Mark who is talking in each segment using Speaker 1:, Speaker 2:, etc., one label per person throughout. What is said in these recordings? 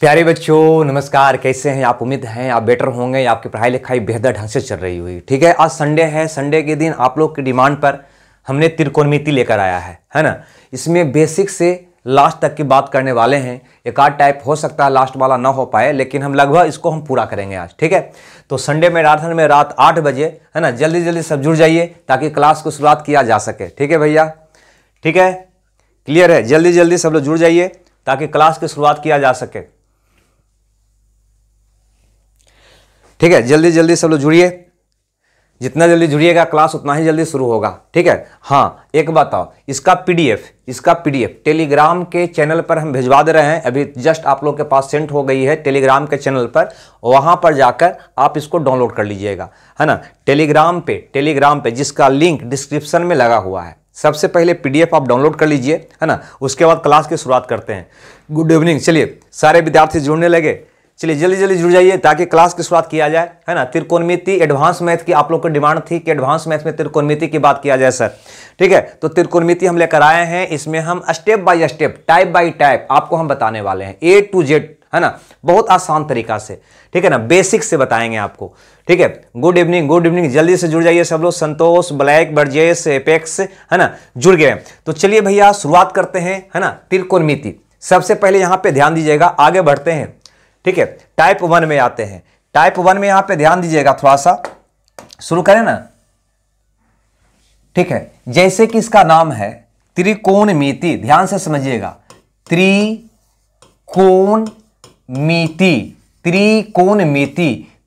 Speaker 1: प्यारे बच्चों नमस्कार कैसे हैं आप उम्मीद हैं आप बेटर होंगे आपकी पढ़ाई लिखाई बेहतर ढंग से चल रही हुई ठीक है आज संडे है संडे के दिन आप लोग की डिमांड पर हमने त्रिकोणमिति लेकर आया है है ना इसमें बेसिक से लास्ट तक की बात करने वाले हैं एक आध टाइप हो सकता है लास्ट वाला ना हो पाए लेकिन हम लगभग इसको हम पूरा करेंगे आज ठीक है तो संडे में राधन में रात आठ बजे है ना जल्दी जल्दी सब जुड़ जाइए ताकि क्लास को शुरुआत किया जा सके ठीक है भैया ठीक है क्लियर है जल्दी जल्दी सब लोग जुड़ जाइए ताकि क्लास की शुरुआत किया जा सके ठीक है जल्दी जल्दी सब लोग जुड़िए जितना जल्दी जुड़िएगा क्लास उतना ही जल्दी शुरू होगा ठीक है हाँ एक बात आओ इसका पीडीएफ इसका पीडीएफ टेलीग्राम के चैनल पर हम भिजवा दे रहे हैं अभी जस्ट आप लोग के पास सेंट हो गई है टेलीग्राम के चैनल पर वहाँ पर जाकर आप इसको डाउनलोड कर लीजिएगा है ना टेलीग्राम पे टेलीग्राम पे जिसका लिंक डिस्क्रिप्सन में लगा हुआ है सबसे पहले पी आप डाउनलोड कर लीजिए है ना उसके बाद क्लास की शुरुआत करते हैं गुड इवनिंग चलिए सारे विद्यार्थी जुड़ने लगे चलिए जल्दी जल्दी जुड़ जाइए ताकि क्लास की शुरुआत किया जाए है ना त्रिकोणमिति एडवांस मैथ की आप लोग की डिमांड थी कि एडवांस मैथ में त्रिकोणमिति की बात किया जाए सर ठीक है तो त्रिकोणमिति हम लेकर आए हैं इसमें हम step by step type by type आपको हम बताने वाले हैं ए टू जेड है ना बहुत आसान तरीका से ठीक है ना बेसिक से बताएंगे आपको ठीक है गुड इवनिंग गुड इवनिंग जल्दी से जुड़ जाइए सब लोग संतोष ब्लैक बर्जेस एपेक्स है ना जुड़ गए तो चलिए भैया शुरुआत करते हैं है ना त्रिकोणमिति सबसे पहले यहाँ पे ध्यान दीजिएगा आगे बढ़ते हैं ठीक है टाइप वन में आते हैं टाइप वन में यहां पे ध्यान दीजिएगा थोड़ा सा शुरू करें ना ठीक है जैसे कि इसका नाम है त्रिकोण मीति ध्यान से समझिएगा त्रिकोण मीति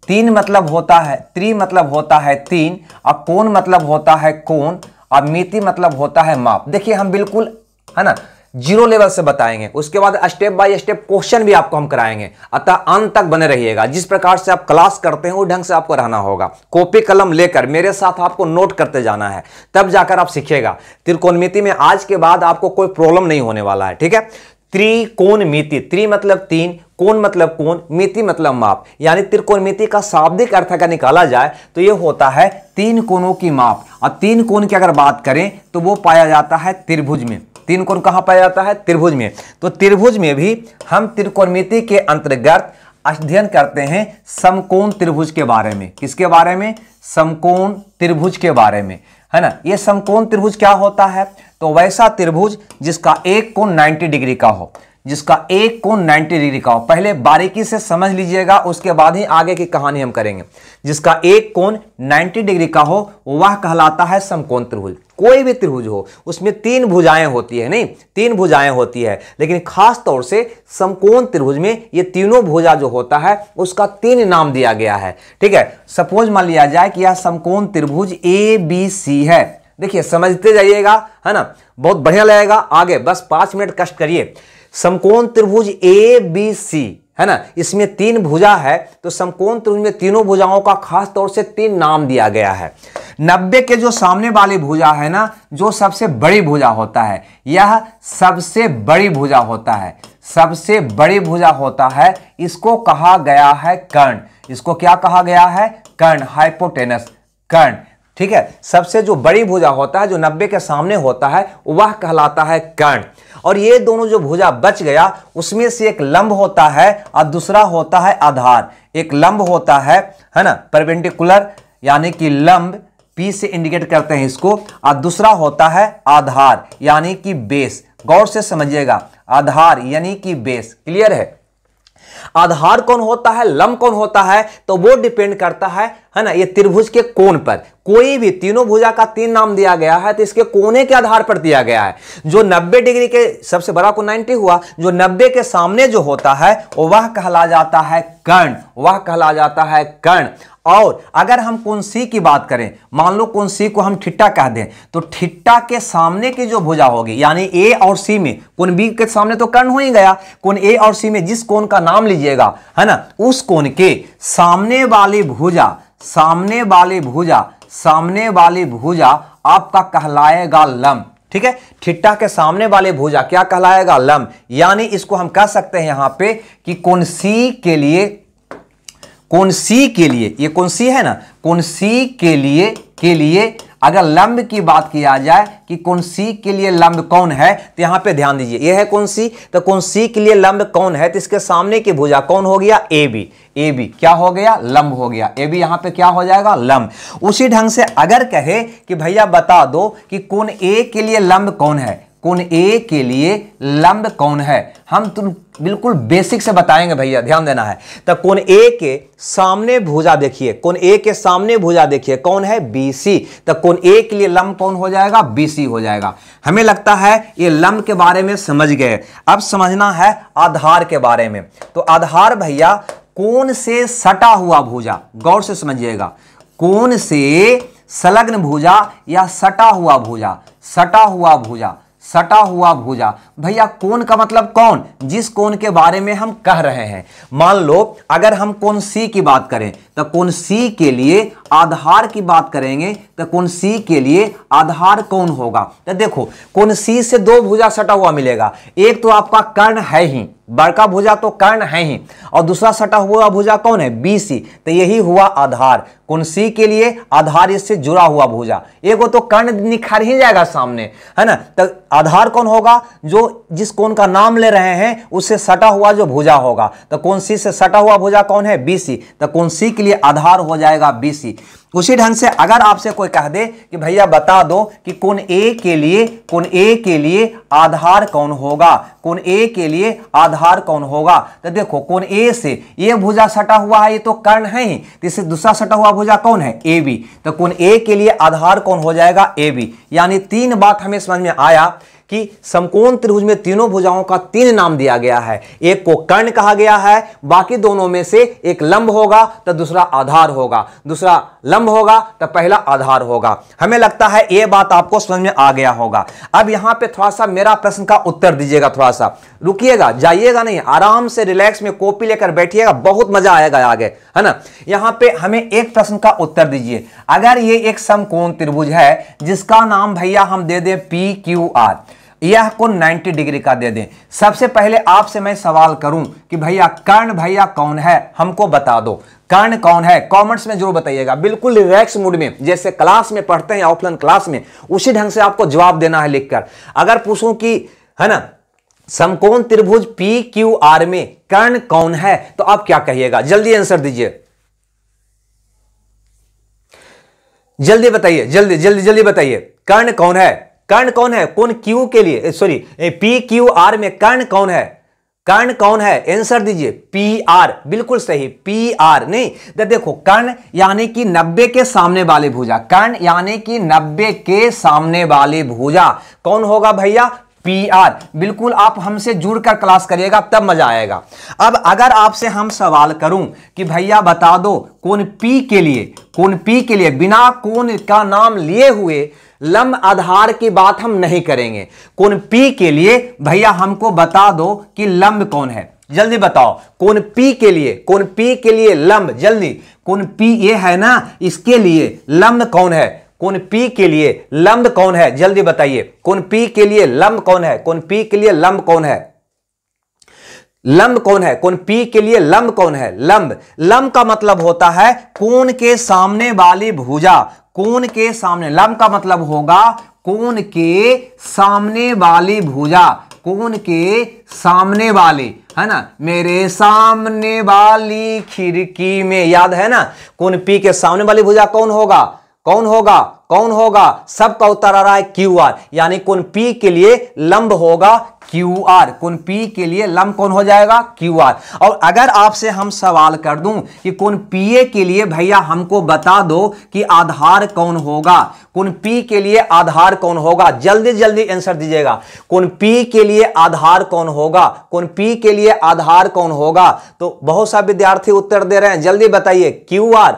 Speaker 1: तीन मतलब होता है त्रि मतलब होता है तीन और कोण मतलब होता है कोण और मिति मतलब होता है माप देखिए हम बिल्कुल है ना जीरो लेवल से बताएंगे उसके बाद स्टेप बाय स्टेप क्वेश्चन भी आपको हम कराएंगे अतः अंत तक बने रहिएगा जिस प्रकार से आप क्लास करते हैं वो ढंग से आपको रहना होगा कॉपी कलम लेकर मेरे साथ आपको नोट करते जाना है तब जाकर आप सीखेगा त्रिकोणमिति में आज के बाद आपको कोई प्रॉब्लम नहीं होने वाला है ठीक है त्रिकोण मिति त्रि मतलब तीन कोण मतलब कोण मिति मतलब माप यानी त्रिकोण मिति का शाब्दिक अर्थ अगर निकाला जाए तो ये होता है तीन कोणों की माप और तीन कोण की अगर बात करें तो वो पाया जाता है त्रिभुज में तीन कोण कहाँ पाया जाता है त्रिभुज में तो त्रिभुज में भी हम त्रिकोणमिति के अंतर्गत अध्ययन करते हैं समकोण त्रिभुज के बारे में किसके बारे में समकोण त्रिभुज के बारे में है ना ये समकोण त्रिभुज क्या होता है तो वैसा त्रिभुज जिसका एक कोण 90 डिग्री का हो जिसका एक कोण 90 डिग्री का हो पहले बारीकी से समझ लीजिएगा उसके बाद ही आगे की कहानी हम करेंगे जिसका एक कोण 90 डिग्री का हो वह कहलाता है समकोण त्रिभुज कोई भी त्रिभुज हो उसमें तीन भुजाएं होती है नहीं तीन भुजाएं होती है लेकिन खास तौर से समकोण त्रिभुज में ये तीनों भुजा जो होता है उसका तीन नाम दिया गया है ठीक है सपोज मान लिया जाए कि यह समकोण त्रिभुज ए बी सी है देखिए समझते जाइएगा है ना बहुत बढ़िया लगेगा आगे बस पाँच मिनट कष्ट करिए समकोण त्रिभुज ए बी सी है ना इसमें तीन भुजा है तो समकोण त्रिभुज में तीनों भुजाओं का खास तौर से तीन नाम दिया गया है नब्बे के जो सामने वाली भुजा है ना जो सबसे बड़ी भुजा होता है यह सबसे बड़ी भुजा होता है सबसे बड़ी भुजा होता है इसको कहा गया है कर्ण इसको क्या कहा गया है कर्ण हाइपोटेनस कर्ण ठीक है सबसे जो बड़ी भुजा होता है जो नब्बे के सामने होता है वह कहलाता है कर्ण और ये दोनों जो भुजा बच गया उसमें से एक लंब होता है और दूसरा होता है आधार एक लंब होता है है ना परपेंडिकुलर यानी कि लंब पी से इंडिकेट करते हैं इसको और दूसरा होता है आधार यानी कि बेस गौर से समझिएगा आधार यानी कि बेस क्लियर है आधार कौन होता है लंब कौन होता है तो वो डिपेंड करता है है ना ये त्रिभुज के कोण पर कोई भी तीनों भुजा का तीन नाम दिया गया है तो इसके कोने के आधार पर दिया गया है जो 90 डिग्री के सबसे बड़ा को 90 हुआ जो 90 के सामने जो होता है वह कहला जाता है कर्ण वह कहला जाता है कर्ण और अगर हम कुंसी की बात करें मान लो कुंसी को हम ठिट्टा कह दें तो ठिट्टा के सामने की जो भुजा होगी यानी ए और सी में कुन बी के सामने तो कर्ण हो ही गया कुन ए और सी में जिस कोण का नाम लीजिएगा है ना उस कोण के सामने वाली भुजा सामने वाली भुजा सामने वाली भुजा आपका कहलाएगा लम ठीक है ठिट्टा के सामने वाले भुजा क्या कहलाएगा लम यानी इसको हम कह सकते हैं यहां पे कि कौन सी के लिए कौन सी के लिए ये कौन सी है ना कौन सी के लिए के लिए अगर लंब की बात किया जाए कि कौन सी के लिए लंब कौन है तो यहाँ पे ध्यान दीजिए ये है कौन सी तो कौन सी के लिए लंब कौन है तो इसके सामने की भुजा कौन हो गया ए बी ए बी क्या हो गया लंब हो गया ए बी यहाँ पे क्या हो जाएगा लंब उसी ढंग से अगर कहे कि भैया बता दो कि कौन ए के लिए लंब कौन है कोण ए के लिए लंब कौन है हम तुम बिल्कुल बेसिक से बताएंगे भैया ध्यान देना है तो कोण ए के सामने भुजा देखिए कोण ए के सामने भुजा देखिए कौन है बी सी तो कोण ए के लिए लंब कौन हो जाएगा बी सी हो जाएगा हमें लगता है ये लंब के बारे में समझ गए अब समझना है आधार के बारे में तो आधार भैया कौन से सटा हुआ भूजा गौर से समझिएगा कौन से संलग्न भूजा या सटा हुआ भूजा सटा हुआ भूजा सटा हुआ भुजा भैया कोण का मतलब कौन जिस कोण के बारे में हम कह रहे हैं मान लो अगर हम कोण सी की बात करें तो कोण सी के लिए आधार की बात करेंगे तो कौन सी के लिए आधार कौन होगा तो देखो कौन सी से दो भुजा सटा हुआ मिलेगा एक तो आपका कर्ण है ही बड़का भुजा तो कर्ण है ही और दूसरा सटा हुआ भुजा कौन है बी सी तो यही हुआ आधार कौन सी के लिए आधार इससे जुड़ा हुआ भुजा एक वो तो कर्ण निखर ही जाएगा सामने है ना तो आधार कौन होगा जो जिस कौन का नाम ले रहे हैं उससे सटा हुआ जो भुजा होगा तो कौन सी से सटा हुआ भुजा कौन है बी सी तो कौन सी के लिए आधार हो जाएगा बी सी उसी ढंग से अगर आपसे कोई कह दे कि भैया बता दो कि कौन ए के लिए कौन ए के लिए आधार कौन होगा कौन ए के लिए आधार कौन होगा तो देखो कौन ए से ये भुजा सटा हुआ है ये तो कर्ण है ही तो इससे दूसरा सटा हुआ भुजा कौन है ए बी तो कौन ए के लिए आधार कौन हो जाएगा ए बी यानी तीन बात हमें समझ में आया कि समकोण त्रिभुज में तीनों भुजाओं का तीन नाम दिया गया है एक को कर्ण कहा गया है बाकी दोनों में से एक लंब होगा तो दूसरा आधार होगा दूसरा लंब होगा तो पहला आधार होगा हमें लगता है ये बात आपको समझ में आ गया होगा अब यहां पे थोड़ा सा मेरा प्रश्न का उत्तर दीजिएगा थोड़ा सा रुकिएगा जाइएगा नहीं आराम से रिलैक्स में कॉपी लेकर बैठिएगा बहुत मजा आएगा आगे है ना यहां पे हमें एक प्रश्न का उत्तर दीजिए अगर ये एक समकोण त्रिभुज है जिसका नाम भैया हम दे दें पी क्यू आर यह को 90 डिग्री का दे दें सबसे पहले आपसे मैं सवाल करूं कि भैया कर्ण भैया कौन है हमको बता दो कर्ण कौन है कमेंट्स में जरूर बताइएगा बिल्कुल रिलैक्स मूड में जैसे क्लास में पढ़ते हैं ऑफलाइन क्लास में उसी ढंग से आपको जवाब देना है लिखकर अगर पूछूं कि है ना समकोण त्रिभुज पी क्यू आर में कर्ण कौन है तो आप क्या कहिएगा जल्दी आंसर दीजिए जल्दी बताइए जल्दी जल्दी जल्दी बताइए कर्ण कौन है कर्ण कौन है कौन क्यू के लिए सॉरी पी क्यू आर में कर्ण कौन है कर्ण कौन है आंसर दीजिए पी आर बिल्कुल सही पी आर नहीं देखो कर्ण यानी कि नब्बे के सामने वाली भुजा कर्ण यानी कि नब्बे के सामने वाली भुजा कौन होगा भैया पी आर बिल्कुल आप हमसे जुड़कर क्लास करिएगा तब मजा आएगा अब अगर आपसे हम सवाल करूं कि भैया बता दो कौन पी के लिए कौन पी के लिए बिना कौन का नाम लिए हुए लंब आधार की बात हम नहीं करेंगे कोण पी के लिए भैया हमको बता दो कि लंब कौन है जल्दी बताओ कोण पी के लिए कोण पी के लिए लंब जल्दी कोण पी ये है ना इसके लिए लंब कौन है कोण पी के लिए लंब कौन है जल्दी बताइए कोण पी के लिए लंब कौन है कोण पी के लिए लंब कौन है लंब कौन है कौन पी के लिए लंब कौन है लंब लंब का मतलब होता है कोण के सामने वाली भुजा कोण के सामने लंब का मतलब होगा कोण के सामने वाली भुजा कोण के सामने वाली है ना मेरे सामने वाली खिड़की में याद है ना कोण पी के सामने वाली भुजा कौन होगा कौन होगा कौन होगा सबका उत्तर आ रहा है क्यू आर यानी कौन पी के लिए लंब होगा क्यू आर कौन पी के लिए लंब कौन हो जाएगा क्यू आर और अगर आपसे हम सवाल कर दूं कि कौन पी ए के लिए भैया हमको बता दो कि आधार कौन होगा कुन पी के लिए आधार कौन होगा जल्दी जल्दी आंसर दीजिएगा कुन पी के लिए आधार कौन होगा कौन पी के लिए आधार कौन होगा तो बहुत सा विद्यार्थी उत्तर दे रहे हैं जल्दी बताइए क्यू आर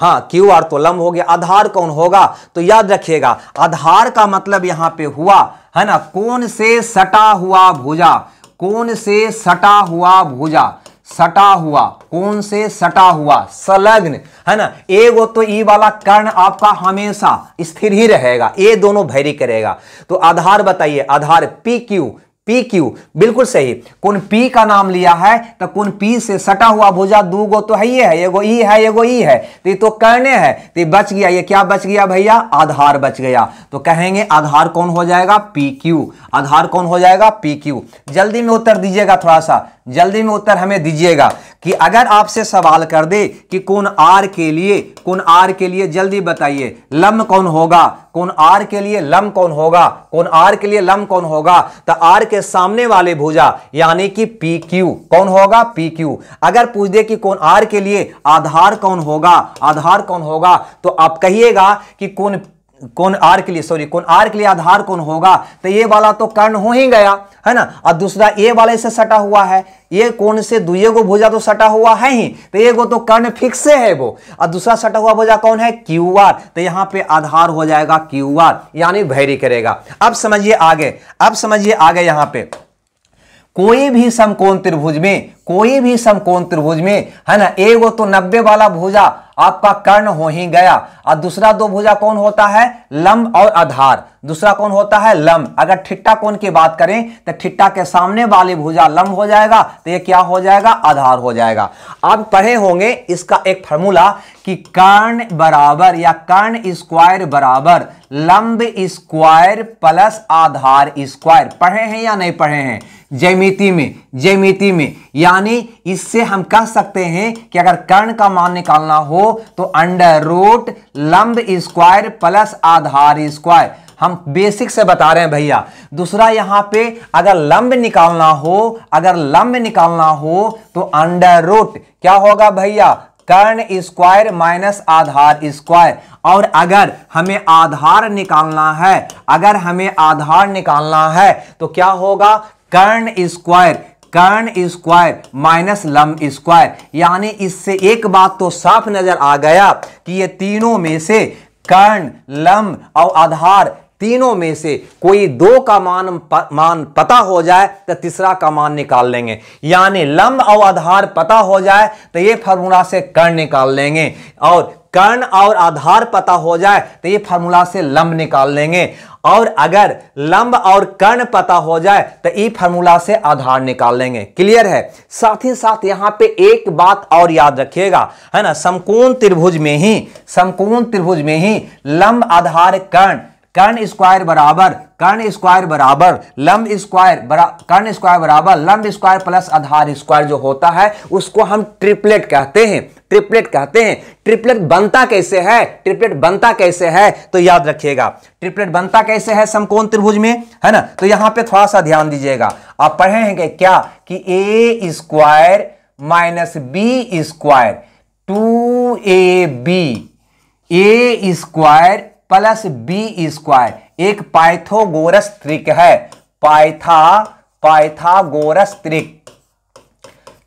Speaker 1: हाँ क्यू आर तो लंब हो गया आधार कौन होगा तो याद रखिएगा आधार का मतलब यहां पे हुआ है ना कौन से सटा हुआ भुजा कौन से सटा हुआ भुजा सटा हुआ कौन से सटा हुआ संलग्न है ना ए वो तो ई वाला कर्ण आपका हमेशा स्थिर ही रहेगा ए दोनों भैरी करेगा तो आधार बताइए आधार पी क्यू पी क्यू बिल्कुल सही कौन पी का नाम लिया है तो कौन पी से सटा हुआ भुजा दू गो तो है ये है एगो ई है एगो ई है तो ये तो कहने है तो बच गया ये क्या बच गया भैया आधार बच गया तो कहेंगे आधार कौन हो जाएगा पी क्यू आधार कौन हो जाएगा पी क्यू जल्दी में उत्तर दीजिएगा थोड़ा सा जल्दी में उत्तर हमें दीजिएगा कि अगर आपसे सवाल कर दे कि कौन आर के लिए कौन आर के लिए जल्दी बताइए लम कौन होगा कौन आर के लिए लम कौन होगा कौन आर के लिए लम कौन होगा तो आर के सामने वाले भुजा यानी कि पी क्यू कौन होगा पी क्यू अगर पूछ दे कि कौन आर के लिए आधार कौन होगा आधार कौन होगा तो आप कहिएगा कि कौन कौन आर के लिए सॉरी कौन आर के लिए आधार कौन होगा तो ये वाला तो कर्ण हो ही गया है ना और दूसरा ये वाले से सटा हुआ है ये कौन से दुए गो भुजा तो सटा हुआ है ही तो ये गो तो कर्ण फिक्स है वो और दूसरा सटा हुआ भुजा कौन है क्यू आर तो यहाँ पे आधार हो जाएगा क्यू आर यानी भैरी करेगा अब समझिए आगे अब समझिए आगे यहाँ पे कोई भी समकोण त्रिभुज में कोई भी समकोण त्रिभुज में है ना एगो तो नब्बे वाला भुजा आपका कर्ण हो ही गया और दूसरा दो भुजा कौन होता है लंब और आधार दूसरा कौन होता है लंब अगर ठिट्टा कोण की बात करें तो ठिट्टा के सामने वाली भुजा लंब हो जाएगा तो ये क्या हो जाएगा आधार हो जाएगा आप पढ़े होंगे इसका एक फॉर्मूला कि कर्ण बराबर या कर्ण स्क्वायर बराबर लंब स्क्वायर प्लस आधार स्क्वायर पढ़े हैं या नहीं पढ़े हैं जयमिति में जयमिति में यानी इससे हम कह सकते हैं कि अगर कर्ण का मान निकालना हो तो अंडर रूट लम्ब स्क्वायर प्लस आधार स्क्वायर हम बेसिक से बता रहे हैं भैया दूसरा यहाँ पे अगर लंब निकालना हो अगर लंब निकालना हो तो अंडर रूट क्या होगा भैया कर्ण स्क्वायर माइनस आधार स्क्वायर और अगर हमें आधार निकालना है अगर हमें आधार निकालना है तो क्या होगा कर्ण स्क्वायर कर्ण स्क्वायर माइनस लम स्क्वायर यानी इससे एक बात तो साफ नजर आ गया कि ये तीनों में से कर्ण लम और आधार तीनों में से कोई दो का मान प, मान पता हो जाए तो तीसरा का मान निकाल लेंगे यानी लंब और आधार पता हो जाए तो ये फार्मूला से कर्ण निकाल लेंगे और कर्ण और आधार पता हो जाए तो ये फार्मूला से लंब निकाल लेंगे और अगर लंब और कर्ण पता हो जाए तो ई फार्मूला से आधार निकाल लेंगे क्लियर है साथ ही साथ यहां पे एक बात और याद रखिएगा है ना समकोण त्रिभुज में ही समकोण त्रिभुज में ही लंब आधार कर्ण कर्ण स्क्वायर बराबर कर्ण स्क्वायर बराबर लंब स्क्वायर कर्ण स्क्वायर बराबर लंब स्क्वायर प्लस आधार स्क्वायर जो होता है उसको हम ट्रिपलेट कहते हैं ट्रिपलेट कहते हैं ट्रिपलेट बनता कैसे है ट्रिपलेट बनता कैसे है तो याद रखिएगा ट्रिपलेट बनता कैसे है समकोण त्रिभुज में है ना तो यहां पे थोड़ा सा ध्यान दीजिएगा आप पढ़े हैं कि क्या कि ए square minus B square two A B A square plus B square एक पाइथोगोरस त्रिक है पाइथा पाइथागोरस त्रिक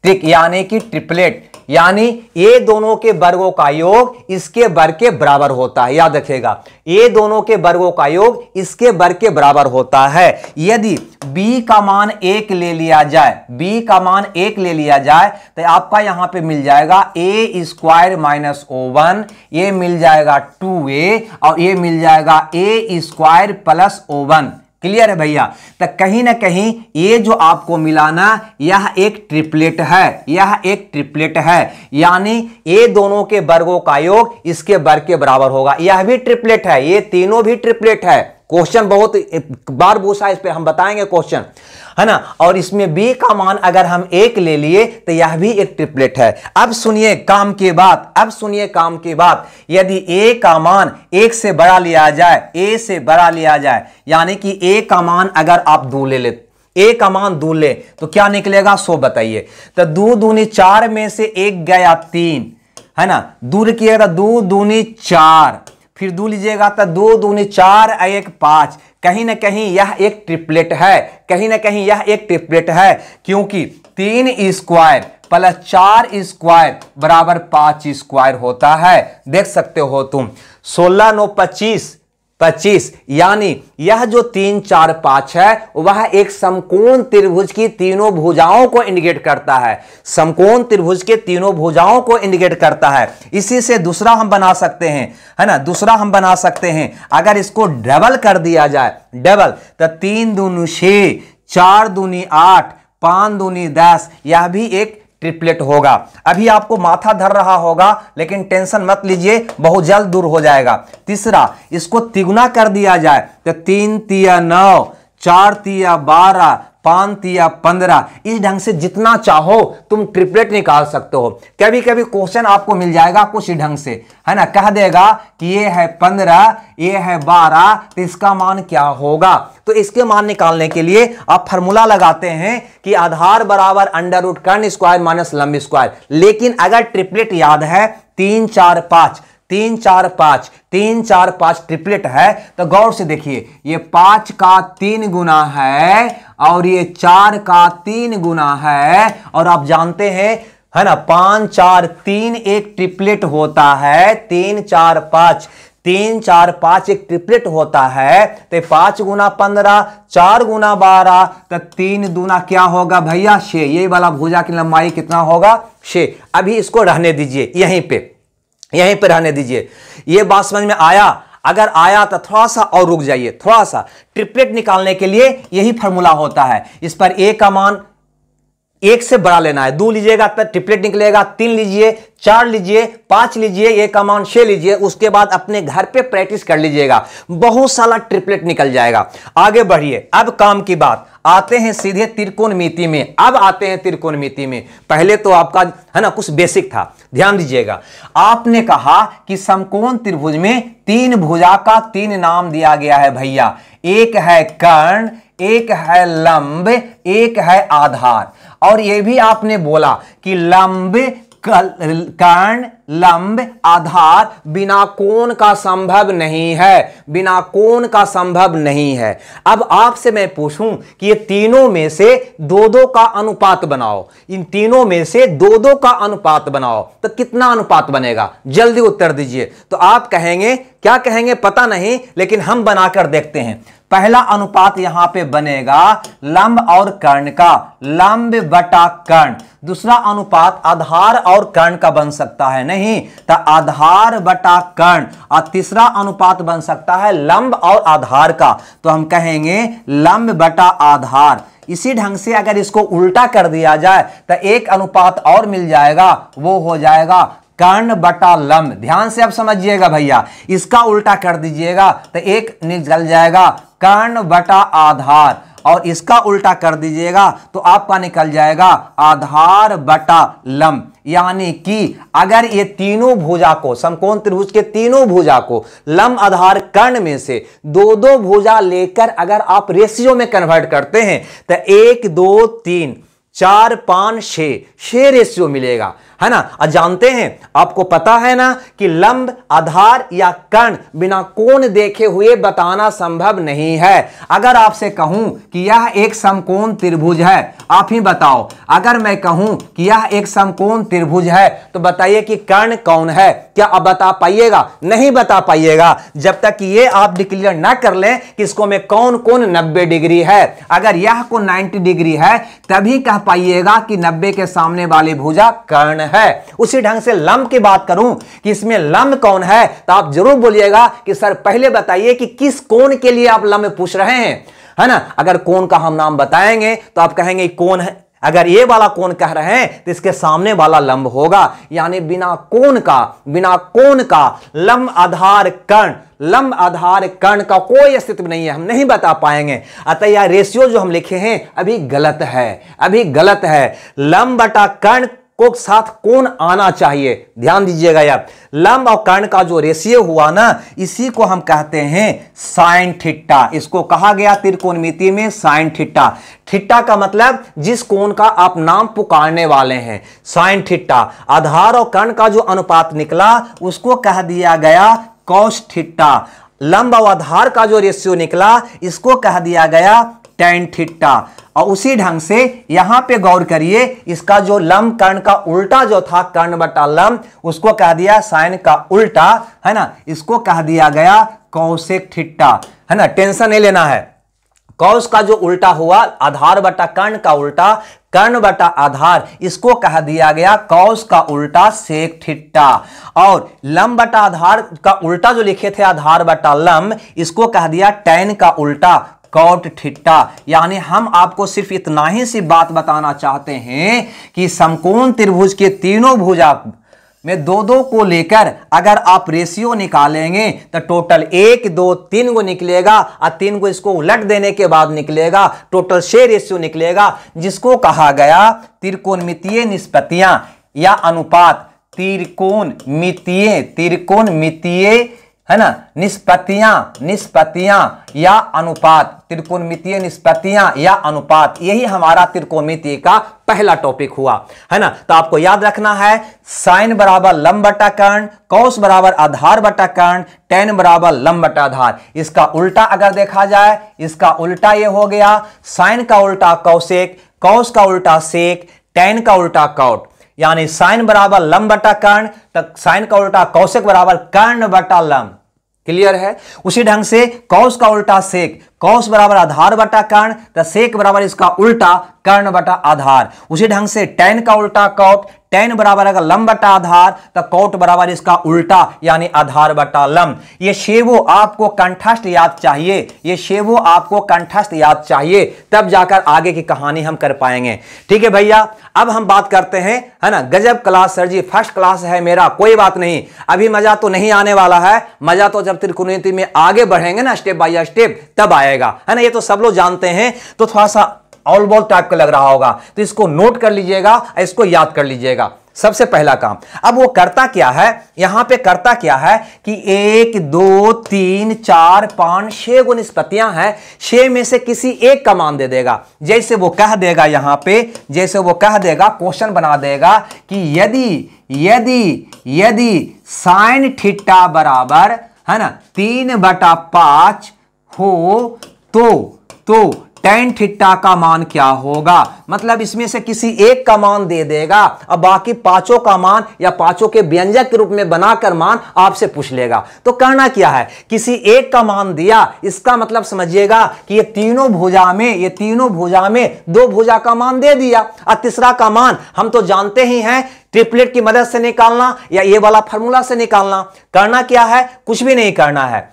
Speaker 1: त्रिक यानी कि ट्रिपलेट यानी ये दोनों के वर्गों का योग इसके वर्ग के बराबर होता है याद रखेगा ये दोनों के वर्गों का योग इसके वर्ग के बराबर होता है यदि b का मान एक ले लिया जाए b का मान एक ले लिया जाए तो आपका यहां पे मिल जाएगा A square minus O one ये मिल जाएगा टू ए और ये मिल जाएगा A square plus O one clear है भैया तो कहीं ना कहीं ये जो आपको मिला ना यह एक ट्रिपलेट है यह एक ट्रिपलेट है यानी ये दोनों के वर्गों का योग इसके वर्ग के बराबर होगा यह भी ट्रिपलेट है ये तीनों भी ट्रिपलेट है क्वेश्चन बहुत बार बोसा इस पर हम बताएंगे क्वेश्चन है ना और इसमें बी का मान अगर हम एक ले लिए तो यह भी एक ट्रिपलेट है अब सुनिए काम की बात अब सुनिए काम की बात यदि ए का मान एक से बड़ा लिया जाए ए से बड़ा लिया जाए यानी कि ए का मान अगर आप दो ले ले ए का मान दो ले तो क्या निकलेगा सो बताइए तो दो दूनी चार में से एक गया तीन है ना दूर किया दो दूनी चार फिर दो लीजिएगा तो दो दूनी चार एक पाँच कहीं ना कहीं यह एक ट्रिपलेट है कहीं ना कहीं यह एक ट्रिपलेट है क्योंकि तीन स्क्वायर प्लस चार स्क्वायर बराबर पाँच स्क्वायर होता है देख सकते हो तुम सोलह नौ पच्चीस पच्चीस यानी यह जो तीन चार पांच है वह एक समकोण त्रिभुज की तीनों भुजाओं को इंडिकेट करता है समकोण त्रिभुज के तीनों भुजाओं को इंडिकेट करता है इसी से दूसरा हम बना सकते हैं है ना दूसरा हम बना सकते हैं अगर इसको डबल कर दिया जाए डबल तो तीन दूनी छः चार दूनी आठ पाँच दूनी दस यह भी एक ट्रिपलेट होगा अभी आपको माथा धर रहा होगा लेकिन टेंशन मत लीजिए बहुत जल्द दूर हो जाएगा तीसरा इसको तिगुना कर दिया जाए तो तीन तिया नौ चार तिया बारह पांच या पंद्रह इस ढंग से जितना चाहो तुम ट्रिपलेट निकाल सकते हो कभी कभी क्वेश्चन आपको मिल जाएगा कुछ ढंग से है ना कह देगा कि ये है पंद्रह ये है बारह तो इसका मान क्या होगा तो इसके मान निकालने के लिए आप फार्मूला लगाते हैं कि आधार बराबर अंडर उड कर्ण स्क्वायर माइनस लंब स्क्वायर लेकिन अगर ट्रिपलेट याद है तीन चार पांच तीन चार पांच तीन चार पांच ट्रिपलेट है तो गौर से देखिए ये पांच का तीन गुना है और ये चार का तीन गुना है और आप जानते हैं है ना पांच चार तीन एक ट्रिपलेट होता है तीन चार पांच तीन चार पांच एक ट्रिपलेट होता है तो पांच गुना पंद्रह चार गुना बारह तो तीन दुना क्या होगा भैया छे ये वाला भुजा की लंबाई कितना होगा छे अभी इसको रहने दीजिए यहीं पे यहीं पर रहने दीजिए ये बात समझ में आया अगर आया तो थोड़ा सा और रुक जाइए थोड़ा सा ट्रिपलेट निकालने के लिए यही फॉर्मूला होता है इस पर ए का मान एक से बड़ा लेना है दो लीजिएगा तब ट्रिपलेट निकलेगा तीन लीजिए चार लीजिए पांच लीजिए एक अमाउंट छह लीजिए उसके बाद अपने घर पे प्रैक्टिस कर लीजिएगा बहुत सारा ट्रिपलेट निकल जाएगा आगे बढ़िए अब काम की बात आते हैं सीधे मिति में अब आते हैं मिति में पहले तो आपका है ना कुछ बेसिक था ध्यान दीजिएगा आपने कहा कि समकोण त्रिभुज में तीन भुजा का तीन नाम दिया गया है भैया एक है कर्ण एक है लंब एक है आधार और यह भी आपने बोला कि लंब कर्ण लंब आधार बिना कोण का संभव नहीं है बिना कोण का संभव नहीं है अब आपसे मैं पूछूं कि ये तीनों में से दो दो का अनुपात बनाओ इन तीनों में से दो दो का अनुपात बनाओ तो कितना अनुपात बनेगा जल्दी उत्तर दीजिए तो आप कहेंगे क्या कहेंगे पता नहीं लेकिन हम बनाकर देखते हैं पहला अनुपात यहां पे बनेगा लंब और कर्ण का लंब बटा कर्ण दूसरा अनुपात आधार और कर्ण का बन सकता है नहीं तो आधार बटा कर्ण और तीसरा अनुपात बन सकता है लंब और आधार का तो हम कहेंगे लंब बटा आधार इसी ढंग से अगर इसको उल्टा कर दिया जाए तो एक अनुपात और मिल जाएगा वो हो जाएगा कर्ण बटा लंब ध्यान से आप समझिएगा भैया इसका उल्टा कर दीजिएगा तो एक निकल जाएगा कर्ण बटा आधार और इसका उल्टा कर दीजिएगा तो आपका निकल जाएगा आधार बटा लंब यानी कि अगर ये तीनों भुजा को समकोण त्रिभुज के तीनों भुजा को लंब आधार कर्ण में से दो दो भुजा लेकर अगर आप रेशियो में कन्वर्ट करते हैं तो एक दो तीन चार पान छे छे रेशियो मिलेगा है ना और जानते हैं आपको पता है ना कि लंब आधार या कर्ण बिना कोण देखे हुए बताना संभव नहीं है अगर आपसे कहूं कि यह एक समकोण त्रिभुज है आप ही बताओ अगर मैं कहूं कि यह एक समकोण त्रिभुज है तो बताइए कि कर्ण कौन है क्या आप बता पाइएगा नहीं बता पाइएगा जब तक कि ये आप डिक्लेयर ना कर लें कि इसको में कौन कौन नब्बे डिग्री है अगर यह को नाइन्टी डिग्री है तभी कह पाइएगा कि नब्बे के सामने वाली भुजा कर्ण है उसी ढंग से लंब की बात करूं कि इसमें लंब कौन है तो आप जरूर बोलिएगा कि सर पहले बताइए कि किस कोण के लिए आप लंब पूछ रहे हैं है ना अगर कोण का हम नाम बताएंगे तो आप कहेंगे कौन है अगर ये वाला कोण कह रहे हैं तो इसके सामने वाला लंब होगा यानी बिना कोण का बिना कोण का लंब आधार कर्ण लंब आधार कर्ण का कोई अस्तित्व नहीं है हम नहीं बता पाएंगे अतः यह रेशियो जो हम लिखे हैं अभी गलत है अभी गलत है लंब बटा कर्ण को साथ कौन आना चाहिए ध्यान दीजिएगा यार लंब और कर्ण का जो रेशियो हुआ ना इसी को हम कहते हैं साइन ठिट्टा इसको कहा गया त्रिकोणमिति में साइन ठिट्टा ठिट्टा का मतलब जिस कोण का आप नाम पुकारने वाले हैं साइन ठिट्टा आधार और कर्ण का जो अनुपात निकला उसको कह दिया गया कौश ठिट्टा लंब और आधार का जो रेशियो निकला इसको कह दिया गया टेन थीटा और उसी ढंग से यहां पे गौर करिए इसका जो लम कर्ण का उल्टा जो था कर्ण बटा लम उसको कह दिया साइन का उल्टा है ना इसको कह दिया गया कौशिक ठिट्टा है ना टेंशन नहीं लेना है कौश का जो उल्टा हुआ आधार बटा कर्ण का उल्टा कर्ण बटा आधार इसको कह दिया गया कौश का उल्टा सेक ठिट्टा और लम बटा आधार का उल्टा जो लिखे थे आधार बटा लम इसको कह दिया टैन का उल्टा कॉट ठिट्टा यानी हम आपको सिर्फ इतना ही सी बात बताना चाहते हैं कि समकोण त्रिभुज के तीनों भुजा में दो दो को लेकर अगर आप रेशियो निकालेंगे तो टोटल एक दो तीन को निकलेगा और तीन को इसको उलट देने के बाद निकलेगा टोटल छः रेशियो निकलेगा जिसको कहा गया त्रिकोणमितीय निष्पत्तियां या अनुपात त्रिकोण मितीय त्रिकोण मितीय है ना निष्पत्तियां निष्पत्तियां या अनुपात त्रिकोणमितीय निष्पत्तियां या अनुपात यही हमारा त्रिकोणमितीय का पहला टॉपिक हुआ है ना तो आपको याद रखना है साइन बराबर लंब कर्ण कौश बराबर आधार बटा कर्ण टेन बराबर लंब आधार इसका उल्टा अगर देखा जाए इसका उल्टा ये हो गया साइन का उल्टा कौशेक कौश का उल्टा सेक टेन का उल्टा कौट यानी साइन बराबर लंब बटा कर्ण तक साइन का उल्टा कौशिक बराबर कर्ण बटा लंब क्लियर है उसी ढंग से कौश का उल्टा सेक कौश बराबर आधार बटा कर्ण तो सेक बराबर इसका उल्टा कर्ण बटा आधार उसी ढंग से टेन का उल्टा कौट टेन बराबर अगर लंब बटा आधार तो कोट बराबर इसका उल्टा यानी आधार बटा लंब ये शेवो आपको कंठस्थ याद चाहिए ये शेवो आपको कंठस्थ याद चाहिए तब जाकर आगे की कहानी हम कर पाएंगे ठीक है भैया अब हम बात करते हैं है ना गजब class sir ji first class है मेरा कोई बात नहीं अभी मजा तो नहीं आने वाला है मजा तो जब त्रिकोणीति में आगे बढ़ेंगे ना स्टेप बाय स्टेप तब आएगा है ना ये तो सब लोग जानते हैं तो थोड़ा सा ऑल बॉल टाइप का लग रहा होगा तो इसको नोट कर लीजिएगा इसको याद कर लीजिएगा सबसे पहला काम अब वो करता क्या है यहां पे करता क्या है कि एक दो तीन चार पांच छह गुण निष्पत्तियां हैं छह में से किसी एक का मान दे देगा जैसे वो कह देगा यहां पे जैसे वो कह देगा क्वेश्चन बना देगा कि यदि यदि यदि साइन ठिट्टा बराबर है ना तीन बटा पांच हो तो तो टेन थिट्टा का मान क्या होगा मतलब इसमें से किसी एक का मान दे देगा अब बाकी पांचों का मान या पांचों के व्यंजक के रूप में बनाकर मान आपसे पूछ लेगा तो कहना क्या है किसी एक का मान दिया इसका मतलब समझिएगा कि ये तीनों भुजा में ये तीनों भुजा में दो भुजा का मान दे दिया और तीसरा का मान हम तो जानते ही हैं ट्रिपलेट की मदद से निकालना या ये वाला फार्मूला से निकालना करना क्या है कुछ भी नहीं करना है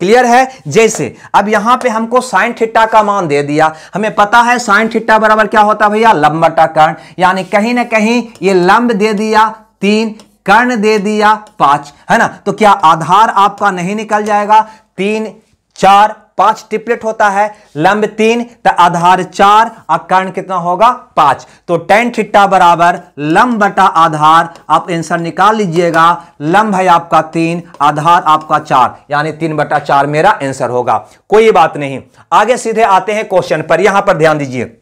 Speaker 1: क्लियर है जैसे अब यहां पे हमको साइन ठिट्टा का मान दे दिया हमें पता है साइन ठिट्टा बराबर क्या होता है भैया लंब बटा कर्ण यानी कहीं ना कहीं ये लंब दे दिया तीन कर्ण दे दिया पांच है ना तो क्या आधार आपका नहीं निकल जाएगा तीन चार पांच ट्रिपलेट होता है लंब तीन तो आधार चार और कर्ण कितना होगा पांच तो टेन ठिट्टा बराबर लंब बटा आधार आप आंसर निकाल लीजिएगा लंब है आपका तीन आधार आपका चार यानी तीन बटा चार मेरा आंसर होगा कोई बात नहीं आगे सीधे आते हैं क्वेश्चन पर यहां पर ध्यान दीजिए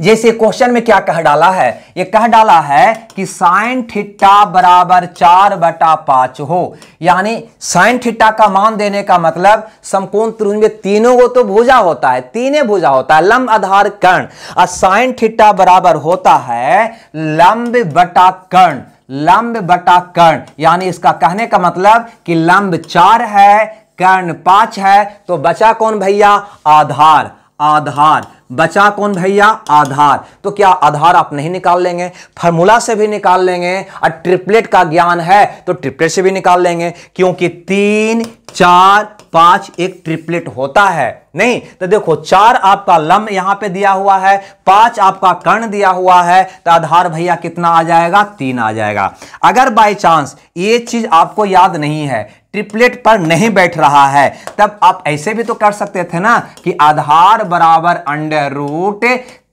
Speaker 1: जैसे क्वेश्चन में क्या कह डाला है ये कह डाला है कि साइन ठिट्टा बराबर चार बटा पांच हो यानी साइन ठिट्टा का मान देने का मतलब समकोण त्रिभुज में तीनों को तो भुजा होता है तीन भुजा होता है लंब आधार कर्ण और साइन ठिट्टा बराबर होता है लंब बटा कर्ण लंब बटा कर्ण यानी इसका कहने का मतलब कि लंब चार है कर्ण पांच है तो बचा कौन भैया आधार आधार बचा कौन भैया आधार तो क्या आधार आप नहीं निकाल लेंगे फार्मूला से भी निकाल लेंगे और ट्रिपलेट का ज्ञान है तो ट्रिपलेट से भी निकाल लेंगे क्योंकि तीन चार पांच एक ट्रिपलेट होता है नहीं तो देखो चार आपका लम यहां पे दिया हुआ है पांच आपका कर्ण दिया हुआ है तो आधार भैया कितना आ जाएगा तीन आ जाएगा अगर बाय चांस ये चीज आपको याद नहीं है ट्रिपलेट पर नहीं बैठ रहा है तब आप ऐसे भी तो कर सकते थे ना कि आधार बराबर अंडर रूट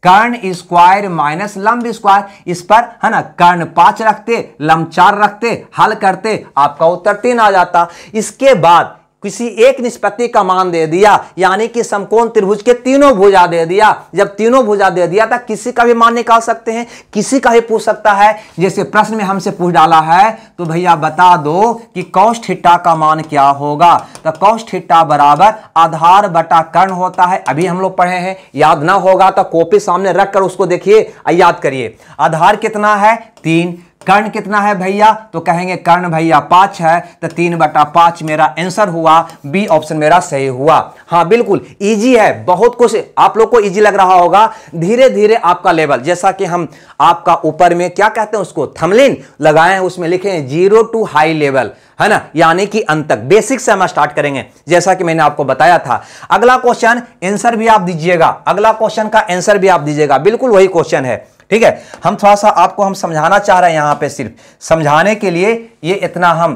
Speaker 1: कर्ण स्क्वायर माइनस लंब स्क्वायर इस पर है ना कर्ण पांच रखते लंब चार रखते हल करते आपका उत्तर तीन आ जाता इसके बाद किसी एक निष्पत्ति का मान दे दिया यानी कि समकोण त्रिभुज के तीनों भुजा दे दिया जब तीनों भुजा दे दिया था किसी का भी मान निकाल सकते हैं किसी का भी पूछ सकता है जैसे प्रश्न में हमसे पूछ डाला है तो भैया बता दो कि कौश ठिट्टा का मान क्या होगा तो कौश ठिट्टा बराबर आधार बटा कर्ण होता है अभी हम लोग पढ़े हैं याद ना होगा तो कॉपी सामने रख कर उसको देखिए याद करिए आधार कितना है तीन कर्ण कितना है भैया तो कहेंगे कर्ण भैया पाँच है तो तीन बटा पाँच मेरा आंसर हुआ बी ऑप्शन मेरा सही हुआ हाँ बिल्कुल इजी है बहुत कुछ आप लोग को इजी लग रहा होगा धीरे धीरे आपका लेवल जैसा कि हम आपका ऊपर में क्या कहते हैं उसको थमलिन लगाए हैं उसमें लिखे हैं जीरो टू हाई लेवल है ना यानी कि अंत तक बेसिक से हम स्टार्ट करेंगे जैसा कि मैंने आपको बताया था अगला क्वेश्चन आंसर भी आप दीजिएगा अगला क्वेश्चन का आंसर भी आप दीजिएगा बिल्कुल वही क्वेश्चन है ठीक है हम थोड़ा सा आपको हम समझाना चाह रहे हैं यहां पे सिर्फ समझाने के लिए ये इतना हम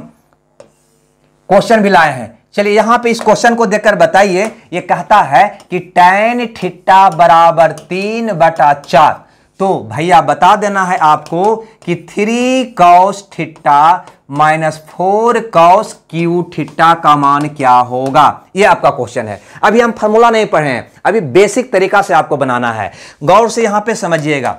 Speaker 1: क्वेश्चन भी लाए हैं चलिए यहां पे इस क्वेश्चन को देखकर बताइए ये कहता है कि टेन ठिट्टा बराबर तीन बटा चार तो भैया बता देना है आपको कि three cos theta minus four cos cube theta का मान क्या होगा ये आपका क्वेश्चन है अभी हम फॉर्मूला नहीं पढ़े हैं अभी बेसिक तरीका से आपको बनाना है गौर से यहां पे समझिएगा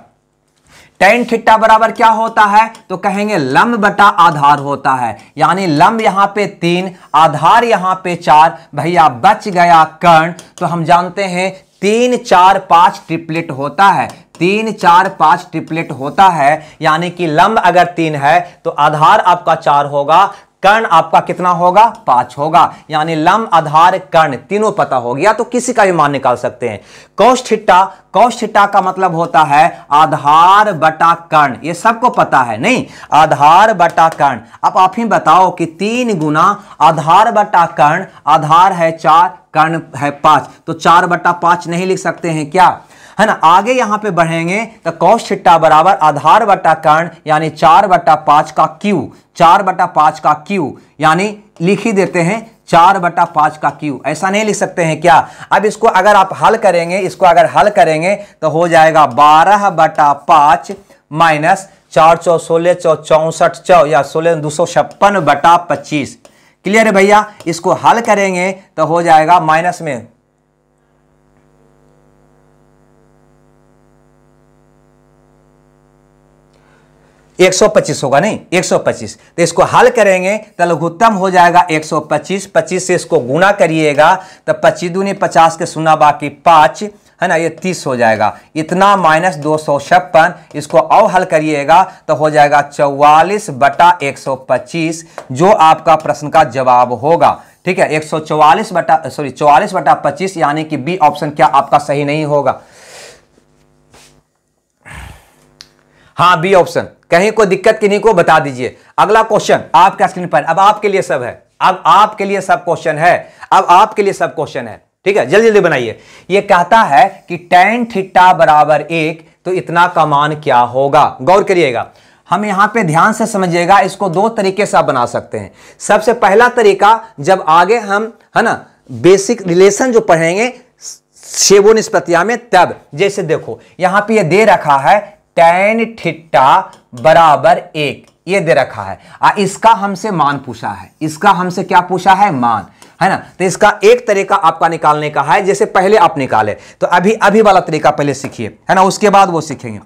Speaker 1: टेन थीटा बराबर क्या होता है तो कहेंगे लंब बटा आधार होता है यानी लंब यहां पे तीन आधार यहां पे चार भैया बच गया कर्ण तो हम जानते हैं तीन चार पांच ट्रिपलेट होता है तीन चार पांच ट्रिपलेट होता है यानी कि लंब अगर तीन है तो आधार आपका चार होगा कर्ण आपका कितना होगा पांच होगा यानी लम आधार कर्ण तीनों पता हो गया तो किसी का भी मान निकाल सकते हैं कौष्ठिट्टा कौष्ठिट्टा का मतलब होता है आधार बटा कर्ण ये सबको पता है नहीं आधार बटा कर्ण अब आप ही बताओ कि तीन गुना आधार बटा कर्ण आधार है चार कर्ण है पांच तो चार बटा पांच नहीं लिख सकते हैं क्या है ना आगे यहां पे बढ़ेंगे तो कौश छिट्टा बराबर आधार बटा कर्ण यानी चार बटा पांच का क्यू चार बटा पांच का क्यू यानी लिख ही देते हैं चार बटा पांच का क्यू ऐसा नहीं लिख सकते हैं क्या अब इसको अगर आप हल करेंगे इसको अगर हल करेंगे तो हो जाएगा बारह बटा पांच माइनस चार चौ सोलह चौ चौसठ चौ या सोलह दो सौ छप्पन बटा पच्चीस क्लियर है भैया इसको हल करेंगे तो हो जाएगा माइनस में 125 होगा नहीं 125 तो इसको हल करेंगे तो लघुत्तम हो जाएगा 125 25 से इसको गुणा करिएगा तो पच्चीस दूनी पचास के सुना बाकी पाँच है ना ये तीस हो जाएगा इतना माइनस दो सौ छप्पन इसको और हल करिएगा तो हो जाएगा चौवालीस बटा एक सौ पच्चीस जो आपका प्रश्न का जवाब होगा ठीक है एक सौ चौवालीस बटा सॉरी चौवालीस बटा पच्चीस यानी कि बी ऑप्शन क्या आपका सही नहीं होगा हाँ बी ऑप्शन कहीं कोई दिक्कत किन्हीं को बता दीजिए अगला क्वेश्चन आपका स्क्रीन पर अब आपके लिए सब है अब आपके लिए सब क्वेश्चन है अब आपके लिए सब क्वेश्चन है ठीक है जल्दी जल्दी बनाइए ये कहता है कि टेन थीटा बराबर एक तो इतना का मान क्या होगा गौर करिएगा हम यहां पे ध्यान से समझिएगा इसको दो तरीके से आप बना सकते हैं सबसे पहला तरीका जब आगे हम है ना बेसिक रिलेशन जो पढ़ेंगे सेवो निष्पत्तिया में तब जैसे देखो यहां पे ये दे रखा है टेन ठिट्टा बराबर एक ये दे रखा है आ इसका हमसे मान पूछा है इसका हमसे क्या पूछा है मान है ना तो इसका एक तरीका आपका निकालने का है जैसे पहले आप निकाले तो अभी अभी वाला तरीका पहले सीखिए है ना उसके बाद वो सीखेंगे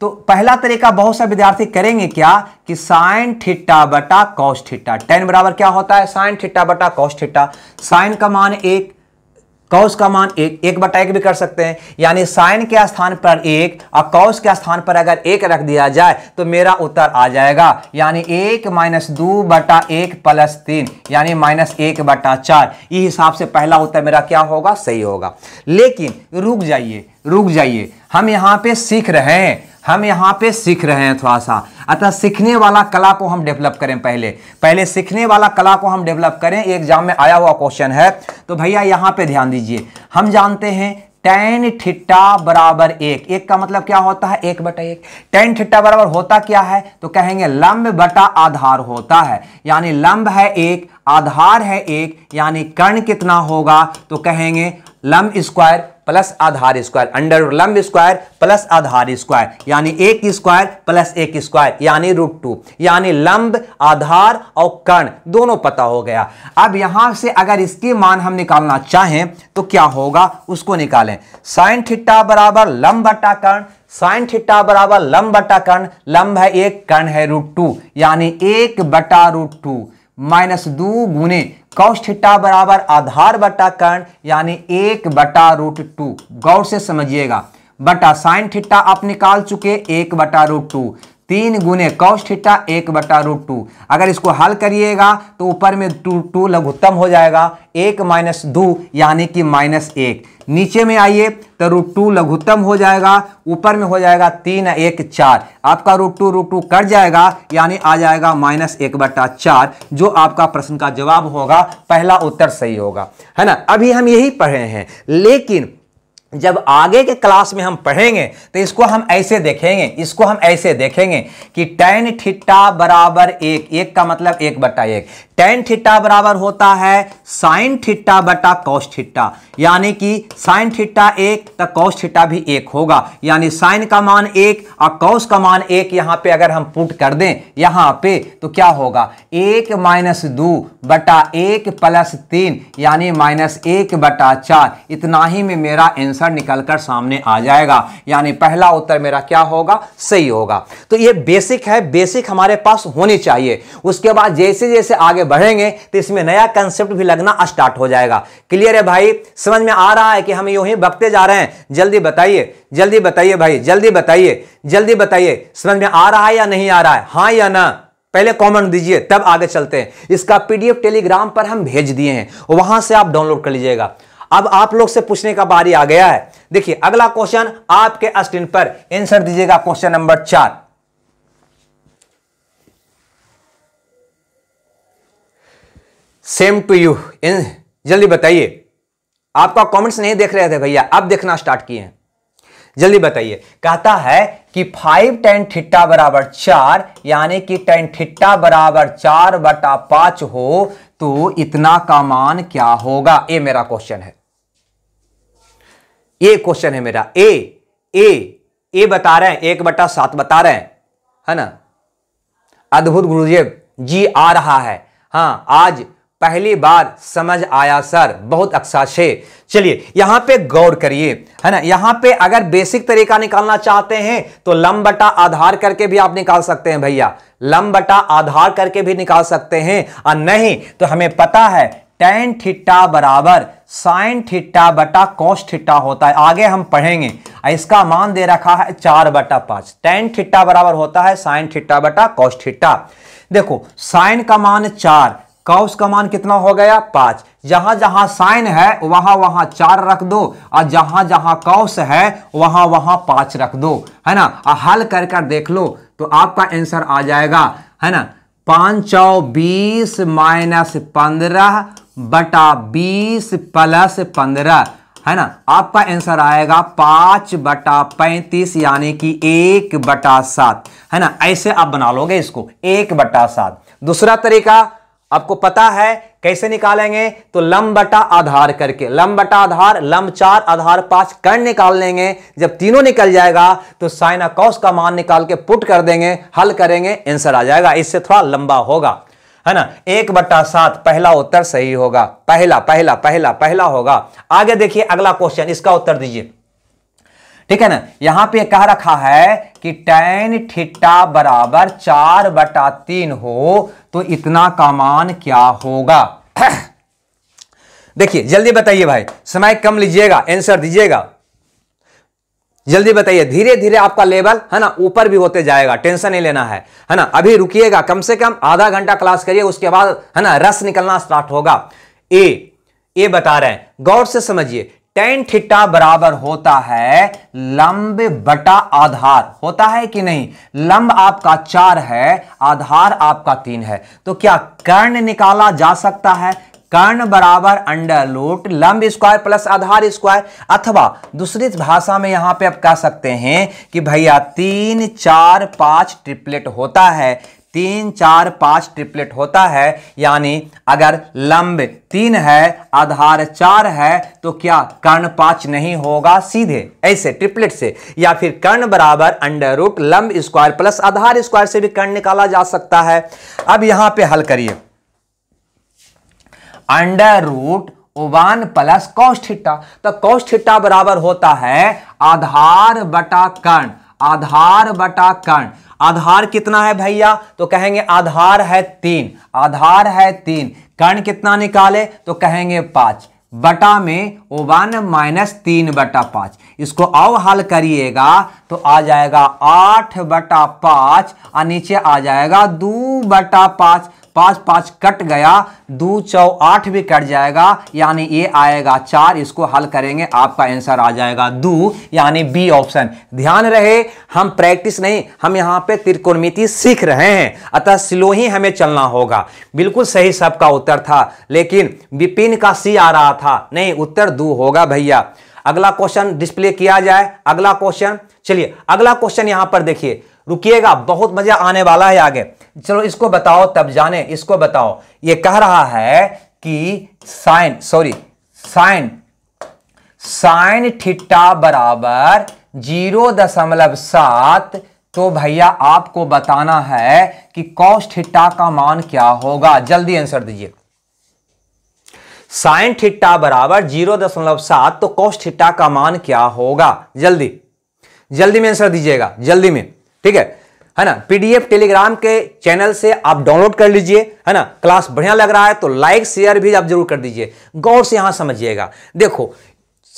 Speaker 1: तो पहला तरीका बहुत सा विद्यार्थी करेंगे क्या कि साइन ठिट्टा बटा कौश ठिट्टा टेन बराबर क्या होता है साइन ठिट्टा बटा कौश ठिट्टा साइन का मान एक कौश का मान एक एक बटा एक भी कर सकते हैं यानी साइन के स्थान पर एक और कौश के स्थान पर अगर एक रख दिया जाए तो मेरा उत्तर आ जाएगा यानी एक माइनस दो बटा एक प्लस तीन यानी माइनस एक बटा चार ये हिसाब से पहला उत्तर मेरा क्या होगा सही होगा लेकिन रुक जाइए रुक जाइए हम यहाँ पे सीख रहे हैं हम यहाँ पे सीख रहे हैं थोड़ा सा अतः सीखने वाला कला को हम डेवलप करें पहले पहले सीखने वाला कला को हम डेवलप करें एग्जाम में आया हुआ क्वेश्चन है तो भैया यहाँ पे ध्यान दीजिए हम जानते हैं टेन ठिट्टा बराबर एक एक का मतलब क्या होता है एक बटा एक टेन ठिट्टा बराबर होता क्या है तो कहेंगे लंब बटा आधार होता है यानी लंब है एक आधार है एक यानी कर्ण कितना होगा तो कहेंगे लंब स्क्वायर प्लस आधार स्क्वायर अंडर लंब स्क्वायर प्लस आधार स्क्वायर यानी एक स्क्वायर प्लस एक स्क्वायर यानी रूट टू यानी लंब आधार और कर्ण दोनों पता हो गया अब यहां से अगर इसके मान हम निकालना चाहें तो क्या होगा उसको निकालें साइन ठिट्टा बराबर लंब बटा कर्ण साइन ठिट्टा बराबर लंब बटा कर्ण लंब है एक कर्ण है रूट टू यानी एक बटा रूट टू माइनस दो गुने कौश बराबर आधार बटा कर्ण यानी एक बटा रूट टू गौर से समझिएगा बटा साइन ठिट्टा आप निकाल चुके एक बटा रूट टू तीन गुने कौश थीटा एक बटा रूट टू अगर इसको हल करिएगा तो ऊपर में टू टू लघुत्तम हो जाएगा एक माइनस दो यानी कि माइनस एक नीचे में आइए तो रूट टू लघुत्तम हो जाएगा ऊपर में हो जाएगा तीन एक चार आपका root two root two cut जाएगा यानी आ जाएगा माइनस एक बट्टा चार जो आपका प्रश्न का जवाब होगा पहला उत्तर सही होगा है ना अभी हम यही पढ़े हैं लेकिन जब आगे के क्लास में हम पढ़ेंगे तो इसको हम ऐसे देखेंगे इसको हम ऐसे देखेंगे कि टेन थीटा बराबर एक एक का मतलब एक बटा एक टेन थीटा बराबर होता है साइन थीटा बटा कौश थीटा यानी कि साइन थीटा एक तो कौश थीटा भी एक होगा यानी साइन का मान एक और कौश का मान एक यहाँ पे अगर हम पुट कर दें यहाँ पे तो क्या होगा एक माइनस दो बटा एक प्लस तीन यानी माइनस एक बटा चार इतना ही में मेरा आंसर आंसर निकलकर सामने आ जाएगा यानी पहला उत्तर मेरा क्या होगा सही होगा तो ये बेसिक है बेसिक हमारे पास होनी चाहिए उसके बाद जैसे जैसे आगे बढ़ेंगे तो इसमें नया कंसेप्ट भी लगना स्टार्ट हो जाएगा क्लियर है भाई समझ में आ रहा है कि हम यूं ही बकते जा रहे हैं जल्दी बताइए जल्दी बताइए भाई जल्दी बताइए जल्दी बताइए समझ में आ रहा है या नहीं आ रहा है हाँ या ना पहले कमेंट दीजिए तब आगे चलते हैं इसका पीडीएफ टेलीग्राम पर हम भेज दिए हैं वहां से आप डाउनलोड कर लीजिएगा अब आप लोग से पूछने का बारी आ गया है देखिए अगला क्वेश्चन आपके स्क्रीन पर आंसर दीजिएगा क्वेश्चन नंबर चार सेम टू यू इन जल्दी बताइए आपका कमेंट्स नहीं देख रहे थे भैया अब देखना स्टार्ट किए हैं जल्दी बताइए कहता है कि फाइव टेन ठिट्टा बराबर चार यानी कि टेन ठिट्टा बराबर चार बटा पांच हो तो इतना का मान क्या होगा ये मेरा क्वेश्चन है ये क्वेश्चन है मेरा ए ए ए बता रहे हैं एक बटा सात बता रहे हैं है ना अद्भुत गुरुदेव जी आ रहा है हाँ आज पहली बार समझ आया सर बहुत अच्छा चलिए यहां पे गौर करिए है ना यहां पे अगर बेसिक तरीका निकालना चाहते हैं तो लंबटा आधार करके भी आप निकाल सकते हैं भैया लंबटा आधार करके भी निकाल सकते हैं और नहीं तो हमें पता है टेन थीटा बराबर साइन थीटा बटा कॉस थीटा होता है आगे हम पढ़ेंगे इसका मान दे रखा है चार बटा पांच टेन थीटा बराबर होता है साइन थीटा बटा कॉस थीटा देखो साइन का मान चार काउस का मान कितना हो गया पांच जहां जहां साइन है वहां वहां चार रख दो और जहां जहां काउस है वहां वहां पांच रख दो है ना और हल कर कर देख लो तो आपका आंसर आ जाएगा है ना पांच बीस माइनस पंद्रह बटा बीस प्लस पंद्रह है ना आपका आंसर आएगा पांच बटा पैंतीस यानी कि एक बटा सात है ना ऐसे आप बना लोगे इसको एक बटा सात दूसरा तरीका आपको पता है कैसे निकालेंगे तो लंब बटा आधार करके लंब बटा आधार लंब चार आधार पांच कर्ण निकाल लेंगे जब तीनों निकल जाएगा तो साइना कौश का मान निकाल के पुट कर देंगे हल करेंगे आंसर आ जाएगा इससे थोड़ा लंबा होगा है ना एक बट्टा सात पहला उत्तर सही होगा पहला पहला पहला पहला होगा आगे देखिए अगला क्वेश्चन इसका उत्तर दीजिए ठीक है ना यहां पे कह रखा है कि टेन ठिट्टा बराबर चार बटा तीन हो तो इतना का मान क्या होगा देखिए जल्दी बताइए भाई समय कम लीजिएगा आंसर दीजिएगा जल्दी बताइए धीरे धीरे आपका लेवल है ना ऊपर भी होते जाएगा टेंशन नहीं लेना है है ना अभी रुकिएगा कम से कम आधा घंटा क्लास करिए उसके बाद है ना रस निकलना स्टार्ट होगा ए ए बता रहे हैं गौर से समझिए टेन थीटा बराबर होता है लंब बटा आधार होता है कि नहीं लंब आपका चार है आधार आपका तीन है तो क्या कर्ण निकाला जा सकता है कर्ण बराबर अंडर लूट लंब स्क्वायर प्लस आधार स्क्वायर अथवा दूसरी भाषा में यहां पे आप कह सकते हैं कि भैया तीन चार पांच ट्रिपलेट होता है तीन चार पांच ट्रिपलेट होता है यानी अगर लंब तीन है आधार चार है तो क्या कर्ण पांच नहीं होगा सीधे ऐसे ट्रिपलेट से या फिर कर्ण बराबर अंडर रूट लंब स्क्वायर प्लस आधार स्क्वायर से भी कर्ण निकाला जा सकता है अब यहां पे हल करिए under root one plus cos theta तो कौष्ठिटा बराबर होता है आधार बटा कर्ण आधार बटा कर्ण आधार कितना है भैया तो कहेंगे आधार है तीन आधार है तीन कर्ण कितना निकाले तो कहेंगे पांच बटा में वन माइनस तीन बटा पाँच इसको अब हल करिएगा तो आ जाएगा आठ बटा पाँच और नीचे आ जाएगा दो बटा पाँच पाँच पाँच कट गया दो चौ आठ भी कट जाएगा यानी ये आएगा चार इसको हल करेंगे आपका आंसर आ जाएगा दो यानी बी ऑप्शन ध्यान रहे हम प्रैक्टिस नहीं हम यहाँ पे त्रिकोणमिति सीख रहे हैं अतः स्लो ही हमें चलना होगा बिल्कुल सही सबका उत्तर था लेकिन विपिन का सी आ रहा था नहीं उत्तर दो जादू होगा भैया अगला क्वेश्चन डिस्प्ले किया जाए अगला क्वेश्चन चलिए अगला क्वेश्चन यहां पर देखिए रुकिएगा बहुत मजा आने वाला है आगे चलो इसको बताओ तब जाने इसको बताओ ये कह रहा है कि sine sorry sine sine theta बराबर जीरो दशमलव सात तो भैया आपको बताना है कि कौश ठिट्टा का मान क्या होगा जल्दी आंसर दीजिए साइन ठिट्टा बराबर जीरो दशमलव सात तो कौश ठिट्टा का मान क्या होगा जल्दी जल्दी में आंसर दीजिएगा जल्दी में ठीक है है ना पीडीएफ टेलीग्राम के चैनल से आप डाउनलोड कर लीजिए है ना क्लास बढ़िया लग रहा है तो लाइक शेयर भी आप जरूर कर दीजिए गौर से यहां समझिएगा देखो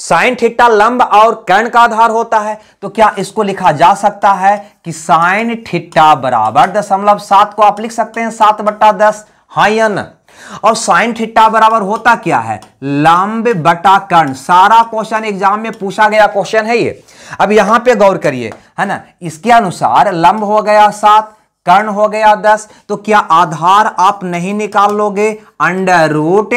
Speaker 1: साइन ठिट्टा लंब और कर्ण का आधार होता है तो क्या इसको लिखा जा सकता है कि साइन ठिट्टा बराबर दशमलव सात को आप लिख सकते हैं सात बट्टा दस हाँ या ना और साइन थीटा बराबर होता क्या है लंब बटा कर्ण सारा क्वेश्चन एग्जाम में पूछा गया क्वेश्चन है ये अब यहां पे गौर करिए है ना इसके अनुसार लंब हो गया सात कर्ण हो गया दस तो क्या आधार आप नहीं निकाल लोगे अंडर रूट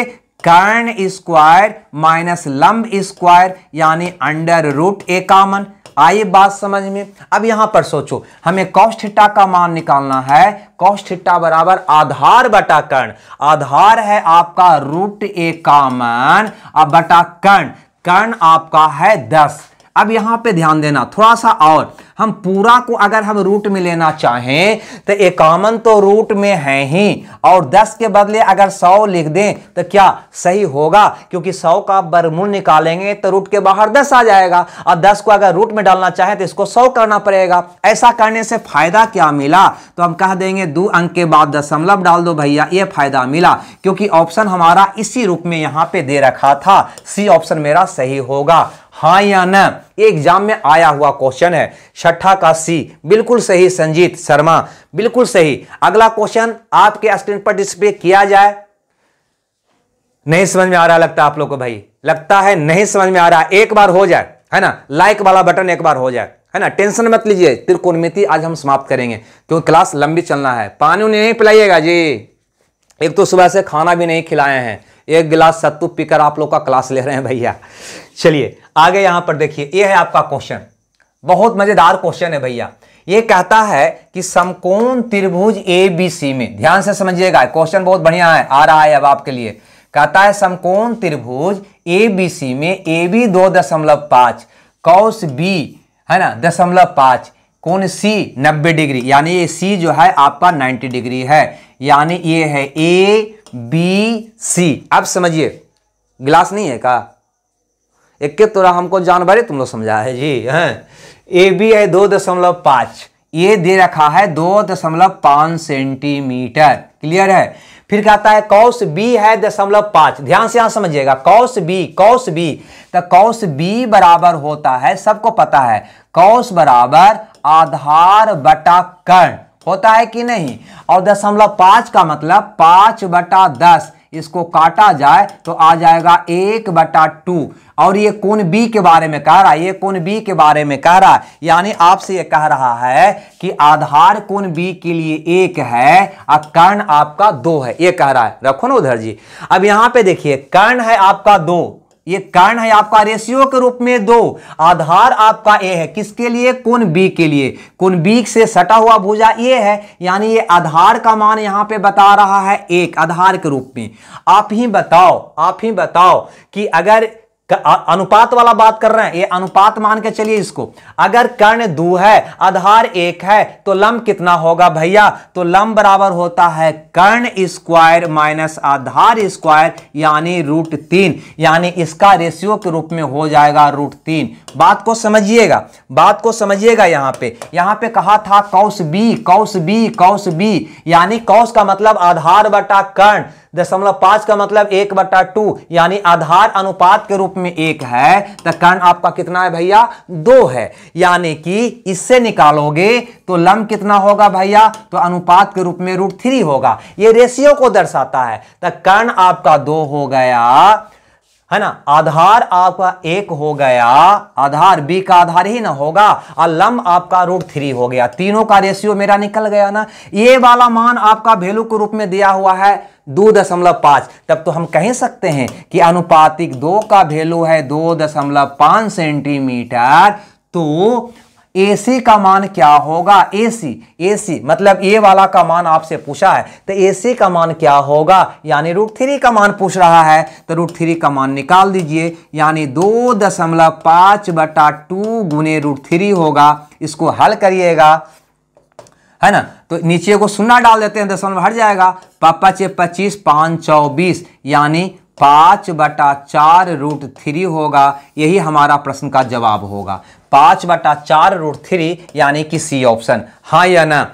Speaker 1: कर्ण स्क्वायर माइनस लंब स्क्वायर यानी अंडर रूट एकामन आइए बात समझ में अब यहां पर सोचो हमें कॉस्ट हिट्टा का मान निकालना है कॉस्ट बराबर आधार बटा कर्ण आधार है आपका रूट ए का मान अब बटा कर्ण कर्ण आपका है दस अब यहां पे ध्यान देना थोड़ा सा और हम पूरा को अगर हम रूट में लेना चाहें तो एकामन तो रूट में है ही और 10 के बदले अगर 100 लिख दें तो क्या सही होगा क्योंकि 100 का बरमूल निकालेंगे तो रूट के बाहर 10 आ जाएगा और 10 को अगर रूट में डालना चाहे तो इसको 100 करना पड़ेगा ऐसा करने से फायदा क्या मिला तो हम कह देंगे दो अंक के बाद दशमलव डाल दो भैया ये फायदा मिला क्योंकि ऑप्शन हमारा इसी रूप में यहाँ पे दे रखा था सी ऑप्शन मेरा सही होगा हाँ या न एग्जाम में आया हुआ क्वेश्चन है छठा का सी बिल्कुल सही संजीत शर्मा बिल्कुल सही अगला क्वेश्चन आपके स्क्रीन पर डिस्प्ले किया जाए नहीं समझ में आ रहा लगता आप लोगों को भाई लगता है नहीं समझ में आ रहा एक बार हो जाए है ना लाइक वाला बटन एक बार हो जाए है ना टेंशन मत लीजिए त्रिकोणमिति आज हम समाप्त करेंगे क्योंकि क्लास लंबी चलना है पानी नहीं पिलाइएगा जी एक तो सुबह से खाना भी नहीं खिलाए हैं एक गिलास सत्तू पीकर आप लोग का क्लास ले रहे हैं भैया चलिए आगे यहां पर देखिए ये है आपका क्वेश्चन बहुत मजेदार क्वेश्चन है भैया ये कहता है कि समकोण त्रिभुज ए बी सी में ध्यान से समझिएगा क्वेश्चन बहुत बढ़िया है आ रहा है अब आपके लिए कहता है समकोण त्रिभुज ए बी सी में ए बी दो दशमलव पांच कौश बी है ना दशमलव पांच कौन सी 90 डिग्री यानी ये सी जो है आपका 90 डिग्री है यानी ये है ए बी सी आप समझिए गिलास नहीं है का एक के तोरा हमको जानवर तुम लोग समझा है जी है ए बी है दो दशमलव पांच ये दे रखा है दो दशमलव पांच सेंटीमीटर क्लियर है फिर कहता है कौश बी है दशमलव पांच ध्यान से यहां समझिएगा कौश बी कौश बी तो कौश बी बराबर होता है सबको पता है कौश बराबर आधार बटा कर्ण होता है कि नहीं और दशमलव पाँच का मतलब पाँच बटा दस इसको काटा जाए तो आ जाएगा एक बटा टू और ये कोण बी के बारे में कह रहा है ये कोण बी के बारे में कह रहा है यानी आपसे ये कह रहा है कि आधार कोण बी के लिए एक है और कर्ण आपका दो है ये कह रहा है रखो ना उधर जी अब यहां पे देखिए कर्ण है आपका दो ये कर्ण है आपका रेशियो e के रूप में दो आधार आपका ए है किसके लिए कुन बी के लिए कुन बी से सटा हुआ भुजा ए है यानी ये आधार का मान यहां पे बता रहा है एक आधार के रूप में आप ही बताओ आप ही बताओ कि अगर अनुपात वाला बात कर रहे हैं ये अनुपात मान के चलिए इसको अगर कर्ण दो है आधार एक है तो लंब कितना होगा भैया तो लंब बराबर होता है कर्ण स्क्वायर माइनस आधार स्क्वायर यानी रूट तीन यानी इसका रेशियो के रूप में हो जाएगा रूट तीन बात को समझिएगा बात को समझिएगा यहाँ पे यहाँ पे कहा था cos B cos B cos B यानी कौश का मतलब आधार बटा कर्ण दशमलव पांच का मतलब एक बटा टू यानी आधार अनुपात के रूप में एक है तो कर्ण आपका कितना है भैया दो है यानी कि इससे निकालोगे तो लंब कितना होगा भैया तो अनुपात के रूप में रूट थ्री होगा ये रेशियो को दर्शाता है तो कर्ण आपका दो हो गया है ना आधार आपका एक हो गया आधार बी का आधार ही ना होगा और लम आपका रूट थ्री हो गया तीनों का रेशियो मेरा निकल गया ना ये वाला मान आपका वेल्यू के रूप में दिया हुआ है दो दशमलव पांच तब तो हम कह सकते हैं कि अनुपातिक दो का वेल्यू है दो दशमलव पांच सेंटीमीटर तो ए का मान क्या होगा ए सी ए सी मतलब ए वाला का मान आपसे पूछा है तो ए का मान क्या होगा यानी रूट थ्री का मान पूछ रहा है तो रूट थ्री का मान निकाल दीजिए यानी दो दशमलव पांच बटा टू गुने रूट थ्री होगा इसको हल करिएगा है ना तो नीचे को सुन्ना डाल देते हैं दशमलव हट जाएगा पापा चे पच्चीस पाँच चौबीस यानी पाँच बटा चार रूट थ्री होगा यही हमारा प्रश्न का जवाब होगा पाँच बटा चार रूट थ्री यानी कि सी ऑप्शन हाँ या ना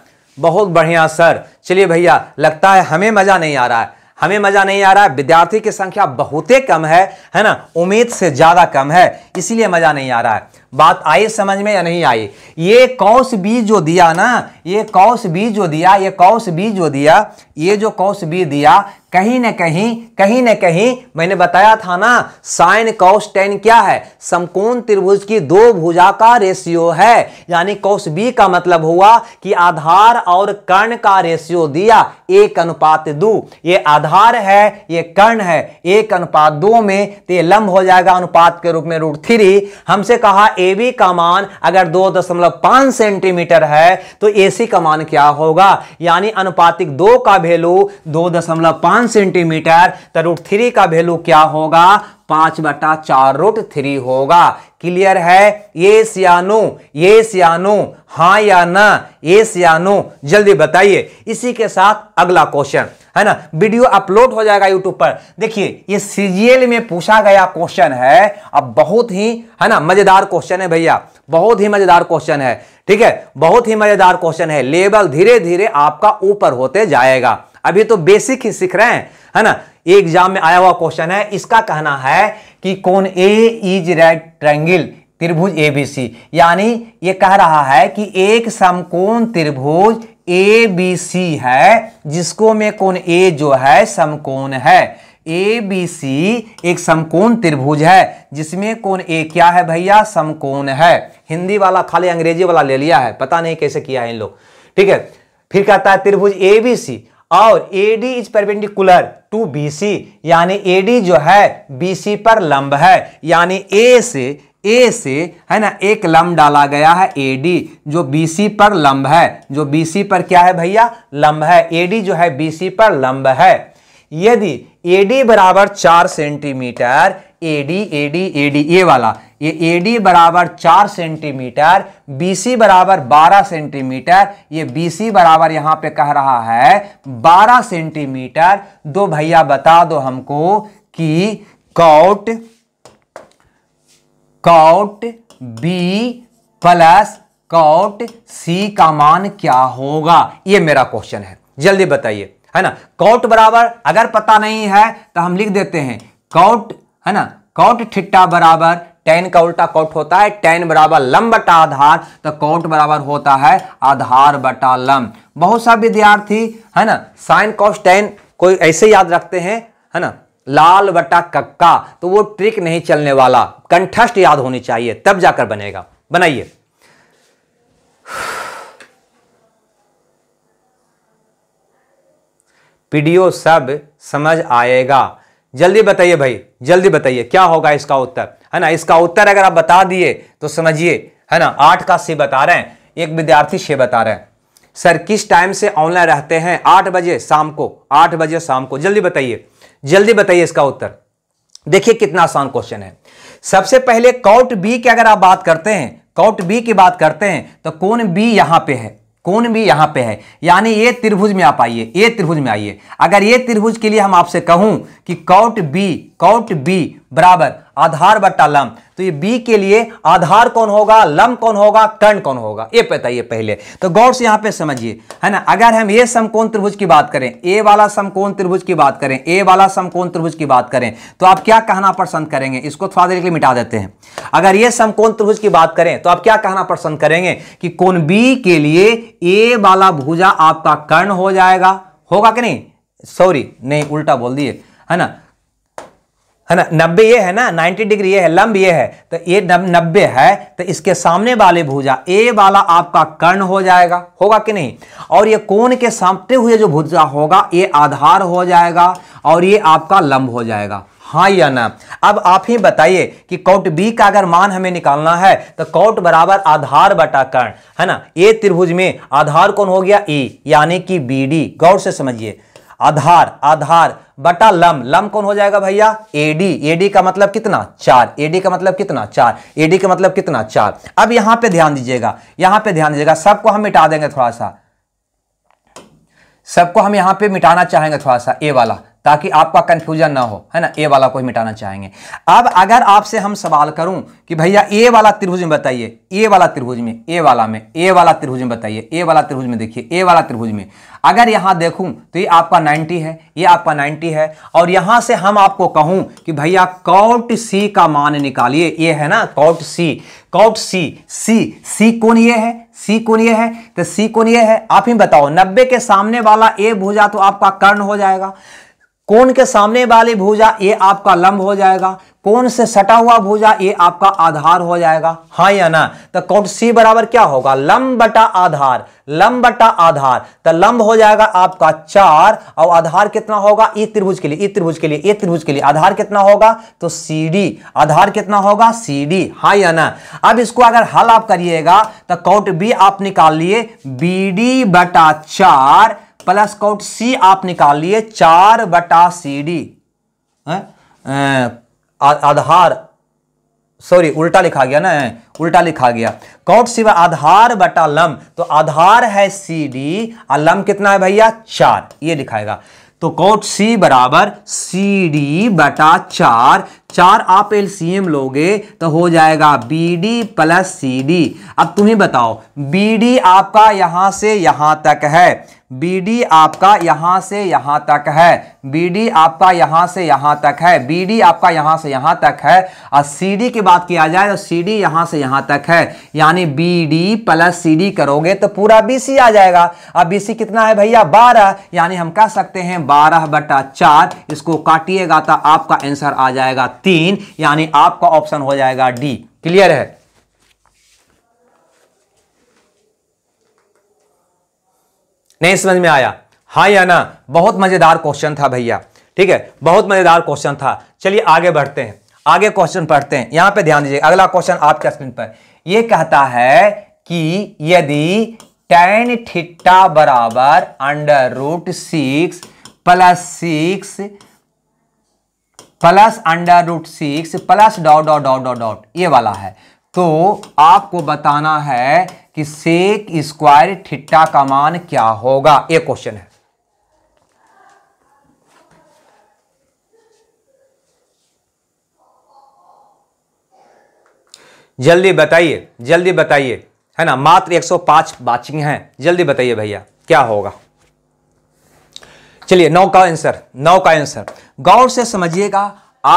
Speaker 1: बहुत बढ़िया सर चलिए भैया लगता है हमें मज़ा नहीं आ रहा है हमें मज़ा नहीं आ रहा है विद्यार्थी की संख्या बहुत कम है है ना उम्मीद से ज़्यादा कम है इसीलिए मज़ा नहीं आ रहा है बात आई समझ में या नहीं आई ये कौश बीज जो दिया ना ये कौश बीज जो दिया ये कौश बीज जो दिया ये जो कौश बीज दिया कहीं ना कहीं कहीं ना कहीं मैंने बताया था ना साइन कौश टेन क्या है समकोण त्रिभुज की दो भुजा का रेशियो है यानी कौश बी का मतलब हुआ कि आधार और कर्ण का रेशियो दिया एक अनुपात दो ये आधार है ये कर्ण है एक अनुपात दो में तो ये लंब हो जाएगा अनुपात के रूप में रूट थ्री हमसे कहा ए बी का मान अगर दो दशमलव पांच सेंटीमीटर है तो ए सी का मान क्या होगा यानी अनुपातिक दो का वैल्यू दो दशमलव पांच सेंटीमीटर तो रूट थ्री का वैल्यू क्या होगा पांच बटा चार रूट थ्री होगा क्लियर है ये सियानो ये सियानो हाँ या ना ये सियानो जल्दी बताइए इसी के साथ अगला क्वेश्चन है ना वीडियो अपलोड हो जाएगा यूट्यूब पर देखिए ये सीजीएल में पूछा गया क्वेश्चन है अब बहुत ही है ना मजेदार क्वेश्चन है भैया बहुत ही मजेदार क्वेश्चन है ठीक है बहुत ही मजेदार क्वेश्चन है लेवल धीरे धीरे आपका ऊपर होते जाएगा अभी तो बेसिक ही सीख रहे हैं है ना एग्जाम में आया हुआ क्वेश्चन है इसका कहना है कि कौन ए इज राइट ट्रैंगल त्रिभुज एबीसी यानी ये कह रहा है कि एक समकोण त्रिभुज ए बी सी है जिसको में कौन ए जो है समकोण है ए बी सी एक समकोण त्रिभुज है जिसमें कौन ए क्या है भैया समकोण है हिंदी वाला खाली अंग्रेजी वाला ले लिया है पता नहीं कैसे किया है इन लोग ठीक है फिर कहता है त्रिभुज ए बी सी और A D is perpendicular to B C यानी ए डी जो है बी सी पर लंब है यानी ए से ए से है ना एक लंब डाला गया है ए डी जो बी सी पर लंब है जो बी सी पर क्या है भैया लंब है ए डी जो है बी सी पर लंब है यदि ए डी बराबर चार centimetre AD AD AD A ये वाला ये एडी बराबर चार सेंटीमीटर बीसी बराबर बारह सेंटीमीटर ये बीसी बराबर यहां पे कह रहा है बारह सेंटीमीटर दो भैया बता दो हमको कि cot cot B plus cot C का मान क्या होगा ये मेरा क्वेश्चन है जल्दी बताइए है ना कॉट बराबर अगर पता नहीं है तो हम लिख देते हैं कॉट है ना कौट ठिट्टा बराबर टेन का उल्टा कौट होता है टेन बराबर लम बटा आधार तो कौट बराबर होता है आधार बटा लम बहुत सा विद्यार्थी है ना साइन कॉस टेन कोई ऐसे याद रखते हैं है ना लाल बटा कक्का तो वो ट्रिक नहीं चलने वाला कंठस्थ याद होनी चाहिए तब जाकर बनेगा बनाइए पीडियो सब समझ आएगा जल्दी बताइए भाई जल्दी बताइए क्या होगा इसका उत्तर है ना इसका उत्तर अगर आप बता दिए तो समझिए है ना आठ का सी बता रहे हैं एक विद्यार्थी छः बता रहे हैं सर किस टाइम से ऑनलाइन रहते हैं आठ बजे शाम को आठ बजे शाम को जल्दी बताइए जल्दी बताइए इसका उत्तर देखिए कितना आसान क्वेश्चन है सबसे पहले कौट बी की अगर आप बात करते हैं कौट बी की बात करते हैं तो कौन बी यहां पे है कौन भी यहां पे है यानी ये त्रिभुज में आप आइए ये त्रिभुज में आइए अगर ये त्रिभुज के लिए हम आपसे कहूं कि कौट बी कौट बी बराबर आधार बट्टा लम तो ये बी के लिए आधार कौन होगा लम कौन होगा कर्ण कौन होगा ये बताइए पहले तो गौर से यहां पे समझिए है ना अगर हम ये समकोण त्रिभुज की बात करें ए वाला समकोण त्रिभुज की बात करें ए वाला समकोण त्रिभुज की बात करें तो आप क्या कहना पसंद करेंगे इसको थोड़ा तो देर के लिए मिटा देते हैं अगर ये समकोण त्रिभुज की बात करें तो आप क्या कहना पसंद करेंगे कि कौन बी के लिए ए वाला भूजा आपका कर्ण हो जाएगा होगा कि नहीं सॉरी नहीं उल्टा बोल दिए है ना है ना नब्बे ये है ना नाइन्टी डिग्री ये है लंब ये है तो ये नब्बे है तो इसके सामने वाले भुजा ए वाला आपका कर्ण हो जाएगा होगा कि नहीं और ये कोण के सामते हुए जो भुजा होगा ये आधार हो जाएगा और ये आपका लंब हो जाएगा हाँ या ना अब आप ही बताइए कि कौट बी का अगर मान हमें निकालना है तो कौट बराबर आधार बटा कर्ण है ना ए त्रिभुज में आधार कौन हो गया ए यानी कि बी डी गौर से समझिए आधार आधार बटा लम लम कौन हो जाएगा भैया एडी एडी का मतलब कितना चार एडी का मतलब कितना चार एडी का मतलब कितना चार अब यहां पे ध्यान दीजिएगा यहां पे ध्यान दीजिएगा सबको हम मिटा देंगे थोड़ा सा सबको हम यहां पे मिटाना चाहेंगे थोड़ा सा ए वाला ताकि आपका कंफ्यूजन ना हो है ना ए वाला को ही मिटाना चाहेंगे अब अगर आपसे हम सवाल करूं कि भैया ए वाला त्रिभुज में बताइए ए वाला त्रिभुज में ए वाला में ए वाला त्रिभुज में बताइए ए वाला त्रिभुज में देखिए ए वाला त्रिभुज में अगर यहां देखूं तो ये आपका 90 है ये आपका 90 है और यहां से हम आपको कहूं कि भैया कॉट सी का मान निकालिए ये है ना कॉट सी कॉट सी सी सी कौन ये है सी कौन ये है तो सी कौन ये है आप ही बताओ नब्बे के सामने वाला ए भुजा तो आपका कर्ण हो जाएगा कोण के सामने वाली भुजा ये आपका लंब हो जाएगा कोण से सटा हुआ भुजा ये आपका आधार हो जाएगा हाँ या ना तो कौट सी बराबर क्या होगा लंब बटा आधार लंब बटा आधार तो लंब हो जाएगा आपका चार और आधार कितना होगा ई त्रिभुज के लिए ई त्रिभुज के लिए ए त्रिभुज के लिए आधार कितना होगा तो सी डी आधार कितना होगा सी डी हाँ या ना अब इसको अगर हल आप करिएगा तो कौट बी आप निकाल लिए बी डी बटा चार प्लस कॉट सी आप निकाल लिए चार बटा सी डी आधार सॉरी उल्टा लिखा गया ना उल्टा लिखा गया कौट सिवा आधार बटा लम तो आधार है सी डी और लम कितना है भैया चार ये लिखाएगा तो कौट सी बराबर सी डी बटा चार चार आप एल सी एम लोगे तो हो जाएगा B D plus C D अब तुम्ही बताओ बी डी आपका यहां से यहां तक है बी आपका यहां से यहां तक है बी आपका यहां से यहां तक है बी आपका यहां से यहाँ तक है और सी की बात किया जाए तो सी डी यहां से यहां तक है यानी B D plus C D करोगे तो पूरा बी सी आ जाएगा अब बी सी कितना है भैया बारह यानी हम कह सकते हैं बारह बटा चार इसको काटिएगा तो आपका आंसर आ जाएगा तीन यानी आपका ऑप्शन हो जाएगा डी क्लियर है नहीं समझ में आया हाँ या ना बहुत मजेदार क्वेश्चन था भैया ठीक है बहुत मजेदार क्वेश्चन था चलिए आगे बढ़ते हैं आगे क्वेश्चन पढ़ते हैं यहां पे ध्यान दीजिए अगला क्वेश्चन आपके स्क्रीन पर यह कहता है कि यदि टेन थीटा बराबर under root six plus six plus under root six plus dot dot dot dot dot ये वाला है तो आपको बताना है कि सेक स्क्वायर ठिट्टा का मान क्या होगा ये क्वेश्चन है जल्दी बताइए जल्दी बताइए है ना मात्र 105 बाचिंग हैं जल्दी बताइए भैया क्या होगा चलिए नौ का आंसर नौ का आंसर गौर से समझिएगा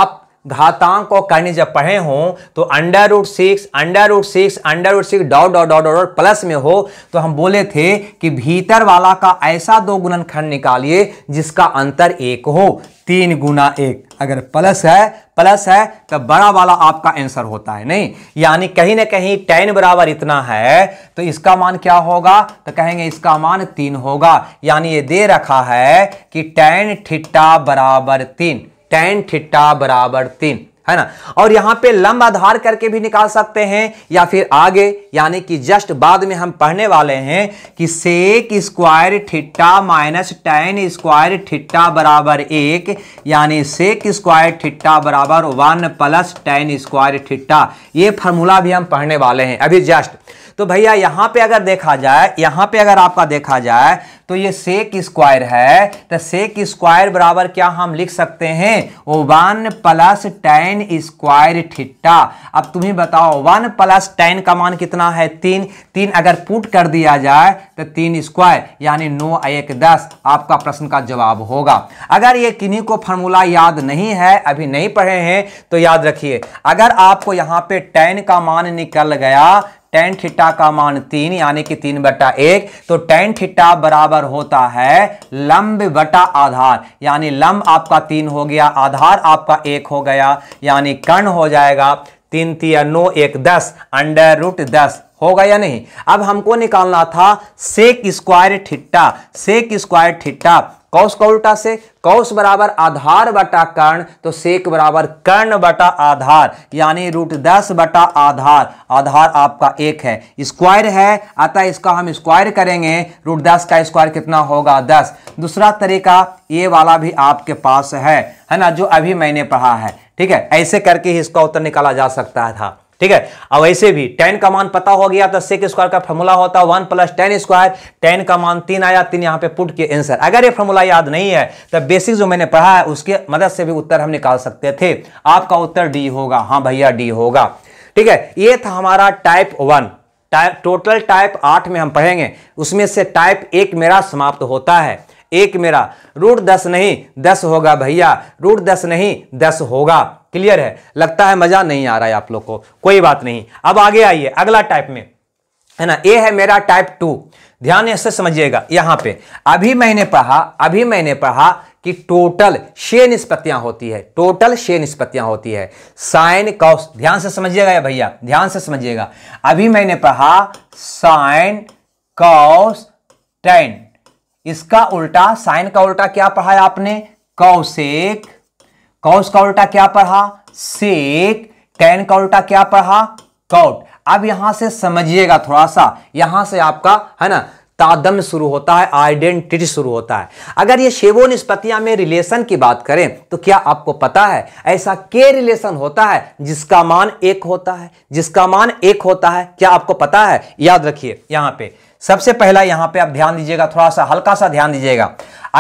Speaker 1: आप घातांक और करने जब पढ़े हों तो under root six under root six under root six dot dot dot dot plus में हो तो हम बोले थे कि भीतर वाला का ऐसा दो खंड निकालिए जिसका अंतर एक हो तीन गुना एक अगर प्लस है प्लस है तो बड़ा वाला आपका आंसर होता है नहीं यानी कहीं ना कहीं टेन बराबर इतना है तो इसका मान क्या होगा तो कहेंगे इसका मान तीन होगा यानी ये दे रखा है कि टेन ठिट्टा बराबर तीन टेन थीटा बराबर तीन है ना और यहां पे लंब आधार करके भी निकाल सकते हैं या फिर आगे यानी कि जस्ट बाद में हम पढ़ने वाले हैं कि sec square theta minus tan square theta बराबर एक यानी सेक स्क्वायर ठिट्टा बराबर one plus tan square theta ये फार्मूला भी हम पढ़ने वाले हैं अभी जस्ट तो भैया यहाँ पे अगर देखा जाए यहाँ पे अगर आपका देखा जाए तो ये सेक स्क्वायर है तो सेक स्क्वायर बराबर क्या हम लिख सकते हैं one plus tan square theta अब तुम्हें बताओ वन प्लस टेन का मान कितना है तीन तीन अगर पुट कर दिया जाए तो तीन स्क्वायर यानी नौ एक दस आपका प्रश्न का जवाब होगा अगर ये किन्हीं को फॉर्मूला याद नहीं है अभी नहीं पढ़े हैं तो याद रखिए अगर आपको यहाँ पे टेन का मान निकल गया टेन थीटा का मान तीन यानी कि तीन बटा एक तो टेन थीटा बराबर होता है लंब बटा आधार यानी लंब आपका तीन हो गया आधार आपका एक हो गया यानी कर्ण हो जाएगा तीन तीन नौ एक दस अंडर रूट दस होगा या नहीं अब हमको निकालना था सेक स्क्वायर ठिट्टा सेक स्क्वायर ठिट्टा कौश का उल्टा से कौश बराबर आधार बटा कर्ण तो सेक बराबर कर्ण बटा आधार यानी रूट दस बटा आधार आधार आपका एक है स्क्वायर है अतः इसका हम स्क्वायर करेंगे रूट दस का स्क्वायर कितना होगा दस दूसरा तरीका ये वाला भी आपके पास है है ना जो अभी मैंने पढ़ा है ठीक है ऐसे करके ही इसका उत्तर निकाला जा सकता था ठीक है अब ऐसे भी टेन का मान पता हो गया तो सेक स्क्वायर का फॉर्मूला होता है one plus tan square tan का मान तीन आया तीन यहाँ पे पुट के आंसर अगर ये फॉर्मूला याद नहीं है तो बेसिक जो मैंने पढ़ा है उसके मदद से भी उत्तर हम निकाल सकते थे आपका उत्तर डी होगा हाँ भैया डी होगा ठीक है ये था हमारा type one type total type आठ में हम पढ़ेंगे उसमें से टाइप एक मेरा समाप्त होता है एक मेरा रूट दस नहीं दस होगा भैया रूट दस नहीं दस होगा क्लियर है लगता है मजा नहीं आ रहा है आप लोग को कोई बात नहीं अब आगे आइए अगला टाइप में है ना ए है मेरा टाइप टू ध्यान से समझिएगा यहां पे अभी मैंने पढ़ा अभी मैंने पढ़ा कि टोटल छह निष्पत्तियां होती है टोटल छह निष्पत्तियां होती है साइन कॉस ध्यान से समझिएगा भैया ध्यान से समझिएगा अभी मैंने पढ़ा साइन कॉस टेन इसका उल्टा साइन का उल्टा क्या पढ़ा है आपने कौशेक कौश का उल्टा क्या पढ़ा सेक टेन का उल्टा क्या पढ़ा कौट अब यहां से समझिएगा थोड़ा सा यहां से आपका है ना तादम शुरू होता है आइडेंटिटी शुरू होता है अगर ये शेवो निष्पत्तियां में रिलेशन की बात करें तो क्या आपको पता है ऐसा के रिलेशन होता है जिसका मान एक होता है जिसका मान एक होता है क्या आपको पता है याद रखिए यहां पे सबसे पहला यहां पे आप ध्यान दीजिएगा थोड़ा सा हल्का सा ध्यान दीजिएगा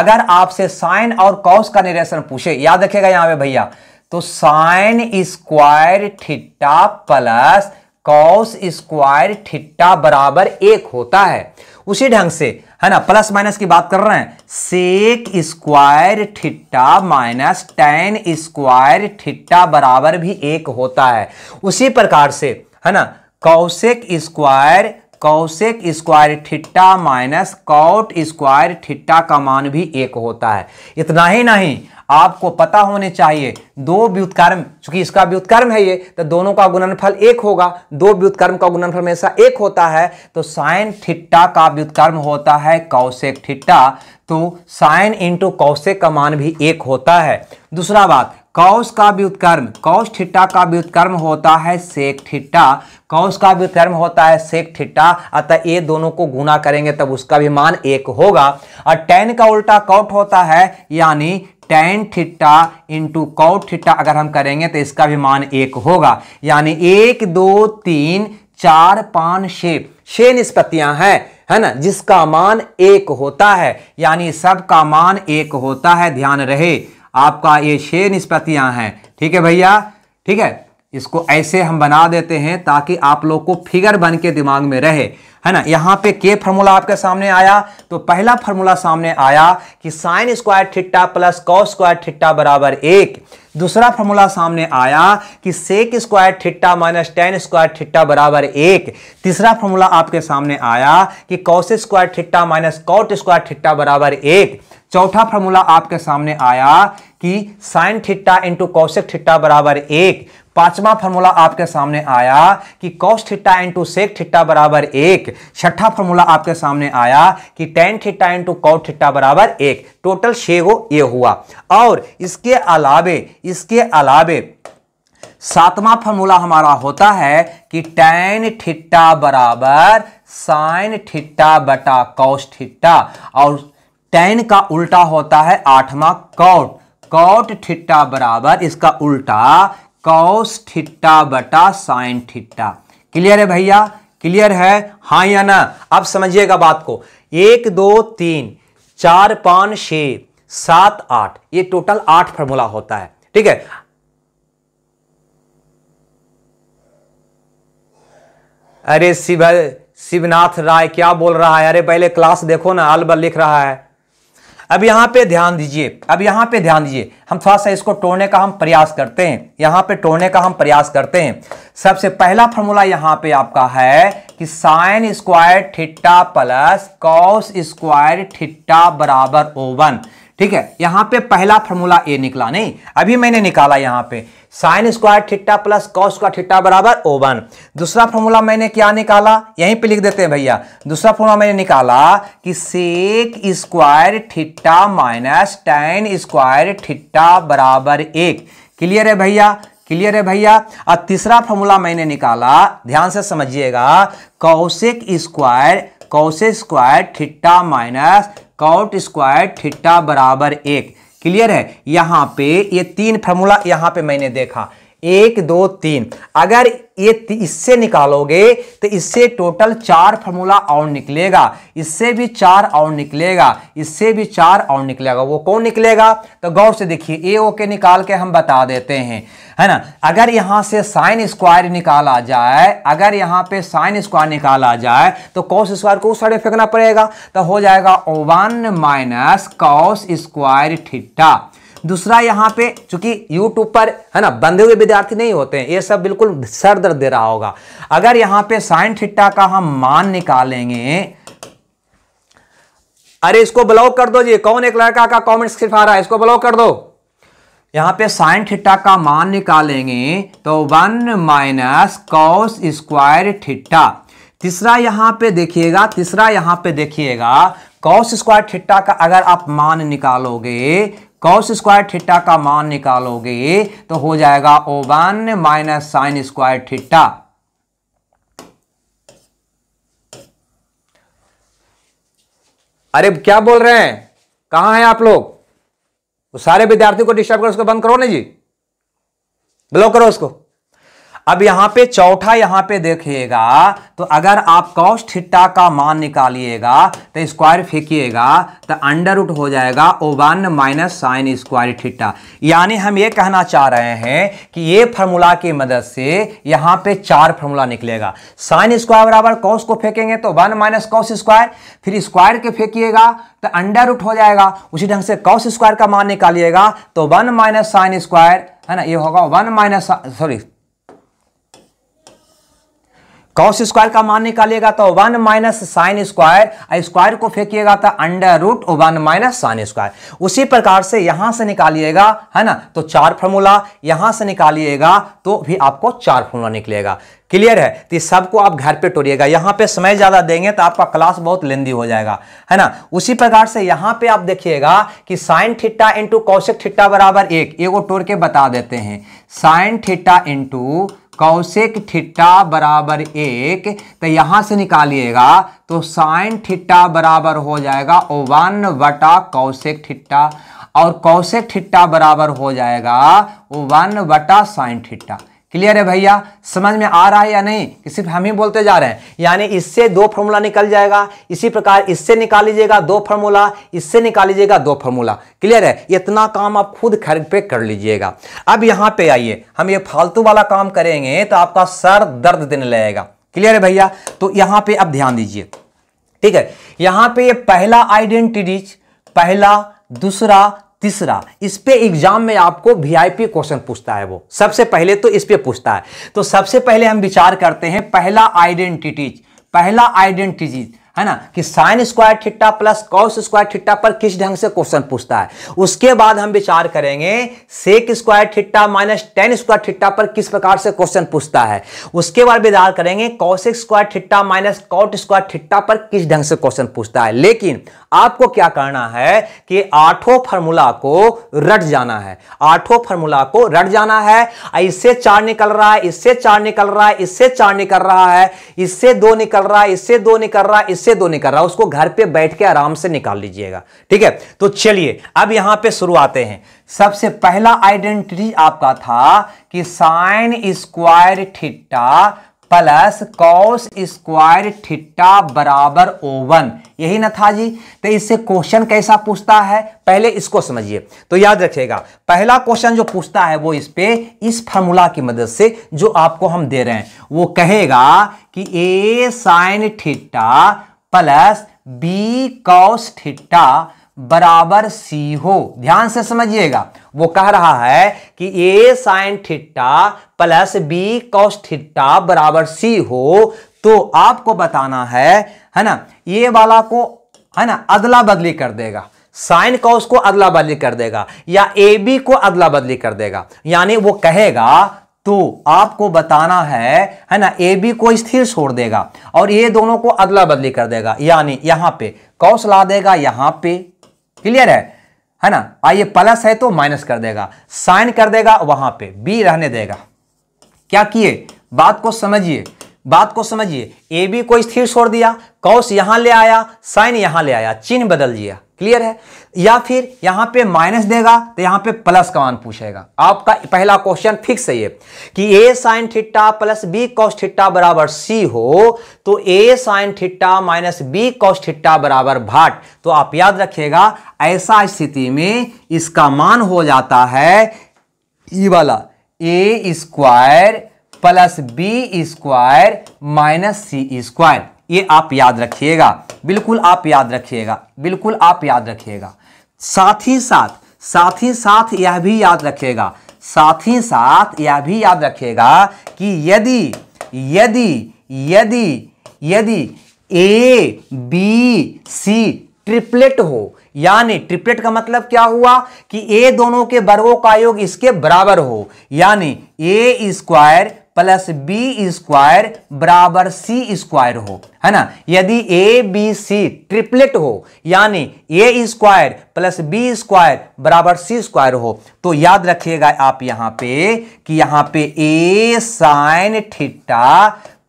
Speaker 1: अगर आपसे साइन और कॉस का निरेशन पूछे याद रखेगा यहां पे भैया तो sine square theta plus cos square theta बराबर एक होता है उसी ढंग से है ना प्लस माइनस की बात कर रहे हैं sec square theta minus tan square theta बराबर भी एक होता है उसी प्रकार से है ना cosec square cosec square theta minus cot square theta का मान भी एक होता है इतना ही नहीं आपको पता होने चाहिए दो व्युतकर्म चूंकि इसका व्युतकर्म है ये तो दोनों का गुणनफल एक होगा दो व्युतकर्म का गुणनफल हमेशा एक होता है तो साइन ठिट्टा का व्युतकर्म होता है कौशिक ठिट्टा तो साइन इंटू कौशिक का मान भी एक होता है दूसरा बात कौश का व्युत्कर्म कौश ठिट्टा का व्युत्कर्म होता है सेक ठिट्टा कौश का व्युत्कर्म होता है सेक ठिट्टा अतः ये दोनों को गुना करेंगे तब उसका भी मान एक होगा और टेन का उल्टा कौट होता है यानी टेन ठिट्टा इंटू कौट ठिट्टा अगर हम करेंगे तो इसका भी मान एक होगा यानी एक दो तीन चार पाँच छे छः निष्पत्तियाँ हैं है ना जिसका मान एक होता है यानी सबका मान एक होता है ध्यान रहे आपका ये छह निष्पत्तियां हैं ठीक है भैया ठीक है इसको ऐसे हम बना देते हैं ताकि आप लोग को फिगर बन के दिमाग में रहे है ना यहाँ पे के फार्मूला आपके सामने आया तो पहला फॉर्मूला सामने आया कि sine square theta plus cos square theta बराबर एक दूसरा फॉर्मूला सामने आया कि sec square theta minus tan square theta बराबर एक तीसरा फार्मूला आपके सामने आया कि cosec square theta minus cot square theta बराबर एक चौथा फार्मूला आपके सामने आया कि sine theta into cosec theta बराबर एक पांचवा फॉर्मूला आपके सामने आया कि cos theta into sec theta बराबर एक छठा फॉर्मूला आपके सामने आया कि tan theta into cot theta बराबर एक टोटल छे गो ये हुआ और इसके अलावे इसके अलावे सातवा फॉर्मूला हमारा होता है कि टेन थीटा बराबर साइन थीटा बटा कौश थीटा और टेन का उल्टा होता है आठवा कौट कौट थीटा बराबर इसका उल्टा कॉस ठिट्टा बटा साइन ठिट्टा क्लियर है भैया क्लियर है हा या ना अब समझिएगा बात को एक दो तीन चार पांच छ सात आठ ये टोटल आठ फॉर्मूला होता है ठीक है अरे शिव शिवनाथ राय क्या बोल रहा है अरे पहले क्लास देखो ना अलबल लिख रहा है अब यहाँ पे ध्यान दीजिए अब यहाँ पे ध्यान दीजिए हम थोड़ा सा इसको तोड़ने का हम प्रयास करते हैं यहाँ पे तोड़ने का हम प्रयास करते हैं सबसे पहला फॉर्मूला यहाँ पे आपका है कि sine square theta plus cos square theta बराबर ओवन ठीक है यहां पे पहला फॉर्मूला ए निकला नहीं अभी मैंने निकाला यहां पे sine square theta plus cos square theta बराबर ओ वन दूसरा फॉर्मूला मैंने क्या निकाला यहीं पे लिख देते हैं भैया दूसरा फॉर्मूला मैंने निकाला कि sec square theta minus tan square theta बराबर एक क्लियर है भैया क्लियर है भैया और तीसरा फॉर्मूला मैंने निकाला ध्यान से समझिएगा cosec square cosec square theta minus cot square theta बराबर एक क्लियर है यहाँ पे ये तीन फार्मूला यहाँ पे मैंने देखा एक दो तीन अगर ये इससे निकालोगे तो इससे टोटल चार फॉर्मूला और निकलेगा इससे भी चार और निकलेगा इससे भी चार और निकलेगा वो कौन निकलेगा तो गौर से देखिए ए ओके निकाल के हम बता देते हैं है ना अगर यहाँ से साइन स्क्वायर निकाला जाए अगर यहाँ पे साइन स्क्वायर निकाला जाए तो कॉस स्क्वायर को उस साइड फेंकना पड़ेगा तो हो जाएगा one minus cos square theta दूसरा यहाँ पे चूंकि यूट्यूब पर है ना बंधे हुए विद्यार्थी नहीं होते हैं ये सब बिल्कुल सर दर्द दे रहा होगा अगर यहाँ पे साइन ठिट्टा का हम मान निकालेंगे अरे इसको ब्लॉक कर दो जी कौन एक लड़का का कॉमेंट सिर्फ आ रहा है इसको ब्लॉक कर दो यहाँ पे साइन ठिट्टा का मान निकालेंगे तो one minus cos square theta तीसरा यहाँ पे देखिएगा तीसरा यहाँ पे देखिएगा कॉस स्क्वायर ठिट्टा का अगर आप मान निकालोगे कॉस स्क्वायर ठिट्टा का मान निकालोगे तो हो जाएगा ओ one minus sine square theta अरे क्या बोल रहे हैं कहां हैं आप लोग वो सारे विद्यार्थियों को डिस्टर्ब करो उसको बंद करो ना जी ब्लॉक करो उसको अब यहां पे चौथा यहां पे देखिएगा तो अगर आप कौश ठिट्टा का मान निकालिएगा तो स्क्वायर फेंकीेगा तो अंडर रूट हो जाएगा ओ one minus sine square theta यानी हम ये कहना चाह रहे हैं कि ये फार्मूला की मदद से यहां पे चार फार्मूला निकलेगा साइन स्क्वायर बराबर कौश को फेंकेंगे तो वन माइनस कौश स्क्वायर फिर स्क्वायर के फेंकीेगा तो अंडर रूट हो जाएगा उसी ढंग से कौश स्क्वायर का मान निकालिएगा तो वन माइनस साइन स्क्वायर है ना ये होगा one minus sorry cos square का मान निकालिएगा तो one minus sine square square को फेंकिएगा तो under root one minus sine square उसी प्रकार से यहां से निकालिएगा है ना तो चार फॉर्मूला यहां से निकालिएगा तो भी आपको चार फॉर्मूला निकलेगा क्लियर है तो सबको आप घर पे टोरिएगा यहाँ पे समय ज़्यादा देंगे तो आपका क्लास बहुत लेंदी हो जाएगा है ना उसी प्रकार से यहाँ पे आप देखिएगा कि sine theta into cosec theta बराबर एक ये वो टोर के बता देते हैं sine theta into cosec theta बराबर एक तो यहाँ से निकालिएगा तो साइन ठिट्टा बराबर हो जाएगा वन वटा कौशिक ठिट्टा और कौशिक ठिट्टा बराबर हो जाएगा वन वटा साइन ठिट्टा क्लियर है भैया समझ में आ रहा है या नहीं कि सिर्फ हम ही बोलते जा रहे हैं यानी इससे दो फॉर्मूला निकल जाएगा इसी प्रकार इससे निकाल लीजिएगा दो फॉर्मूला इससे निकाल लीजिएगा दो फॉर्मूला क्लियर है इतना काम आप खुद घर पे कर लीजिएगा अब यहाँ पे आइए हम ये फालतू वाला काम करेंगे तो आपका सर दर्द देने लगेगा क्लियर है भैया तो यहाँ पे अब ध्यान दीजिए ठीक है यहाँ पे ये पहला आइडेंटिटीज पहला दूसरा तीसरा इस पे एग्जाम में आपको वीआईपी क्वेश्चन पूछता है वो सबसे पहले तो इस पे पूछता है तो सबसे पहले हम विचार करते हैं पहला आइडेंटिटीज पहला आइडेंटिटीज है ना कि sine square theta plus cos square theta पर किस ढंग से क्वेश्चन पूछता है उसके बाद हम विचार करेंगे sec square theta minus tan square theta पर किस प्रकार से क्वेश्चन पूछता है उसके बाद विचार करेंगे cos square theta minus cot square theta पर किस ढंग से क्वेश्चन पूछता है लेकिन आपको क्या करना है कि आठों फार्मूला को रट जाना है आठों फार्मूला को रट जाना है इससे चार निकल रहा है इससे चार निकल रहा है इससे चार निकल रहा है इससे दो निकल रहा है इससे दो निकल रहा है इससे से दो निकल रहा है उसको घर पे बैठ के आराम से निकाल लीजिएगा ठीक है तो चलिए अब यहां पे शुरू आते हैं सबसे पहला आइडेंटिटी आपका था कि sine square theta plus cos square theta बराबर ओवन यही ना था जी तो इससे क्वेश्चन कैसा पूछता है पहले इसको समझिए तो याद रखिएगा पहला क्वेश्चन जो पूछता है वो इस पे इस फॉर्मूला की मदद से जो आपको हम दे रहे हैं वो कहेगा कि a sine theta plus b cos theta बराबर सी हो ध्यान से समझिएगा वो कह रहा है कि a sine theta plus b cos theta बराबर सी हो तो आपको बताना है है ना ये वाला को है ना अदला बदली कर देगा साइन कॉस को अदला बदली कर देगा या ए बी को अदला बदली कर देगा यानी वो कहेगा तो आपको बताना है है ना ए बी को स्थिर छोड़ देगा और ये दोनों को अदला बदली कर देगा यानी यहां पे कौश ला देगा यहां पे क्लियर है है ना आइए प्लस है तो माइनस कर देगा साइन कर देगा वहां पे बी रहने देगा क्या किए बात को समझिए बात को समझिए ए बी को स्थिर छोड़ दिया कौश यहां ले आया साइन यहां ले आया चिन्ह बदल दिया क्लियर है या फिर यहां पे माइनस देगा तो यहां पे प्लस का मान पूछेगा आपका पहला क्वेश्चन फिक्स है ये कि a sine theta plus b cos theta बराबर सी हो तो a sine theta minus b cos theta बराबर भाट तो आप याद रखिएगा ऐसा स्थिति में इसका मान हो जाता है ई e वाला a square plus B square minus c square ये आप याद रखिएगा बिल्कुल आप याद रखिएगा बिल्कुल आप याद रखिएगा साथ ही साथ साथ ही साथ यह भी याद रखिएगा साथ ही साथ यह भी याद रखिएगा कि यदि यदि यदि यदि ए बी सी ट्रिपलेट हो यानी ट्रिपलेट का मतलब क्या हुआ कि ए दोनों के वर्गों का योग इसके बराबर हो यानी a square plus B square बराबर सी स्क्वायर हो है ना यदि ए बी सी ट्रिपलेट हो यानी a square plus B square बराबर सी स्क्वायर हो तो याद रखिएगा आप यहां पे कि यहां पे a sine theta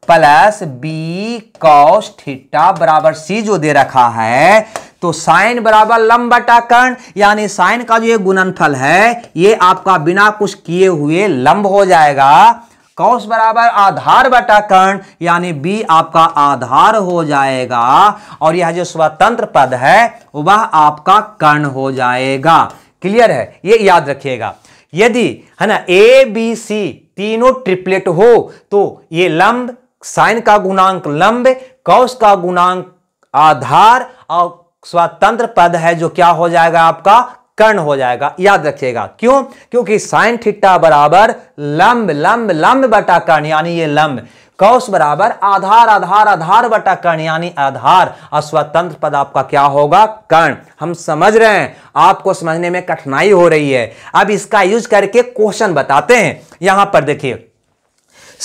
Speaker 1: plus b cos theta बराबर सी जो दे रखा है तो साइन बराबर लंब बटा कर्ण यानी साइन का जो ये गुणनफल है ये आपका बिना कुछ किए हुए लंब हो जाएगा कौश बराबर आधार बटा कर्ण यानी बी आपका आधार हो जाएगा और यह जो स्वतंत्र पद है वह आपका कर्ण हो जाएगा क्लियर है ये याद रखिएगा यदि है ना ए बी सी तीनों ट्रिपलेट हो तो ये लंब साइन का गुणांक लंब कौश का गुणांक आधार और स्वतंत्र पद है जो क्या हो जाएगा आपका कर्ण हो जाएगा याद रखिएगा क्यों क्योंकि साइन थीटा बराबर लंब लंब लंब बटा कर्ण यानी ये लंब कौश बराबर आधार आधार आधार बटा कर्ण यानी आधार अस्वतंत्र पद आपका क्या होगा कर्ण हम समझ रहे हैं आपको समझने में कठिनाई हो रही है अब इसका यूज करके क्वेश्चन बताते हैं यहां पर देखिए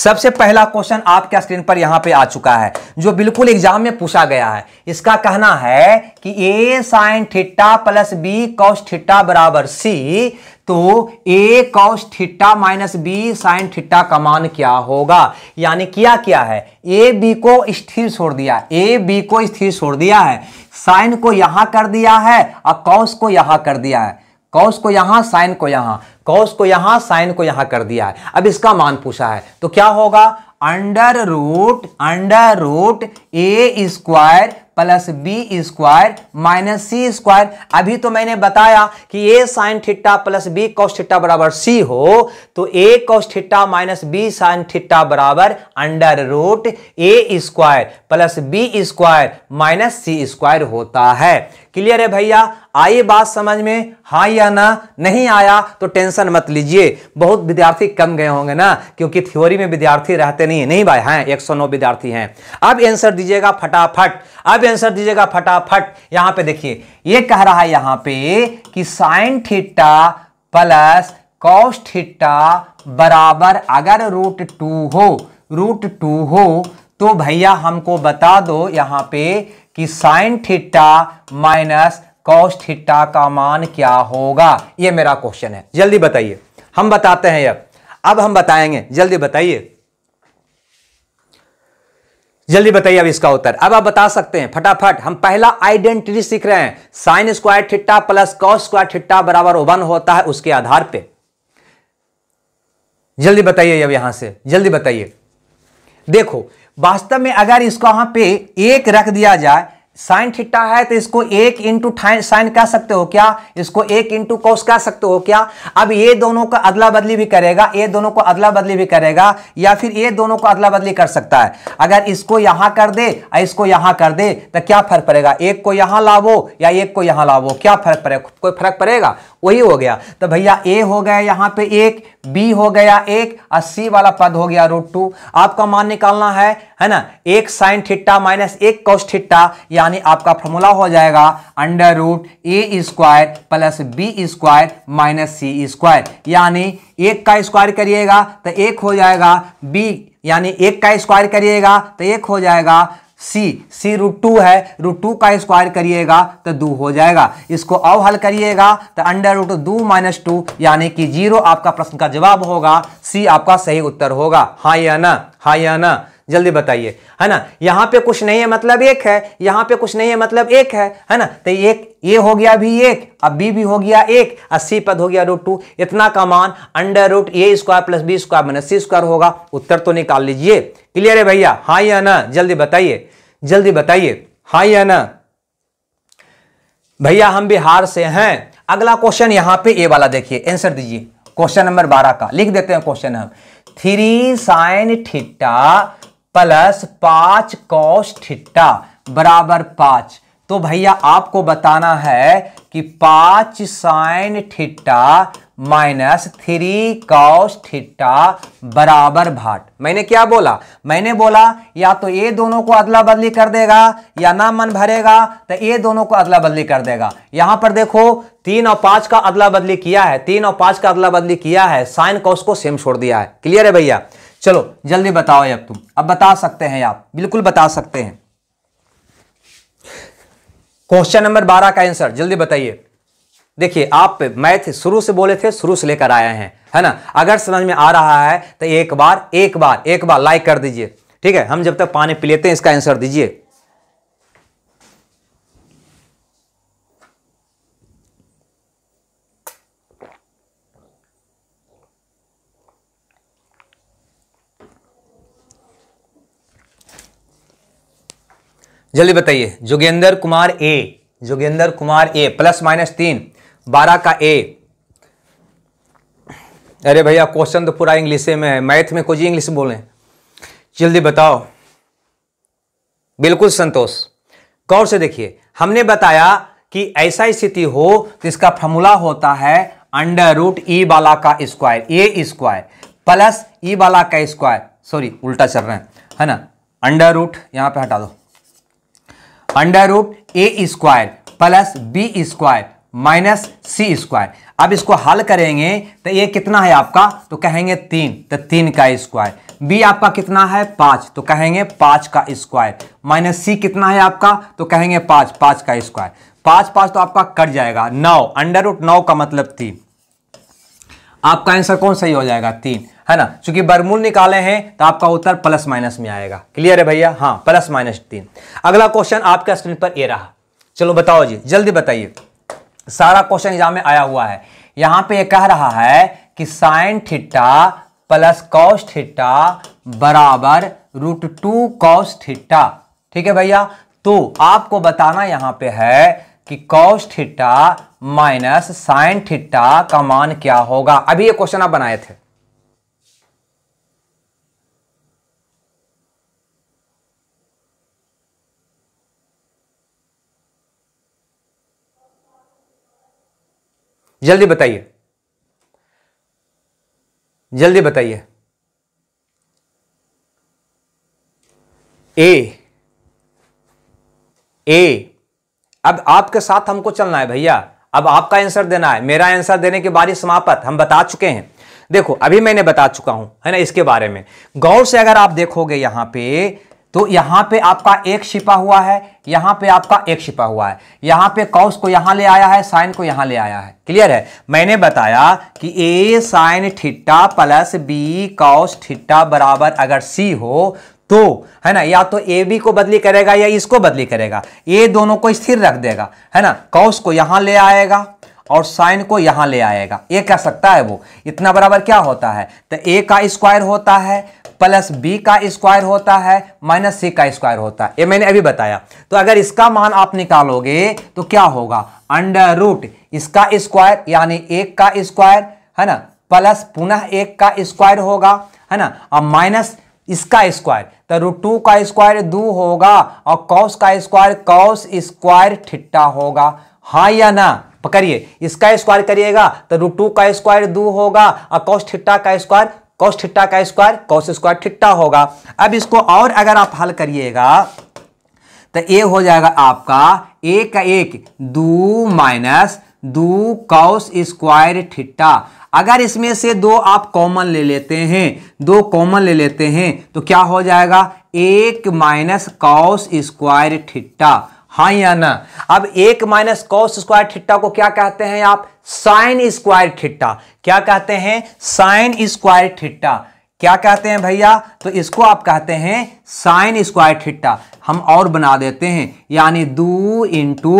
Speaker 1: सबसे पहला क्वेश्चन आपके स्क्रीन पर यहां पे आ चुका है जो बिल्कुल एग्जाम में पूछा गया है इसका कहना है कि a sine theta plus b cos theta बराबर सी तो a cos theta minus b sine theta का मान क्या होगा यानी क्या क्या है ए बी को स्थिर छोड़ दिया ए बी को स्थिर छोड़ दिया है साइन को यहां कर दिया है और कौश को यहां कर दिया है कॉस को यहां साइन को यहां कॉस को यहां साइन को यहां कर दिया है अब इसका मान पूछा है तो क्या होगा under root under root a square plus B square minus c square अभी तो मैंने बताया कि a sine theta plus b cos theta बराबर सी हो तो a cos theta minus b sine theta बराबर under root a square plus B square minus c square होता है क्लियर है भैया आई बात समझ में हाँ या ना नहीं आया तो टेंशन मत लीजिए बहुत विद्यार्थी कम गए होंगे ना क्योंकि थ्योरी में विद्यार्थी रहते नहीं है नहीं भाई हैं हाँ, एक सौ नौ विद्यार्थी हैं अब आंसर दीजिएगा फटाफट अब आंसर दीजिएगा फटाफट यहाँ पे देखिए ये कह रहा है यहाँ पे कि sine theta plus cos theta बराबर अगर रूट टू हो रूट टू हो तो भैया हमको बता दो यहाँ पे कि साइन थीटा माइनस कॉस्ट का मान क्या होगा ये मेरा क्वेश्चन है जल्दी बताइए हम बताते हैं अब अब हम बताएंगे जल्दी बताइए जल्दी बताइए अब इसका उत्तर अब आप बता सकते हैं फटाफट हम पहला आइडेंटिटी सीख रहे हैं sine square theta plus cos square theta बराबर वन होता है उसके आधार पे जल्दी बताइए अब यहां से जल्दी बताइए देखो वास्तव में अगर इसको यहां पे एक रख दिया जाए साइन थीटा है तो इसको एक इंटू साइन कह सकते हो क्या इसको एक इंटू कोस कह सकते हो क्या अब ये दोनों का अदला बदली भी करेगा ये दोनों को अदला बदली भी करेगा या फिर ये दोनों को अदला बदली कर सकता है अगर इसको यहां कर दे या इसको यहां कर दे तो क्या फर्क पड़ेगा एक को यहां लावो या एक को यहां लावो क्या फर्क पड़ेगा कोई फर्क पड़ेगा वही हो गया तो भैया ए हो गया यहां पे एक बी हो गया एक और सी वाला पद हो गया रूट टू आपका मान निकालना है है ना एक साइन ठिट्टा माइनस एक कौश ठिट्टा यानी आपका फॉर्मूला हो जाएगा under root a square plus B square minus c square यानी एक का स्क्वायर करिएगा तो एक हो जाएगा बी यानी एक का स्क्वायर करिएगा तो एक हो जाएगा सी सी रूट टू है रूट टू का स्क्वायर करिएगा तो दो हो जाएगा इसको अब हल करिएगा तो अंडर रूट दो माइनस टू यानी कि जीरो आपका प्रश्न का जवाब होगा सी आपका सही उत्तर होगा हाँ या ना हाँ या ना जल्दी बताइए है ना यहाँ पे कुछ नहीं है मतलब एक है यहाँ पे कुछ नहीं है मतलब एक है है ना तो एक ये हो गया भी एक अब बी भी हो गया एक अस्सी पद हो गया रूट टू इतना का मान under root a square plus B square minus c square होगा उत्तर तो निकाल लीजिए क्लियर है भैया हाँ या ना जल्दी बताइए जल्दी बताइए हाँ या ना भैया हम बिहार से हैं अगला क्वेश्चन यहां पे ए वाला देखिए आंसर दीजिए क्वेश्चन नंबर बारह का लिख देते हैं क्वेश्चन हम थ्री साइन ठिट्टा प्लस पांच कौश ठिट्टा बराबर पांच तो भैया आपको बताना है कि पांच sine theta minus three cos theta बराबर भाट मैंने क्या बोला मैंने बोला या तो ये दोनों को अदला बदली कर देगा या ना मन भरेगा तो ये दोनों को अदला बदली कर देगा यहां पर देखो तीन और पांच का अदला बदली किया है तीन और पांच का अदला बदली किया है साइन कॉस को सेम छोड़ दिया है क्लियर है भैया चलो जल्दी बताओ अब तुम अब बता सकते हैं आप बिल्कुल बता सकते हैं क्वेश्चन नंबर बारह का आंसर जल्दी बताइए देखिए आप मैथ शुरू से बोले थे शुरू से लेकर आए हैं है ना अगर समझ में आ रहा है तो एक बार एक बार एक बार लाइक कर दीजिए ठीक है हम जब तक पानी पी लेते हैं इसका आंसर दीजिए जल्दी बताइए जोगेंद्र कुमार ए जोगेंद्र कुमार ए प्लस माइनस तीन बारह का ए अरे भैया क्वेश्चन तो पूरा इंग्लिश में है मैथ में कोई इंग्लिश बोलें जल्दी बताओ बिल्कुल संतोष गौर से देखिए हमने बताया कि ऐसा स्थिति हो जिसका फॉर्मूला होता है अंडर रूट ई वाला का square a square plus e वाला का स्क्वायर सॉरी उल्टा चल रहे हैं है ना अंडर रूट यहां पे हटा दो under root a square plus B square minus c square अब इसको हल करेंगे तो ये कितना है आपका तो कहेंगे तीन तो तीन का स्क्वायर बी आपका कितना है पाँच तो कहेंगे पाँच का स्क्वायर माइनस सी कितना है आपका तो कहेंगे पाँच पाँच का स्क्वायर पाँच पाँच तो आपका कट जाएगा नौ अंडर रूट नौ का मतलब तीन आपका आंसर कौन सही हो जाएगा तीन है ना चूंकि बरमूल निकाले हैं तो आपका उत्तर प्लस माइनस में आएगा क्लियर है भैया हाँ प्लस माइनस तीन अगला क्वेश्चन आपका स्क्रीन पर ये रहा चलो बताओ जी जल्दी बताइए सारा क्वेश्चन एग्जाम में आया हुआ है यहां पे ये कह रहा है कि sine theta plus cos theta बराबर रूट टू कॉस थीटा ठीक है भैया तो आपको बताना यहां पे है कि cos theta minus sine theta का मान क्या होगा अभी ये क्वेश्चन आप बनाए थे जल्दी बताइए जल्दी बताइए ए ए अब आपके साथ हमको चलना है भैया अब आपका आंसर देना है मेरा आंसर देने की बारी समाप्त हम बता चुके हैं देखो अभी मैंने बता चुका हूं है ना इसके बारे में गौर से अगर आप देखोगे यहां पे तो यहां पे आपका एक छिपा हुआ है यहां पे आपका एक छिपा हुआ है यहां पे कौश को यहां ले आया है साइन को यहां ले आया है क्लियर है मैंने बताया कि a sine theta plus b cos theta बराबर अगर सी हो तो है ना या तो ए बी को बदली करेगा या इसको बदली करेगा ये दोनों को स्थिर रख देगा है ना कौश को यहां ले आएगा और साइन को यहां ले आएगा ये कह सकता है वो इतना बराबर क्या होता है तो ए का स्क्वायर होता है प्लस बी का स्क्वायर होता है माइनस सी का स्क्वायर होता है ये मैंने अभी बताया तो अगर इसका मान आप निकालोगे तो क्या होगा अंडर रूट इसका स्क्वायर यानी एक का स्क्वायर है ना प्लस पुनः एक का स्क्वायर होगा है ना और माइनस इसका स्क्वायर तो रूट टू का स्क्वायर दो होगा और कौस का स्क्वायर कौस स्क्वायर ठिट्टा होगा हाँ या ना करिए इसका स्क्वायर करिएगा तो रूट टू का स्क्वायर दो होगा और कौस ठिट्टा का स्क्वायर कॉस ठिट्टा का स्क्वायर कॉस स्क्वायर ठिट्टा होगा अब इसको और अगर आप हल करिएगा तो ए हो जाएगा आपका एक का एक दो माइनस दो कॉस स्क्वायर ठिट्टा अगर इसमें से दो आप कॉमन ले लेते हैं दो कॉमन ले लेते हैं तो क्या हो जाएगा एक माइनस कॉस स्क्वायर ठिट्टा हाँ या ना अब एक माइनस कॉस स्क्वायर ठिट्टा को क्या कहते हैं आप साइन स्क्वायर ठिट्टा क्या कहते हैं साइन स्क्वायर ठिट्टा क्या कहते हैं भैया तो इसको आप कहते हैं साइन स्क्वायर ठिट्टा हम और बना देते हैं यानी दो इंटू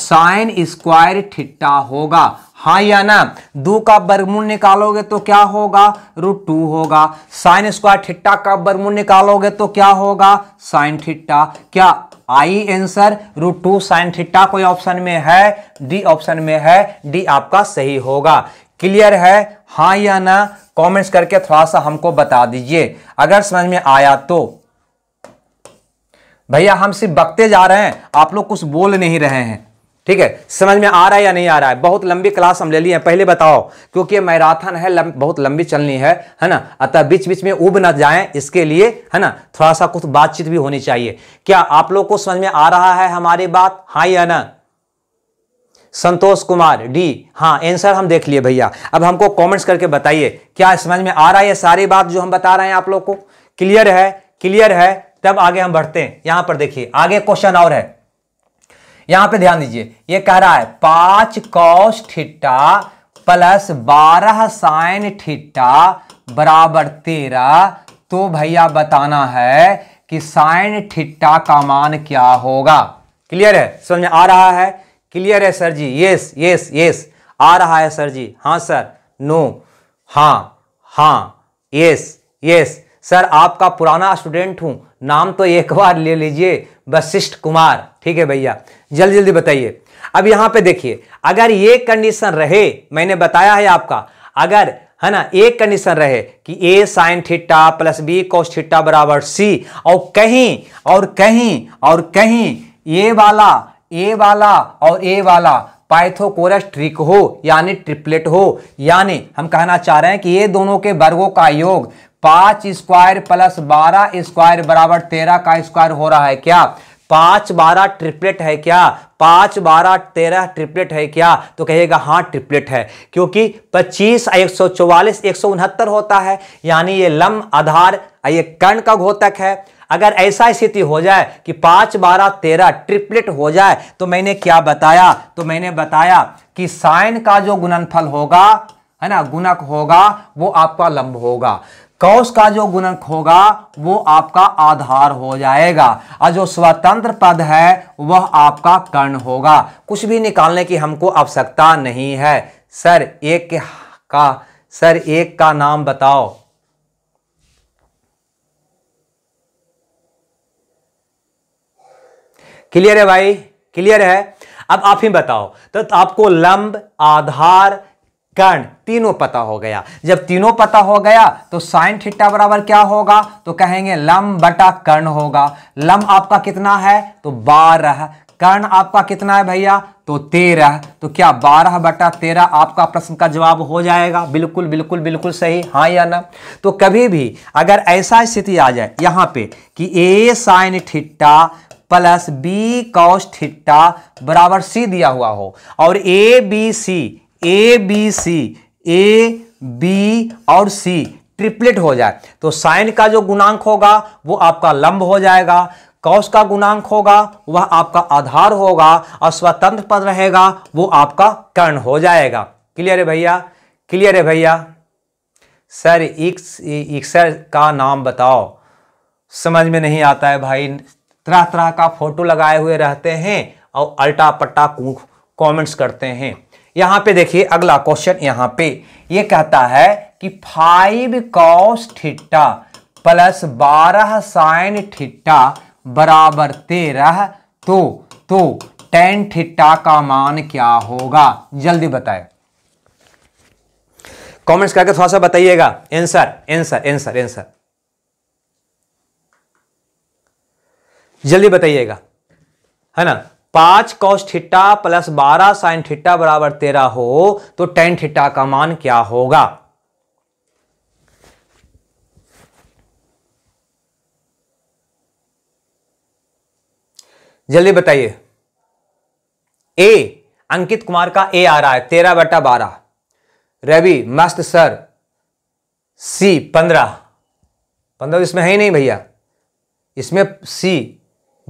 Speaker 1: साइन स्क्वायर ठिट्टा होगा हाँ या ना दो का बर्गमूल निकालोगे तो क्या होगा रूट टू होगा साइन स्क्वायर ठिट्टा का बर्गमूल निकालोगे तो क्या होगा साइन ठिट्टा क्या आई answer root two sine theta कोई ऑप्शन में है डी ऑप्शन में है डी आपका सही होगा क्लियर है हाँ या ना कमेंट्स करके थोड़ा सा हमको बता दीजिए अगर समझ में आया तो भैया हम सिर्फ बकते जा रहे हैं आप लोग कुछ बोल नहीं रहे हैं ठीक है समझ में आ रहा है या नहीं आ रहा है बहुत लंबी क्लास हम ले ली है पहले बताओ क्योंकि ये मैराथन है लंब, बहुत लंबी चलनी है है ना अतः बीच बीच में उब ना जाए इसके लिए है ना थोड़ा सा कुछ बातचीत भी होनी चाहिए क्या आप लोग को समझ में आ रहा है हमारी बात हाँ या ना संतोष कुमार डी हाँ आंसर हम देख लिए भैया अब हमको कॉमेंट्स करके बताइए क्या समझ में आ रहा है सारी बात जो हम बता रहे हैं आप लोग को क्लियर है क्लियर है तब आगे हम बढ़ते हैं यहां पर देखिए आगे क्वेश्चन और है यहां पे ध्यान दीजिए ये कह रहा है पांच कौश ठिट्टा प्लस बारह साइन ठिट्टा बराबर तेरह तो भैया बताना है कि साइन ठिट्टा का मान क्या होगा क्लियर है समझ आ रहा है क्लियर है sir ji yes yes yes आ रहा है सर जी हाँ सर नो हाँ हाँ यस यस सर आपका पुराना स्टूडेंट हूँ नाम तो एक बार ले लीजिए वशिष्ठ कुमार ठीक है भैया जल्दी जल्दी बताइए अब यहाँ पे देखिए अगर ये कंडीशन रहे मैंने बताया है आपका अगर है ना एक कंडीशन रहे कि a sine theta plus b cos theta बराबर सी और कहीं और कहीं और कहीं ए वाला ए वाला और ए वाला पाइथोकोरस ट्रिक हो यानी ट्रिपलेट हो यानी हम कहना चाह रहे हैं कि ये दोनों के वर्गों का योग पाँच स्क्वायर प्लस बारह स्क्वायर बराबर तेरह का स्क्वायर हो रहा है क्या पाँच बारह ट्रिपलेट है क्या पाँच बारह तेरह ट्रिपलेट है क्या तो कहेगा हाँ ट्रिपलेट है क्योंकि पच्चीस एक सौ चौवालीस एक सौ उनहत्तर होता है यानी ये लम आधार ये कर्ण का घोतक है अगर ऐसा स्थिति हो जाए कि पांच बारह तेरह ट्रिपलेट हो जाए तो मैंने क्या बताया तो मैंने बताया कि साइन का जो गुणनफल होगा है ना गुणक होगा वो आपका लंब होगा कौश का जो गुणक होगा वो आपका आधार हो जाएगा और जो स्वतंत्र पद है वह आपका कर्ण होगा कुछ भी निकालने की हमको आवश्यकता नहीं है सर एक का सर एक का नाम बताओ क्लियर है भाई क्लियर है अब आप ही बताओ तो, तो आपको लंब आधार कर्ण तीनों पता हो गया जब तीनों पता हो गया तो साइन थीटा बराबर क्या होगा तो कहेंगे लम बटा कर्ण होगा लम आपका कितना है तो बारह कर्ण आपका कितना है भैया तो तेरह तो क्या बारह बटा तेरह आपका प्रश्न का जवाब हो जाएगा बिल्कुल बिल्कुल बिल्कुल सही हाँ या ना तो कभी भी अगर ऐसा स्थिति आ जाए यहाँ पे कि a sine theta plus b cos theta बराबर सी दिया हुआ हो और a B c a B c a b और सी ट्रिपलेट हो जाए तो साइन का जो गुणांक होगा वो आपका लंब हो जाएगा कौश का गुणांक होगा वह आपका आधार होगा और स्वतंत्र पद रहेगा वो आपका कर्ण हो जाएगा क्लियर है भैया क्लियर है भैया सर इक्स इक्सर का नाम बताओ समझ में नहीं आता है भाई तरह तरह का फोटो लगाए हुए रहते हैं और अल्टा पट्टा कॉमेंट्स करते हैं यहां पे देखिए अगला क्वेश्चन यहां पे ये कहता है कि फाइव कॉस ठिट्टा प्लस बारह साइन ठिट्टा बराबर तेरह तो तो टेन ठिट्टा का मान क्या होगा जल्दी बताए कमेंट्स करके थोड़ा सा बताइएगा आंसर आंसर आंसर आंसर जल्दी बताइएगा है ना पांच कॉस ठिट्टा प्लस बारह साइन ठिट्टा बराबर तेरह हो तो टेन ठिट्टा का मान क्या होगा जल्दी बताइए ए अंकित कुमार का ए आ रहा है तेरह बटा बारह रवि मस्त सर सी पंद्रह पंद्रह तो इसमें है ही नहीं भैया इसमें सी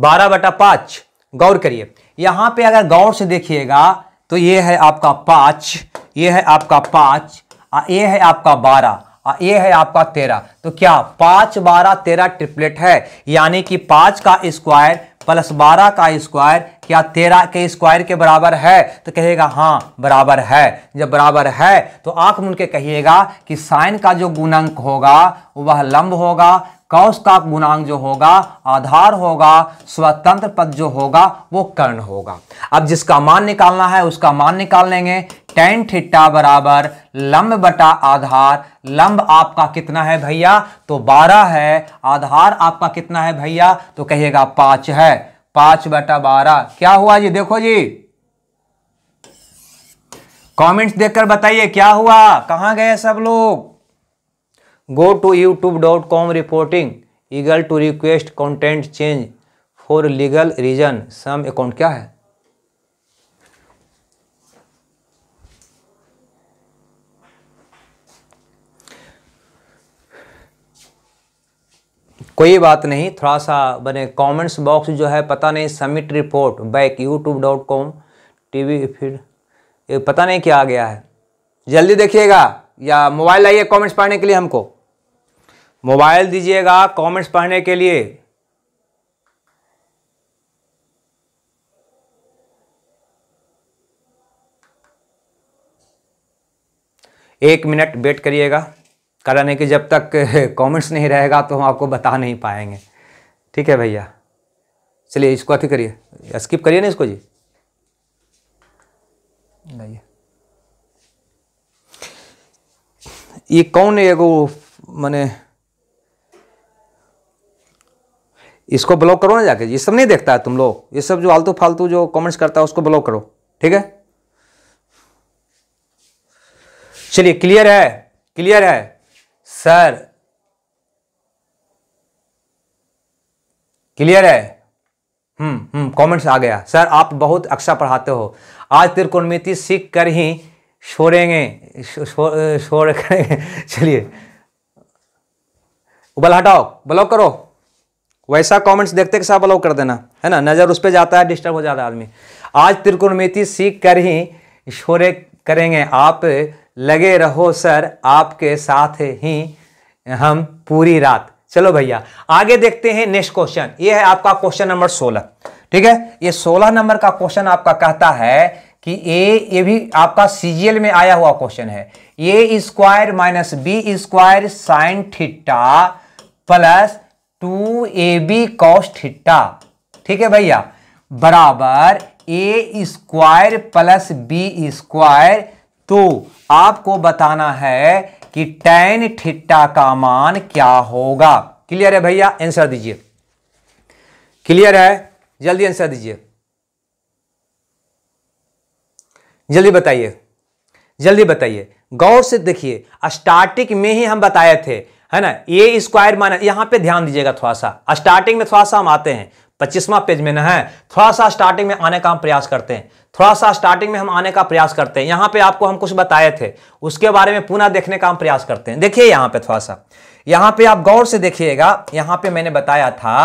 Speaker 1: बारह बटा पांच गौर करिए यहाँ पे अगर गौर से देखिएगा तो ये है आपका पाँच ये है आपका पाँच ये है आपका बारह ये है आपका तेरह तो क्या पाँच बारह तेरह ट्रिपलेट है यानी कि पाँच का स्क्वायर प्लस बारह का स्क्वायर क्या तेरह के स्क्वायर के बराबर है तो कहेगा हाँ बराबर है जब बराबर है तो आंख मुन के कहिएगा कि साइन का जो गुणांक होगा वह लंब होगा कौश का गुणांग जो होगा आधार होगा स्वतंत्र पद जो होगा वो कर्ण होगा अब जिसका मान निकालना है उसका मान निकाल लेंगे टेन थीटा बराबर लंब बटा आधार लंब आपका कितना है भैया तो बारह है आधार आपका कितना है भैया तो कहिएगा पांच है पांच बटा बारह क्या हुआ जी देखो जी कमेंट्स देखकर बताइए क्या हुआ कहां गए सब लोग go YouTube dot com reporting eagle to request content change for legal reason some account क्या है कोई बात नहीं थोड़ा सा बने कमेंट्स बॉक्स जो है पता नहीं submit report back YouTube dot com T V फिर पता नहीं क्या आ गया है जल्दी देखिएगा या मोबाइल लाइए कमेंट्स पढ़ने के लिए हमको मोबाइल दीजिएगा कमेंट्स पढ़ने के लिए एक मिनट वेट करिएगा कारण है कि जब तक कमेंट्स नहीं रहेगा तो हम आपको बता नहीं पाएंगे ठीक है भैया चलिए इसको अथी करिए स्किप करिए ना इसको जी नहीं ये कौन एगो मैंने इसको ब्लॉक करो ना जाके ये सब नहीं देखता है तुम लोग ये सब जो आलतू फालतू जो कमेंट्स करता है उसको ब्लॉक करो ठीक है चलिए क्लियर है क्लियर है सर क्लियर है हम्म हम्म कमेंट्स आ गया सर आप बहुत अक्षा पढ़ाते हो आज त्रिकोणमिति सीख कर ही छोड़ेंगे शो, शो, करेंगे चलिए उबल हटाओ ब्लॉक करो वैसा कमेंट्स देखते के साथ अलाउ कर देना है ना नज़र उस पर जाता है डिस्टर्ब हो जाता है आदमी आज त्रिकोणमिति सीख कर ही शोरे करेंगे आप लगे रहो सर आपके साथ ही हम पूरी रात चलो भैया आगे देखते हैं नेक्स्ट क्वेश्चन ये है आपका क्वेश्चन नंबर सोलह ठीक है ये सोलह नंबर का क्वेश्चन आपका कहता है कि ए ये भी आपका सीजीएल में आया हुआ क्वेश्चन है a square minus B square sine theta plus two A b cos theta ठीक है भैया बराबर a square plus B square तो आपको बताना है कि टेन थीटा का मान क्या होगा क्लियर है भैया आंसर दीजिए क्लियर है जल्दी आंसर दीजिए जल्दी बताइए जल्दी बताइए गौर से देखिए स्टार्टिंग में ही हम बताए थे है ना ये स्क्वायर माइनस यहाँ पे ध्यान दीजिएगा थोड़ा सा स्टार्टिंग में थोड़ा सा हम आते हैं पच्चीसवा पेज में ना है थोड़ा सा स्टार्टिंग में आने का हम प्रयास करते हैं थोड़ा सा स्टार्टिंग में हम आने का प्रयास करते हैं यहां पे आपको हम कुछ बताए थे उसके बारे में पुनः देखने का हम प्रयास करते हैं देखिए यहाँ पे थोड़ा सा यहाँ पे आप गौर से देखिएगा यहाँ पे मैंने बताया था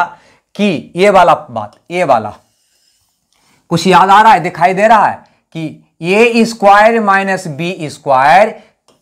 Speaker 1: कि ये वाला बात ये वाला कुछ याद आ रहा है दिखाई दे रहा है कि ए square minus B square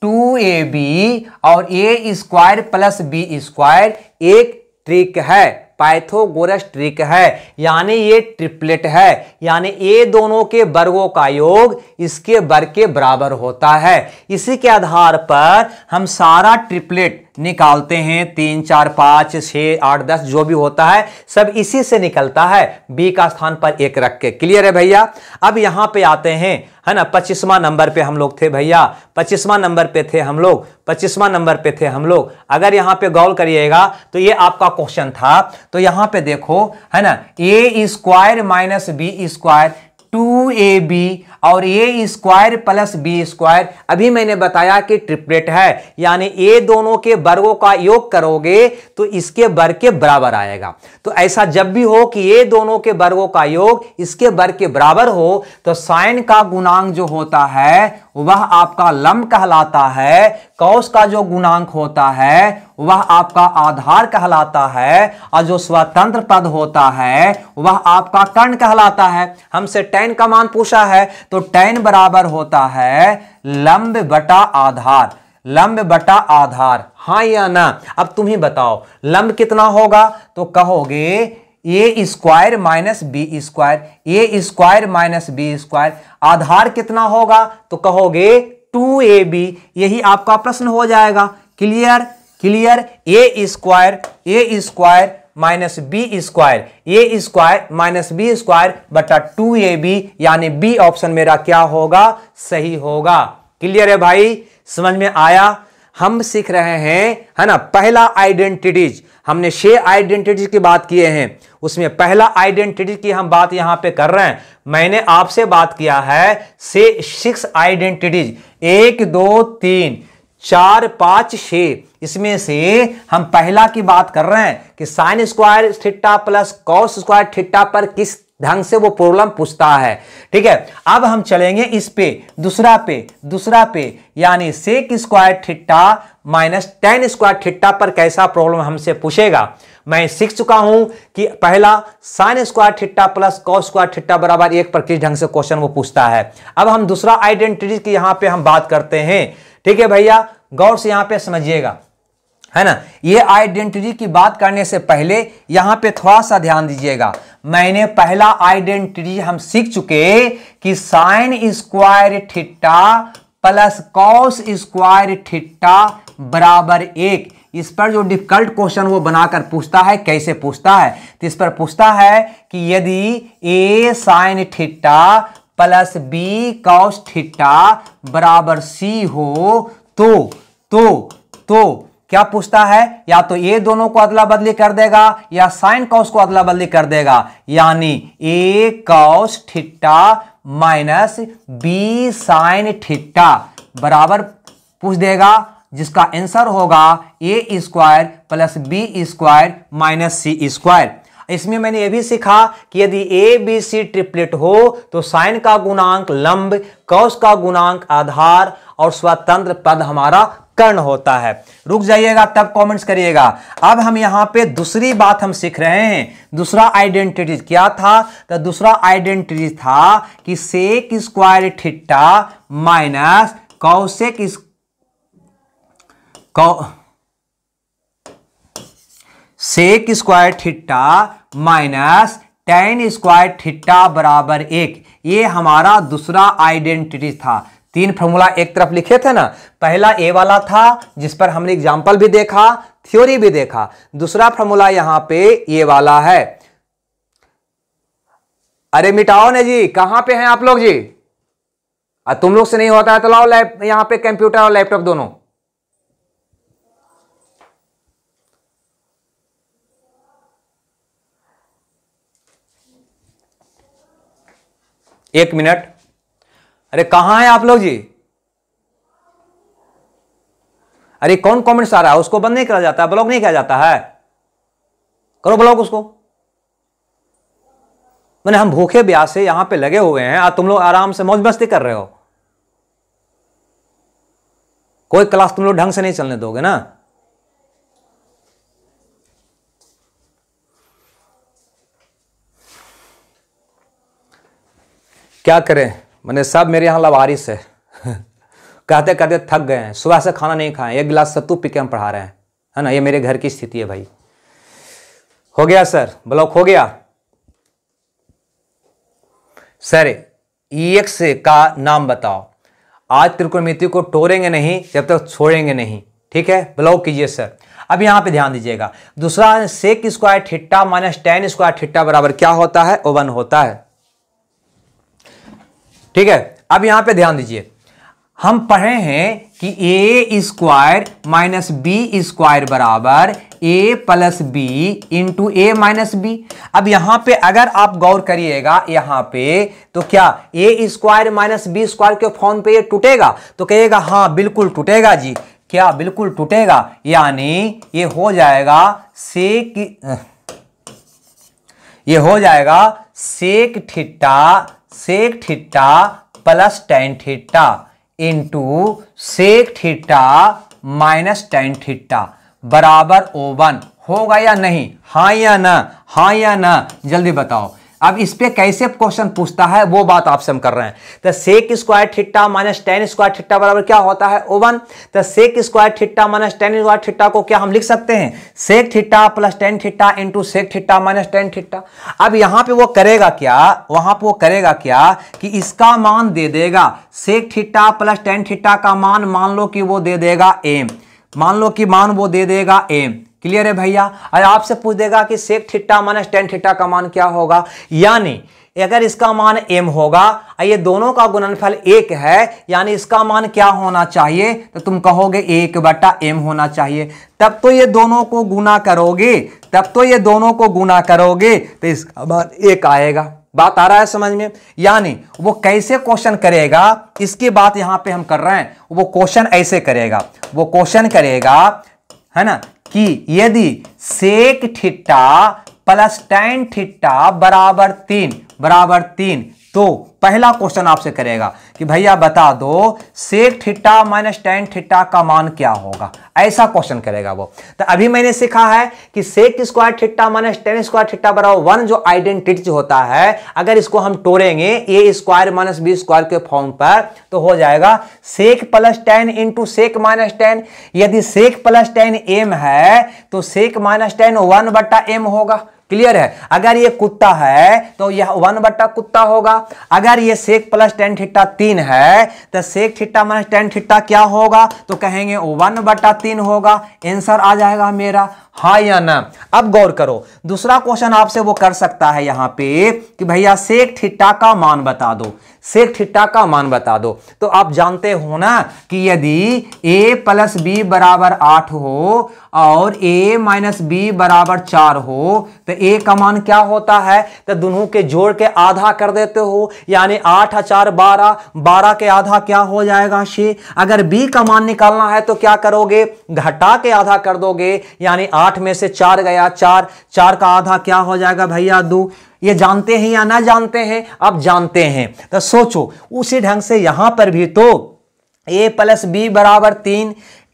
Speaker 1: two ए बी और a square plus B square एक ट्रिक है पाइथोगोरस ट्रिक है यानी ये ट्रिपलेट है यानी ए दोनों के वर्गों का योग इसके वर्ग के बराबर होता है इसी के आधार पर हम सारा ट्रिपलेट निकालते हैं तीन चार पाँच छ आठ दस जो भी होता है सब इसी से निकलता है बी का स्थान पर एक रख के क्लियर है भैया अब यहाँ पे आते हैं है ना पच्चीसवा नंबर पे हम लोग थे भैया पच्चीसवा नंबर पे थे हम लोग पच्चीसवा नंबर पे थे हम लोग अगर यहाँ पे गौर करिएगा तो ये आपका क्वेश्चन था तो यहाँ पे देखो है ना a square minus B square two A b और a square plus B square अभी मैंने बताया कि ट्रिपलेट है यानी ए दोनों के वर्गों का योग करोगे तो इसके वर्ग के बराबर आएगा तो ऐसा जब भी हो कि ए दोनों के वर्गों का योग इसके वर्ग के बराबर हो तो साइन का गुणांक जो होता है वह आपका लम कहलाता है कौश का जो गुणांक होता है वह आपका आधार कहलाता है और जो स्वतंत्र पद होता है वह आपका कर्ण कहलाता है हमसे टेन का मान पूछा है तो टेन बराबर होता है लंब बटा आधार लंब बटा आधार हाँ या ना अब तुम ही बताओ लंब कितना होगा तो कहोगे a square minus B square a square minus B square आधार कितना होगा तो कहोगे टू ए बी यही आपका प्रश्न हो जाएगा clear clear a square a square minus B square a square minus B square बटा टू ए बी यानी बी ऑप्शन मेरा क्या होगा सही होगा क्लियर है भाई समझ में आया हम सीख रहे हैं है ना पहला आइडेंटिटीज हमने छह आइडेंटिटीज की बात किए हैं उसमें पहला आइडेंटिटी की हम बात यहां पे कर रहे हैं मैंने आपसे बात किया है से सिक्स आइडेंटिटीज एक दो तीन चार पांच छ इसमें से हम पहला की बात कर रहे हैं कि sine square theta plus cos square theta पर किस ढंग से वो प्रॉब्लम पूछता है ठीक है अब हम चलेंगे इस पे दूसरा पे दूसरा पे यानी sec square theta minus tan square theta पर कैसा प्रॉब्लम हमसे पूछेगा मैं सीख चुका हूं कि पहला sine square theta plus cos square theta बराबर एक पर किस ढंग से क्वेश्चन वो पूछता है अब हम दूसरा आइडेंटिटी की यहां पर हम बात करते हैं ठीक है भैया गौर से यहाँ पे समझिएगा है ना ये आइडेंटिटी की बात करने से पहले यहां पे थोड़ा सा ध्यान दीजिएगा मैंने पहला आइडेंटिटी हम सीख चुके कि sine square theta plus cos square theta बराबर एक इस पर जो डिफिकल्ट क्वेश्चन वो बनाकर पूछता है कैसे पूछता है तो इस पर पूछता है कि यदि a sine theta plus b cos theta बराबर सी हो तो तो तो क्या पूछता है या तो ये दोनों को अदला बदली कर देगा या साइन कॉस को अदला बदली कर देगा यानी a cos theta minus b sine theta बराबर पूछ देगा जिसका आंसर होगा a square plus B square minus c square इसमें मैंने ये भी सीखा कि यदि ए बी सी ट्रिपलेट हो तो साइन का गुणांक लंब कौश का गुणांक आधार और स्वतंत्र पद हमारा कर्ण होता है रुक जाइएगा तब कमेंट्स करिएगा अब हम यहां पे दूसरी बात हम सीख रहे हैं दूसरा आइडेंटिटी क्या था तो दूसरा आइडेंटिटी था कि sec square theta minus cosec कौ sec square theta minus tan square theta बराबर एक ये हमारा दूसरा आइडेंटिटी था तीन फॉर्मूला एक तरफ लिखे थे ना पहला ए वाला था जिस पर हमने एग्जाम्पल भी देखा थ्योरी भी देखा दूसरा फॉर्मूला यहां पे ये वाला है अरे मिटाओ ने जी कहां पे हैं आप लोग जी तुम लोग से नहीं होता है तो लाओ लैप यहां पे कंप्यूटर और लैपटॉप दोनों एक मिनट अरे कहां है आप लोग जी अरे कौन कमेंट्स आ रहा है उसको बंद नहीं करा जाता है ब्लॉक नहीं किया जाता है करो ब्लॉक उसको मैंने हम भूखे ब्याह से यहां पे लगे हुए हैं और तुम लोग आराम से मौज मस्ती कर रहे हो कोई क्लास तुम लोग ढंग से नहीं चलने दोगे ना क्या करें मैंने सब मेरे यहाँ लवारिस है कहते कहते थक गए हैं सुबह से खाना नहीं खाएं एक गिलास सत्तू पी के हम पढ़ा रहे हैं है ना ये मेरे घर की स्थिति है भाई हो गया सर ब्लॉक हो गया सर ई एक्स का नाम बताओ आज त्रिकोणमिति को तोड़ेंगे नहीं जब तक छोड़ेंगे नहीं ठीक है ब्लॉक कीजिए सर अब यहाँ पे ध्यान दीजिएगा दूसरा sec square theta minus tan square theta बराबर क्या होता है ओवन होता है ठीक है अब यहां पे ध्यान दीजिए हम पढ़े हैं कि ए स्क्वायर माइनस बी स्क्वायर बराबर a plus b into a minus b अब यहां पे अगर आप गौर करिएगा यहां पे तो क्या a square minus B square के फॉर्म पे ये टूटेगा तो कहिएगा हाँ बिल्कुल टूटेगा जी क्या बिल्कुल टूटेगा यानी ये हो जाएगा सेक ये हो जाएगा sec theta sec theta plus tan theta into sec theta minus tan theta बराबर ओवन होगा या नहीं हाँ या ना हाँ या ना जल्दी बताओ अब इस पर कैसे क्वेश्चन पूछता है वो बात आपसे हम कर रहे हैं तो sec square theta minus tan square theta बराबर क्या होता है ओवन तो sec square theta minus tan square theta को क्या हम लिख सकते हैं sec theta plus tan theta into sec theta minus tan theta अब यहाँ पे वो करेगा क्या वहां पर वो करेगा क्या कि इसका मान दे देगा सेक ठिट्टा प्लस टेन ठिट्टा का मान मान लो कि वो दे देगा एम मान लो कि मान वो दे देगा ए क्लियर है भैया अरे आपसे पूछ देगा कि सेक ठिट्टा माइनस टेन ठिट्टा का मान क्या होगा यानी अगर इसका मान m होगा ये दोनों का गुणनफल एक है यानी इसका मान क्या होना चाहिए तो तुम कहोगे एक बट्टा एम होना चाहिए तब तो ये दोनों को गुना करोगे तब तो ये दोनों को गुना करोगे तो इसका मान एक आएगा बात आ रहा है समझ में यानी वो कैसे क्वेश्चन करेगा इसकी बात यहां पे हम कर रहे हैं वो क्वेश्चन ऐसे करेगा वो क्वेश्चन करेगा है ना कि यदि सेक ठिट्टा प्लस टेन ठिट्टा बराबर तीन बराबर तीन तो पहला क्वेश्चन आपसे करेगा कि भैया बता दो sec theta minus tan theta का मान क्या होगा ऐसा क्वेश्चन करेगा वो तो अभी मैंने सीखा है कि sec square theta minus tan square theta बराबर वन जो आइडेंटिटी होता है अगर इसको हम तोड़ेंगे a square minus B square के फॉर्म पर तो हो जाएगा sec plus tan into sec minus tan यदि सेक प्लस टेन एम है तो सेक माइनस टेन वन बट्टा एम होगा क्लियर है अगर ये कुत्ता है तो यह वन बट्टा कुत्ता होगा अगर ये सेक प्लस टेन ठिट्टा तीन है तो सेक ठिट्टा माइनस टेन ठिट्टा क्या होगा तो कहेंगे वन बट्टा तीन होगा आंसर आ जाएगा मेरा हा या ना अब गौर करो दूसरा क्वेश्चन आपसे वो कर सकता है यहां पे कि भैया सेक ठिट्टा का मान बता दो सेक ठिट्टा का मान बता दो तो आप जानते हो ना कि यदि a प्लस बी बराबर आठ हो और a माइनस बी बराबर चार हो तो a का मान क्या होता है तो दोनों के जोड़ के आधा कर देते हो यानी आठ हजार बारह बारह के आधा क्या हो जाएगा छे अगर b का मान निकालना है तो क्या करोगे घटा के आधा कर दोगे यानी आठ में से चार गया चार चार का आधा क्या हो जाएगा भैया दो ये जानते हैं या ना जानते हैं अब जानते हैं तो सोचो उसी ढंग से यहां पर भी तो ए प्लस बी बराबर तीन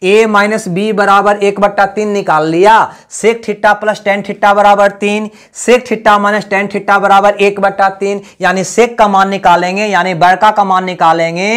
Speaker 1: ए माइनस बी बराबर एक बट्टा तीन निकाल लिया सेक ठिट्टा प्लस टेन ठिट्टा बराबर तीन सेक ठिट्टा माइनस टेन ठिट्टा बराबर एक बट्टा तीन यानी सेक का मान निकालेंगे यानी बड़का का मान निकालेंगे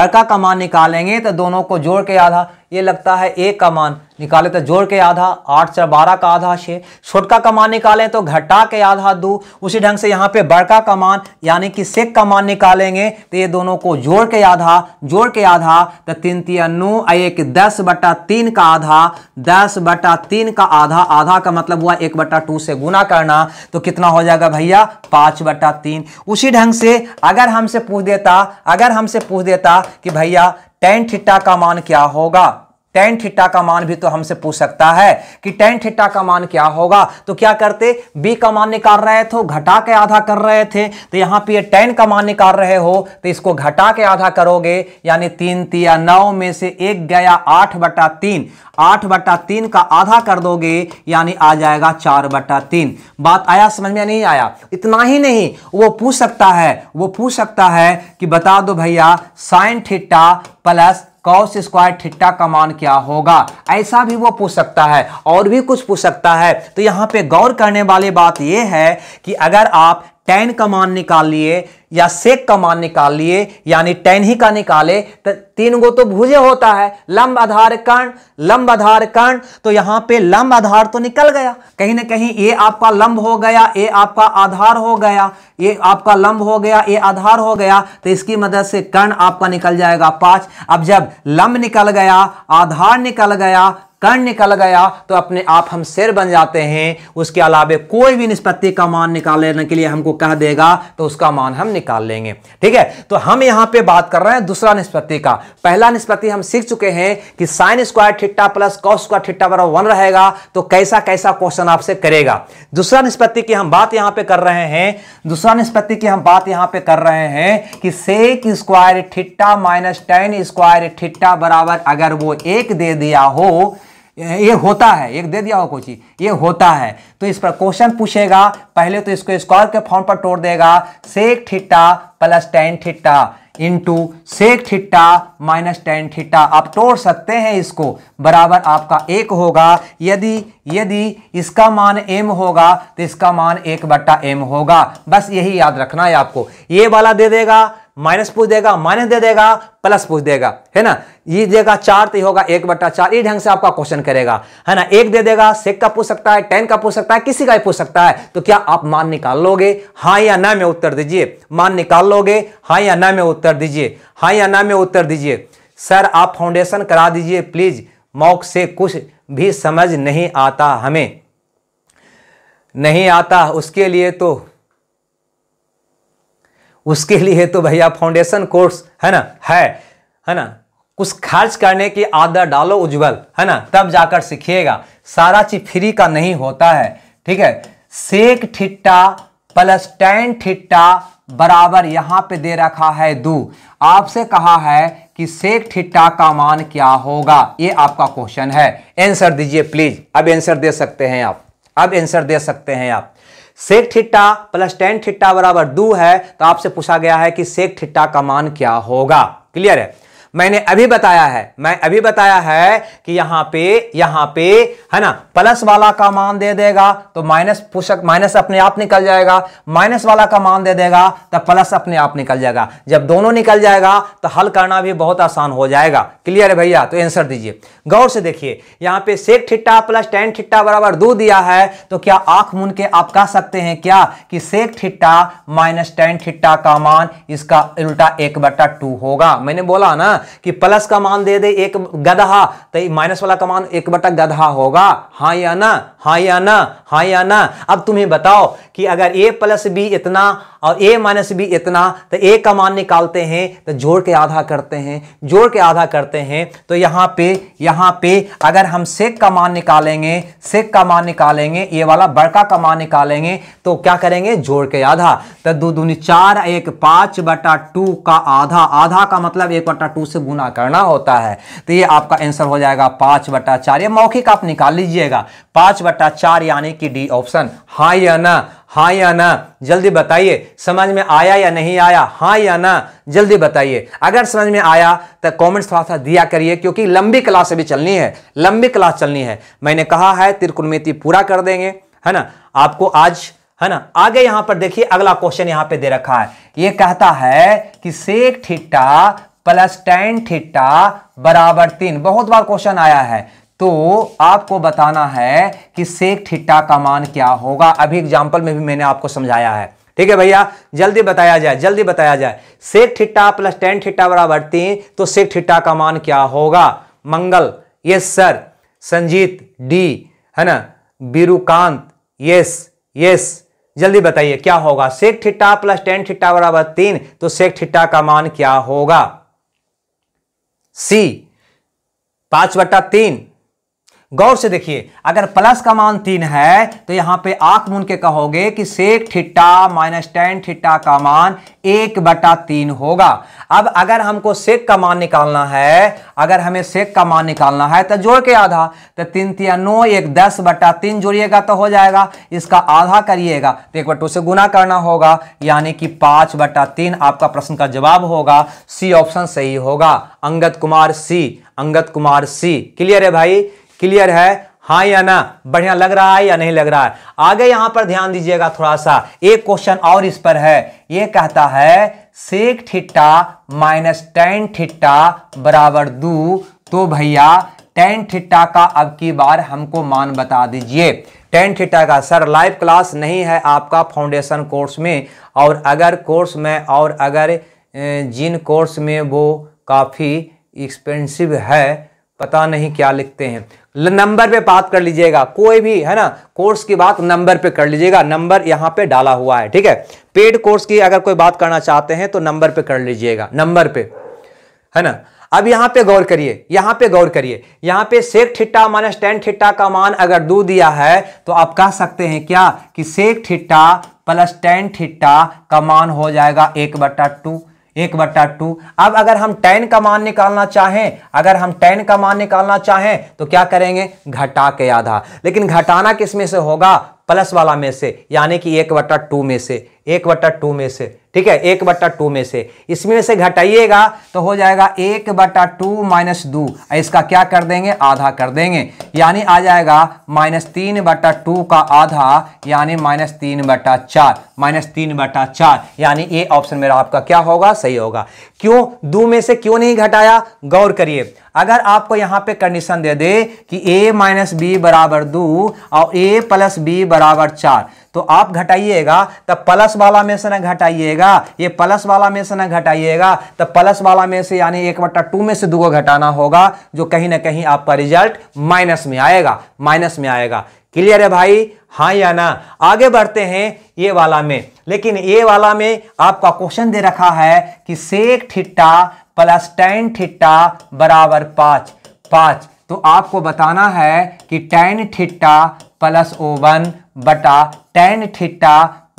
Speaker 1: बड़का का मान निकालेंगे तो दोनों को जोड़ के आधा ये लगता है एक का मान निकाले तो जोड़ के आधा आठ चार बारह का आधा छः छोटका का मान निकालें तो घटा के आधा दो उसी ढंग से यहाँ पे बड़का का मान यानी कि सेक का मान निकालेंगे तो ये दोनों को जोड़ के आधा जोड़ के आधा तो तीन तीन नौ एक दस बटा तीन का आधा दस बटा तीन का आधा आधा का मतलब हुआ एक बटा टू से गुना करना तो कितना हो जाएगा भैया पाँच बटा तीन उसी ढंग से अगर हमसे पूछ देता अगर हमसे पूछ देता कि भैया टेन थीटा का मान क्या होगा टेन थीटा का मान भी तो हमसे पूछ सकता है कि टेन थीटा का मान क्या होगा तो क्या करते बी का मान निकाल रहे थे घटा के आधा कर रहे थे तो यहां पे ये टेन का मान निकाल रहे हो तो इसको घटा के आधा करोगे यानी तीन तिया नौ में से एक गया आठ बटा तीन आठ बटा तीन का आधा कर दोगे यानी आ जाएगा चार बटा तीन बात आया समझ में नहीं आया इतना ही नहीं वो पूछ सकता है वो पूछ सकता है कि बता दो भैया sine theta plus cos square theta का मान क्या होगा ऐसा भी वो पूछ सकता है और भी कुछ पूछ सकता है तो यहाँ पे गौर करने वाली बात यह है कि अगर आप टेन का मान निकाल लिए या सेक का मान निकाल लिए यानी टेन ही का निकाले तो तीन गो तो भुजे होता है लंब आधार कर्ण लंब आधार कर्ण तो यहां पे लंब आधार तो निकल गया कहीं ना कहीं ये आपका लंब हो गया ये आपका आधार हो गया ये आपका लंब हो गया ये आधार हो गया तो इसकी मदद से कर्ण आपका निकल जाएगा पांच अब जब लंब निकल गया आधार निकल गया कर्ण निकल गया तो अपने आप हम शेर बन जाते हैं उसके अलावे कोई भी निष्पत्ति का मान निकालने के लिए हमको कह देगा तो उसका मान हम निकाल लेंगे ठीक है तो हम यहां पे बात कर रहे हैं दूसरा निष्पत्ति का पहला निष्पत्ति हम सीख चुके हैं कि sine square theta plus cos square theta बराबर वन रहेगा तो कैसा कैसा क्वेश्चन आपसे करेगा दूसरा निष्पत्ति की हम बात यहां पे कर रहे हैं दूसरा निष्पत्ति की हम बात यहां पे कर रहे हैं कि sec square theta minus tan square theta बराबर अगर वो एक दे दिया हो ये होता है एक दे दिया हो कुछ ही ये होता है तो इस पर क्वेश्चन पूछेगा पहले तो इसको स्क्वायर के फॉर्म पर तोड़ देगा sec theta plus tan theta into sec theta minus tan theta आप तोड़ सकते हैं इसको बराबर आपका एक होगा यदि यदि इसका मान एम होगा तो इसका मान एक बट्टा एम होगा बस यही याद रखना है आपको ये वाला दे देगा माइनस पूछ देगा माइनस दे देगा प्लस पूछ देगा है ना ये देगा चार तो होगा एक बट्टा चार ये ढंग से आपका क्वेश्चन करेगा है ना एक दे देगा सेक का पूछ सकता है टेन का पूछ सकता है किसी का पूछ सकता है तो क्या आप मान निकाल लोगे हाँ या ना में उत्तर दीजिए मान निकाल लोगे हाँ या ना में उत्तर दीजिए हाँ या ना में उत्तर दीजिए सर आप फाउंडेशन करा दीजिए प्लीज मौक से कुछ भी समझ नहीं आता हमें नहीं आता उसके लिए तो उसके लिए तो भैया फाउंडेशन कोर्स है ना है है ना कुछ खर्च करने की आदत डालो उज्जवल है ना तब जाकर सीखिएगा सारा चीज फ्री का नहीं होता है ठीक है सेक ठिट्टा प्लस टेन ठिट्टा बराबर यहाँ पे दे रखा है दू आपसे कहा है कि सेक ठिट्टा का मान क्या होगा ये आपका क्वेश्चन है एंसर दीजिए प्लीज अब एंसर दे सकते हैं आप अब एंसर दे सकते हैं आप sec theta plus tan theta बराबर दो है तो आपसे पूछा गया है कि सेक ठिट्टा का मान क्या होगा क्लियर है मैंने अभी बताया है मैं अभी बताया है कि यहां पे यहां पे है ना प्लस वाला का मान दे देगा तो माइनस पुशक माइनस अपने आप निकल जाएगा माइनस वाला का मान दे देगा तो प्लस अपने आप निकल जाएगा जब दोनों निकल जाएगा तो हल करना भी बहुत आसान हो जाएगा क्लियर है भैया तो एंसर दीजिए गौर से देखिए यहां पे सेक ठिट्टा प्लस टेन ठिट्टा बराबर दो दिया है तो क्या आंख मुन के आप कह सकते हैं क्या कि सेक ठिट्टा माइनस टेन ठिट्टा का मान इसका उल्टा एक बट्टा टू होगा मैंने बोला ना ना कि प्लस का मान दे दे एक गधा तो माइनस वाला का मान एक बटा गधा होगा हा या ना हा या ना हा या ना अब तुम्हें बताओ कि अगर ए प्लस बी इतना और ए माइनस बी इतना तो ए का मान निकालते हैं तो जोड़ के आधा करते हैं जोड़ के आधा करते हैं तो यहाँ पे यहाँ पे अगर हम सेक का मान निकालेंगे सेक का मान निकालेंगे ए वाला बड़का का मान निकालेंगे तो क्या करेंगे जोड़ के आधा तो दो दूनी चार एक पाँच बटा टू का आधा आधा का मतलब एक बटा टू से गुना करना होता है तो ये आपका आंसर हो जाएगा पांच बटा चार या मौखिक आप निकाल लीजिएगा पांच बटा चार यानी कि डी ऑप्शन हा या ना हाँ या ना जल्दी बताइए समझ में आया या नहीं आया हाँ या ना जल्दी बताइए अगर समझ में आया तो कमेंट्स थोड़ा सा दिया करिए क्योंकि लंबी क्लास अभी चलनी है लंबी क्लास चलनी है मैंने कहा है त्रिकुणमिति पूरा कर देंगे है ना आपको आज है ना आगे यहां पर देखिए अगला क्वेश्चन यहां पे दे रखा है ये कहता है कि sec theta plus tan theta बराबर तीन बहुत बार क्वेश्चन आया है तो आपको बताना है कि सेक थीटा का मान क्या होगा अभी एग्जाम्पल में भी मैंने आपको समझाया है ठीक है भैया जल्दी बताया जाए जल्दी बताया जाए sec theta plus tan theta बराबर तीन तो सेक थीटा का मान क्या होगा Mangal yes sir Sanjeet D है ना बीरुकांत यस यस जल्दी बताइए क्या होगा sec theta plus tan theta बराबर तीन तो सेक थीटा का मान क्या होगा सी पांच बटा तीन गौर से देखिए अगर प्लस का मान तीन है तो यहां पे मुन के कहोगे कि सेक ठिट्टा माइनस टेन ठिट्टा का मान एक बटा तीन होगा अब अगर हमको सेक का मान निकालना है अगर हमें सेक का मान निकालना है तो जोड़ के आधा तो तीन तिया नौ एक दस बटा तीन जोड़िएगा तो हो जाएगा इसका आधा करिएगा तो एक बटो से गुना करना होगा यानी कि पांच बटा तीन आपका प्रश्न का जवाब होगा सी ऑप्शन सही होगा Angad Kumar C Angad Kumar C clear है भाई क्लियर है हाँ या ना बढ़िया लग रहा है या नहीं लग रहा है आगे यहां पर ध्यान दीजिएगा थोड़ा सा एक क्वेश्चन और इस पर है यह कहता है सेक ठिट्टा माइनस टेन ठिट्टा बराबर दू तो भैया टेन ठिट्टा का अब की बार हमको मान बता दीजिए टेन थीटा का सर लाइव क्लास नहीं है आपका फाउंडेशन कोर्स में और अगर कोर्स में और अगर जिन कोर्स में वो काफ़ी एक्सपेंसिव है पता नहीं क्या लिखते हैं नंबर पे बात कर लीजिएगा कोई भी है ना कोर्स की बात नंबर पे कर लीजिएगा नंबर यहाँ पे डाला हुआ है ठीक है पेड कोर्स की अगर कोई बात करना चाहते हैं तो नंबर पे कर लीजिएगा नंबर पे है ना अब यहां पे गौर करिए यहां पे गौर करिए यहां पे सेक ठिट्टा माइनस टेन ठिट्टा का मान अगर दो दिया है तो आप कह सकते हैं क्या कि सेक ठिट्टा प्लस टेन ठिट्टा का मान हो जाएगा एक बट्टा टू एक बट्टा टू अब अगर हम टेन का मान निकालना चाहें अगर हम टेन का मान निकालना चाहें तो क्या करेंगे घटा के आधा लेकिन घटाना किस में से होगा प्लस वाला में से यानी कि एक बट्टा टू में से एक बट्टा टू में से ठीक है एक बट्टा टू में से इसमें से घटाइएगा तो हो जाएगा एक बट्टा टू माइनस दो इसका क्या कर देंगे आधा कर देंगे यानी आ जाएगा माइनस तीन बट्टा टू का आधा यानी माइनस तीन बट्टा चार माइनस तीन बट्टा चार यानी ये ऑप्शन मेरा आपका क्या होगा सही होगा क्यों दो में से क्यों नहीं घटाया गौर करिए अगर आपको यहां पे कंडीशन दे दे कि a माइनस बी बराबर दो और a प्लस बी बराबर चार तो आप घटाइएगा तो प्लस वाला में से ना घटाइएगा ये प्लस वाला में से ना घटाइएगा तो प्लस वाला में से यानी एक बट्टा टू में से दो घटाना होगा जो कहीं ना कहीं आपका रिजल्ट माइनस में आएगा माइनस में आएगा क्लियर है भाई हाँ या ना आगे बढ़ते हैं ये वाला में लेकिन ये वाला में आपका क्वेश्चन दे रखा है कि sec theta plus tan theta बराबर पाँच पाँच तो आपको बताना है कि टेन ठिट्टा प्लस ओ वन बटा टेन थीटा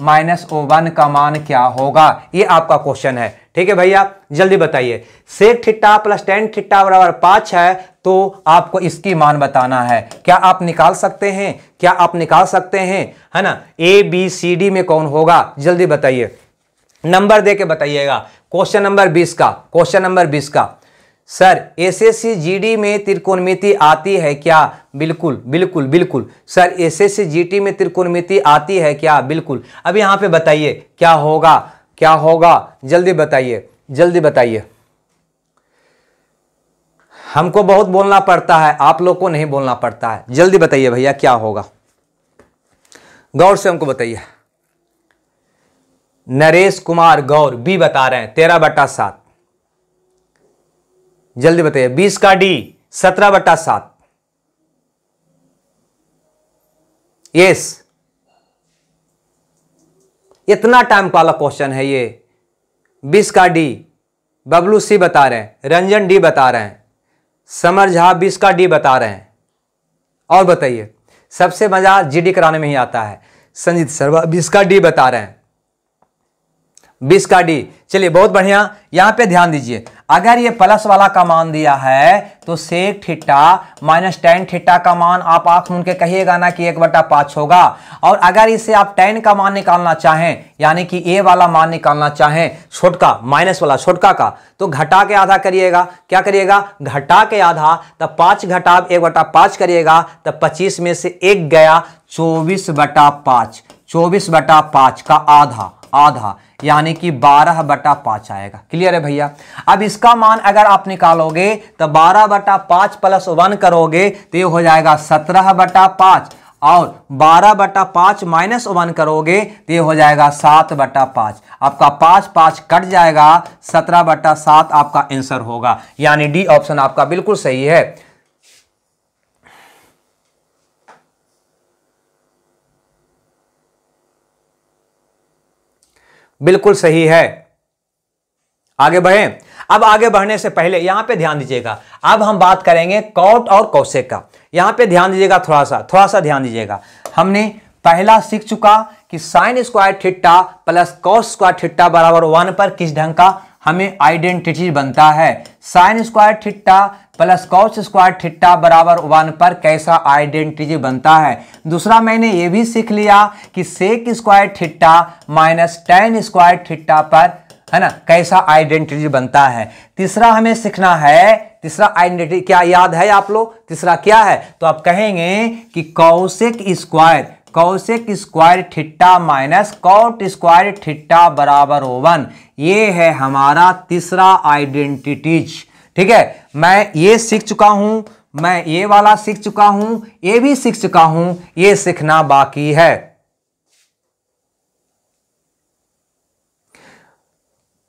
Speaker 1: माइनस ओ वन का मान क्या होगा ये आपका क्वेश्चन है ठीक है भैया जल्दी बताइए sec theta plus tan theta बराबर पांच है तो आपको इसकी मान बताना है क्या आप निकाल सकते हैं क्या आप निकाल सकते हैं है ना ए बी सी डी में कौन होगा जल्दी बताइए नंबर दे के बताइएगा क्वेश्चन नंबर बीस का क्वेश्चन नंबर बीस का सर एसएससी जीडी में त्रिकोणमिति आती है क्या बिल्कुल बिल्कुल बिल्कुल सर एसएससी जीटी में त्रिकोणमिति आती है क्या बिल्कुल अब यहाँ पे बताइए क्या होगा क्या होगा जल्दी बताइए जल्दी बताइए हमको बहुत बोलना पड़ता है आप लोग को नहीं बोलना पड़ता है जल्दी बताइए भैया क्या होगा गौर से हमको बताइए नरेश कुमार गौर बी बता रहे हैं तेरह बटा सात जल्दी बताइए बीस का डी सत्रह बटा सात यस इतना टाइम वाला क्वेश्चन है ये बीस का डी बबलू सी बता रहे हैं रंजन डी बता रहे हैं समर झा बीस का डी बता रहे हैं और बताइए सबसे मजा जीडी कराने में ही आता है संजीत शर्मा बीस का डी बता रहे हैं बीस का डी चलिए बहुत बढ़िया यहां पे ध्यान दीजिए अगर ये प्लस वाला का मान दिया है तो सेक ठिट्टा माइनस टेन ठिट्टा का मान आप आंख मुन के कहिएगा ना कि एक बटा पांच होगा और अगर इसे आप टेन का मान निकालना चाहें यानी कि ए वाला मान निकालना चाहें छोटका माइनस वाला छोटका का तो घटा के आधा करिएगा क्या करिएगा घटा के आधा तो पांच घटा एक बटा पांच करिएगा तो पच्चीस में से एक गया चौबीस बटा पांच चौबीस बटा पांच का आधा आधा यानी कि 12 बटा पांच आएगा क्लियर है भैया अब इसका मान अगर आप निकालोगे तो 12 बटा पांच प्लस वन करोगे तो ये हो जाएगा 17 बटा पांच और 12 बटा पांच माइनस वन करोगे तो ये हो जाएगा सात बटा पांच आपका पांच पांच कट जाएगा सत्रह बटा सात आपका आंसर होगा यानी डी ऑप्शन आपका बिल्कुल सही है बिल्कुल सही है आगे बढ़े अब आगे बढ़ने से पहले यहां पे ध्यान दीजिएगा अब हम बात करेंगे कौट और कौशे का यहां पे ध्यान दीजिएगा थोड़ा सा थोड़ा सा ध्यान दीजिएगा हमने पहला सीख चुका कि sine square theta plus cos square theta बराबर वन पर किस ढंग का हमें आइडेंटिटी बनता है sine square theta plus cos square theta बराबर वन पर कैसा आइडेंटिटी बनता है दूसरा मैंने ये भी सीख लिया कि sec square theta minus tan square theta पर है ना कैसा आइडेंटिटी बनता है तीसरा हमें सीखना है तीसरा आइडेंटिटी क्या याद है आप लोग तीसरा क्या है तो आप कहेंगे कि cosec square cosec square theta minus cot square theta बराबर ओवन ये है हमारा तीसरा आइडेंटिटीज ठीक है मैं ये सीख चुका हूं मैं ये वाला सीख चुका हूं ये भी सीख चुका हूं ये सीखना बाकी है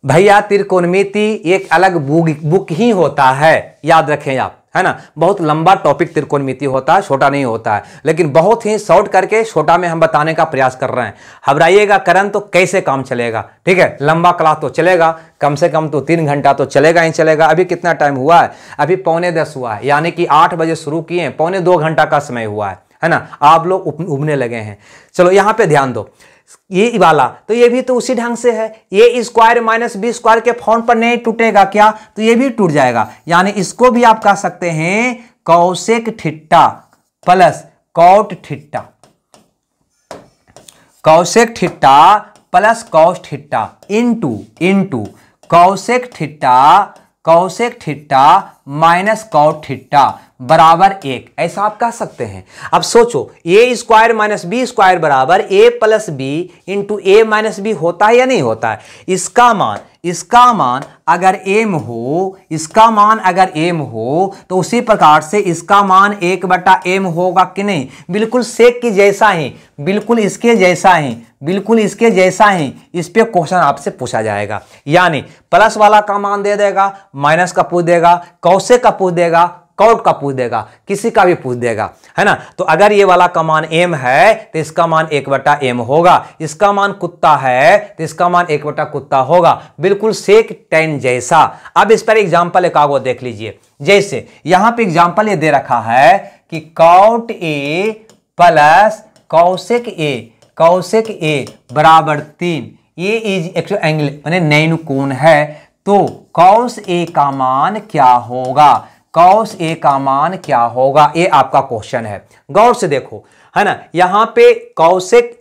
Speaker 1: भैया त्रिकोणमिति एक अलग बुक ही होता है याद रखें आप है ना बहुत लंबा टॉपिक त्रिकोणमिति होता है छोटा नहीं होता है लेकिन बहुत ही शॉर्ट करके छोटा में हम बताने का प्रयास कर रहे हैं हबराइएगा करण तो कैसे काम चलेगा ठीक है लंबा क्लास तो चलेगा कम से कम तो तीन घंटा तो चलेगा ही चलेगा अभी कितना टाइम हुआ है अभी पौने दस हुआ है यानी कि आठ बजे शुरू किए हैं पौने दो घंटा का समय हुआ है है ना आप लोग उबने लगे हैं चलो यहाँ पे ध्यान दो ये वाला तो ये भी तो उसी ढंग से है ये स्क्वायर माइनस बी स्क्वायर के फॉर्म पर नहीं टूटेगा क्या तो ये भी टूट जाएगा यानी इसको भी आप कह सकते हैं cosec theta plus cot theta cosec theta plus cosec theta into into cosec theta cosec theta minus cot theta बराबर एक ऐसा आप कह सकते हैं अब सोचो a square minus B square बराबर a plus b into a minus b होता है या नहीं होता है इसका मान इसका मान अगर एम हो इसका मान अगर एम हो तो उसी प्रकार से इसका मान एक बटा एम होगा कि नहीं बिल्कुल सेक की जैसा है बिल्कुल इसके जैसा है बिल्कुल इसके जैसा है इस पर क्वेश्चन आपसे पूछा जाएगा यानी प्लस वाला का मान दे देगा माइनस का पूछ देगा कौशे का पूछ देगा कौट का पूछ देगा किसी का भी पूछ देगा है ना तो अगर ये वाला का मान एम है तो इसका मान एक बटा एम होगा इसका मान कुत्ता है तो इसका मान एक बटा कुत्ता होगा बिल्कुल सेक टेन जैसा अब इस पर एग्जाम्पल एक आगो देख लीजिए जैसे यहां पे एग्जाम्पल ये दे रखा है कि cot a plus cosec a cosec a बराबर तीन ये इज एक्चुअल एंगल मैंने नैन कोण है तो कौश ए का मान क्या होगा कौश ए का मान क्या होगा ये आपका क्वेश्चन है गौर से देखो है ना यहां पे कौशिक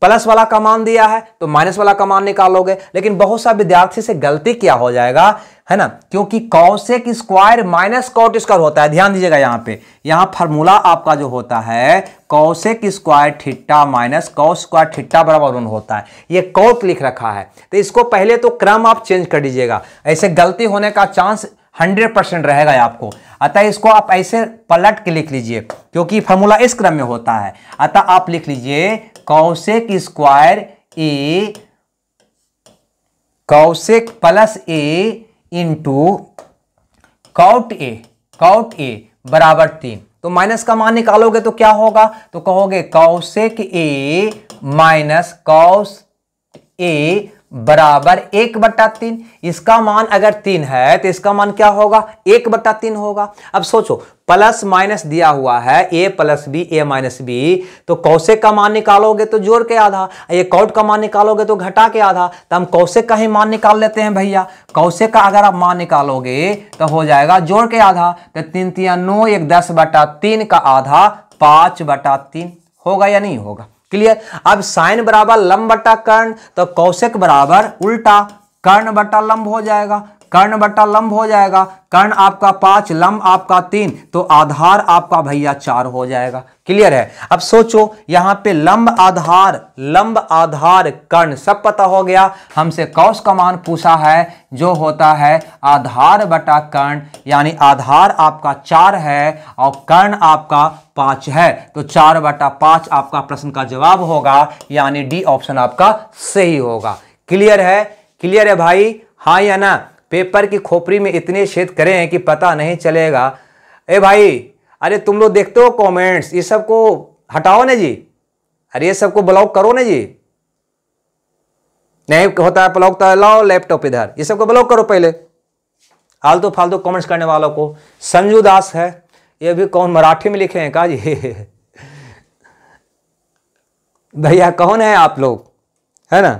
Speaker 1: प्लस वाला का मान दिया है तो माइनस वाला का मान निकालोगे लेकिन बहुत सा विद्यार्थी से गलती क्या हो जाएगा है ना क्योंकि cosec square minus cot square होता है ध्यान दीजिएगा यहाँ पे यहां फार्मूला आपका जो होता है cosec square theta minus cot square theta बराबर उन होता है ये कौट लिख रखा है तो इसको पहले तो क्रम आप चेंज कर दीजिएगा ऐसे गलती होने का चांस हंड्रेड परसेंट रहेगा आपको अतः इसको आप ऐसे पलट के लिख लीजिए क्योंकि फॉर्मूला इस क्रम में होता है अतः आप लिख लीजिए cosec square a cosec plus a into cot a cot a बराबर तीन तो माइनस का मान निकालोगे तो क्या होगा तो कहोगे कौशिक ए माइनस कौश ए बराबर एक बट्टा तीन इसका मान अगर तीन है तो इसका मान क्या होगा एक बट्टा तीन होगा अब सोचो प्लस माइनस दिया हुआ है a plus b a minus b तो कौशे का मान निकालोगे तो जोड़ के आधा ये कौट का मान निकालोगे तो घटा के आधा तो हम कौशे का ही मान निकाल लेते हैं भैया कौशे का अगर आप मान निकालोगे तो हो जाएगा जोड़ के आधा तो तीन तीन नौ एक दस बटा तीन का आधा पांच बटा तीन होगा या नहीं होगा क्लियर अब साइन बराबर लंब बटा कर्ण तो कौशिक बराबर उल्टा कर्ण बटा लंब हो जाएगा कर्ण बट्टा लंब हो जाएगा कर्ण आपका पांच लंब आपका तीन तो आधार आपका भैया चार हो जाएगा क्लियर है अब सोचो यहां पे लंब आधार लंब आधार कर्ण सब पता हो गया हमसे कौश का मान पूछा है जो होता है आधार बटा कर्ण यानी आधार आपका चार है और कर्ण आपका पांच है तो चार बटा पांच आपका प्रश्न का जवाब होगा यानी डी ऑप्शन आपका सही होगा क्लियर है क्लियर है भाई हाँ या ना पेपर की खोपड़ी में इतने छेद करे हैं कि पता नहीं चलेगा ए भाई अरे तुम लोग देखते हो कमेंट्स ये सबको हटाओ ना जी अरे ये सबको ब्लॉक करो ना जी नहीं होता है ब्लॉक तो लाओ लैपटॉप इधर ये सबको ब्लॉक करो पहले आलतू तो फालतू तो कमेंट्स करने वालों को संजू दास है ये भी कौन मराठी में लिखे हैं कहा जी भैया कौन है आप लोग है ना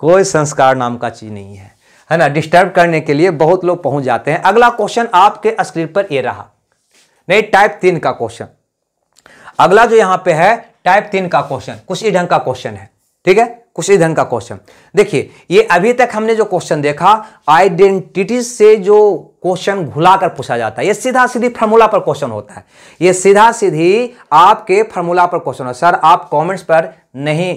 Speaker 1: कोई संस्कार नाम का चीज़ नहीं है है ना डिस्टर्ब करने के लिए बहुत लोग पहुंच जाते हैं अगला क्वेश्चन आपके स्क्रीन पर ये रहा नहीं टाइप तीन का क्वेश्चन अगला जो यहां पे है टाइप तीन का क्वेश्चन कुछ ही ढंग का क्वेश्चन है ठीक है कुछ ही ढंग का क्वेश्चन देखिए ये अभी तक हमने जो क्वेश्चन देखा आइडेंटिटी से जो क्वेश्चन घुला कर पूछा जाता है ये सीधा सीधी फार्मूला पर क्वेश्चन होता है ये सीधा सीधी आपके फार्मूला पर क्वेश्चन सर आप कमेंट्स पर नहीं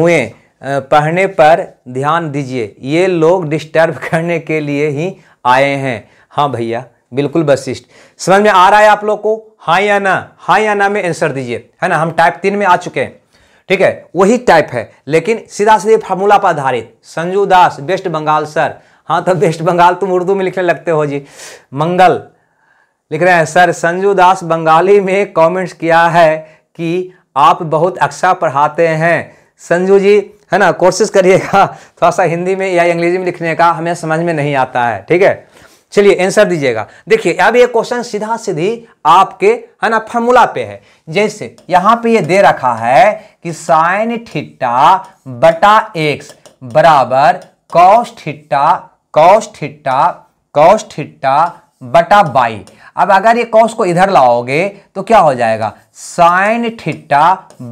Speaker 1: हुए पढ़ने पर ध्यान दीजिए ये लोग डिस्टर्ब करने के लिए ही आए हैं हाँ भैया बिल्कुल वशिष्ठ समझ में आ रहा है आप लोग को हाँ या ना हाँ या ना में आंसर दीजिए है ना हम टाइप तीन में आ चुके हैं ठीक है वही टाइप है लेकिन सीधा सीधे फार्मूला पर आधारित संजू दास वेस्ट बंगाल सर हाँ तो वेस्ट बंगाल तुम उर्दू में लिखने लगते हो जी मंगल लिख रहे हैं सर संजू दास बंगाली में कमेंट्स किया है कि आप बहुत अच्छा पढ़ाते हैं संजू जी है ना कोशिश करिएगा थोड़ा सा हिंदी में या अंग्रेजी में लिखने का हमें समझ में नहीं आता है ठीक है चलिए आंसर दीजिएगा देखिए अब ये क्वेश्चन सीधा सीधी आपके है ना फॉर्मूला पे है जैसे यहां पे ये दे रखा है कि साइन ठिट्टा बटा एक्स बराबर cos theta cos theta cos theta बटा बाई अब अगर ये कॉस को इधर लाओगे तो क्या हो जाएगा साइन ठिट्टा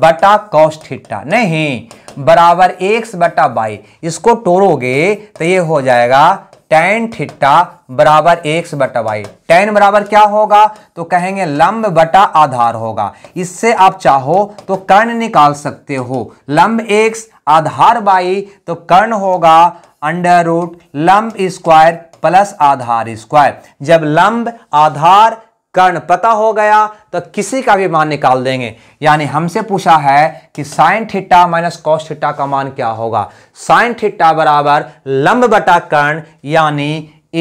Speaker 1: बटा कॉस ठिट्टा नहीं बराबर एक्स बटा बाई इसको तोड़ोगे तो ये हो जाएगा टेन ठिट्टा बराबर एक्स बटा वाई टेन बराबर क्या होगा तो कहेंगे लंब बटा आधार होगा इससे आप चाहो तो कर्ण निकाल सकते हो लंब एक्स आधार बाई तो कर्ण होगा अंडर रूट लंब स्क्वायर प्लस आधार स्क्वायर जब लंब आधार कर्ण पता हो गया तो किसी का भी मान निकाल देंगे यानी हमसे पूछा है कि sine theta minus cos theta का मान क्या होगा साइन थीटा बराबर लंब बटा कर्ण यानी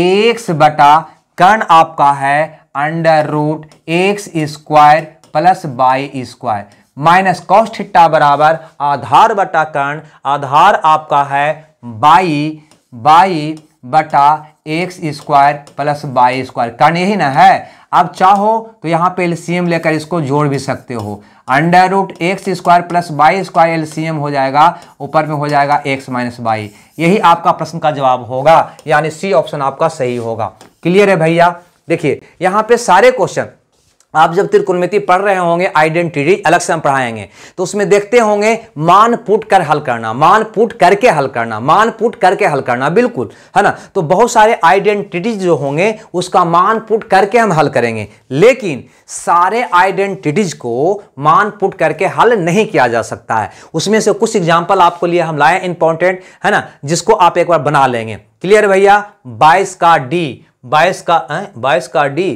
Speaker 1: एक्स बटा कर्ण आपका है under root x square plus y square minus cos theta बराबर आधार बटा कर्ण आधार आपका है बाई बाई बटा x square plus y square कारण यही ना है अब चाहो तो यहाँ पे एलसीएम लेकर इसको जोड़ भी सकते हो under root x square plus y square LCM हो जाएगा ऊपर में हो जाएगा एक्स माइनस बाई यही आपका प्रश्न का जवाब होगा यानी सी ऑप्शन आपका सही होगा क्लियर है भैया देखिए यहाँ पे सारे क्वेश्चन आप जब त्रिकुणमिति पढ़ रहे होंगे आइडेंटिटी अलग से हम पढ़ाएंगे तो उसमें देखते होंगे मान पुट कर हल करना मान पुट करके हल करना मान पुट करके हल करना बिल्कुल है ना तो बहुत सारे आइडेंटिटीज जो होंगे उसका मान पुट करके हम हल करेंगे लेकिन सारे आइडेंटिटीज को मान पुट करके हल नहीं किया जा सकता है उसमें से कुछ एग्जाम्पल आपको लिए हम लाए इंपॉर्टेंट है ना जिसको आप एक बार बना लेंगे क्लियर भैया बाईस का डी बाईस का बाईस का डी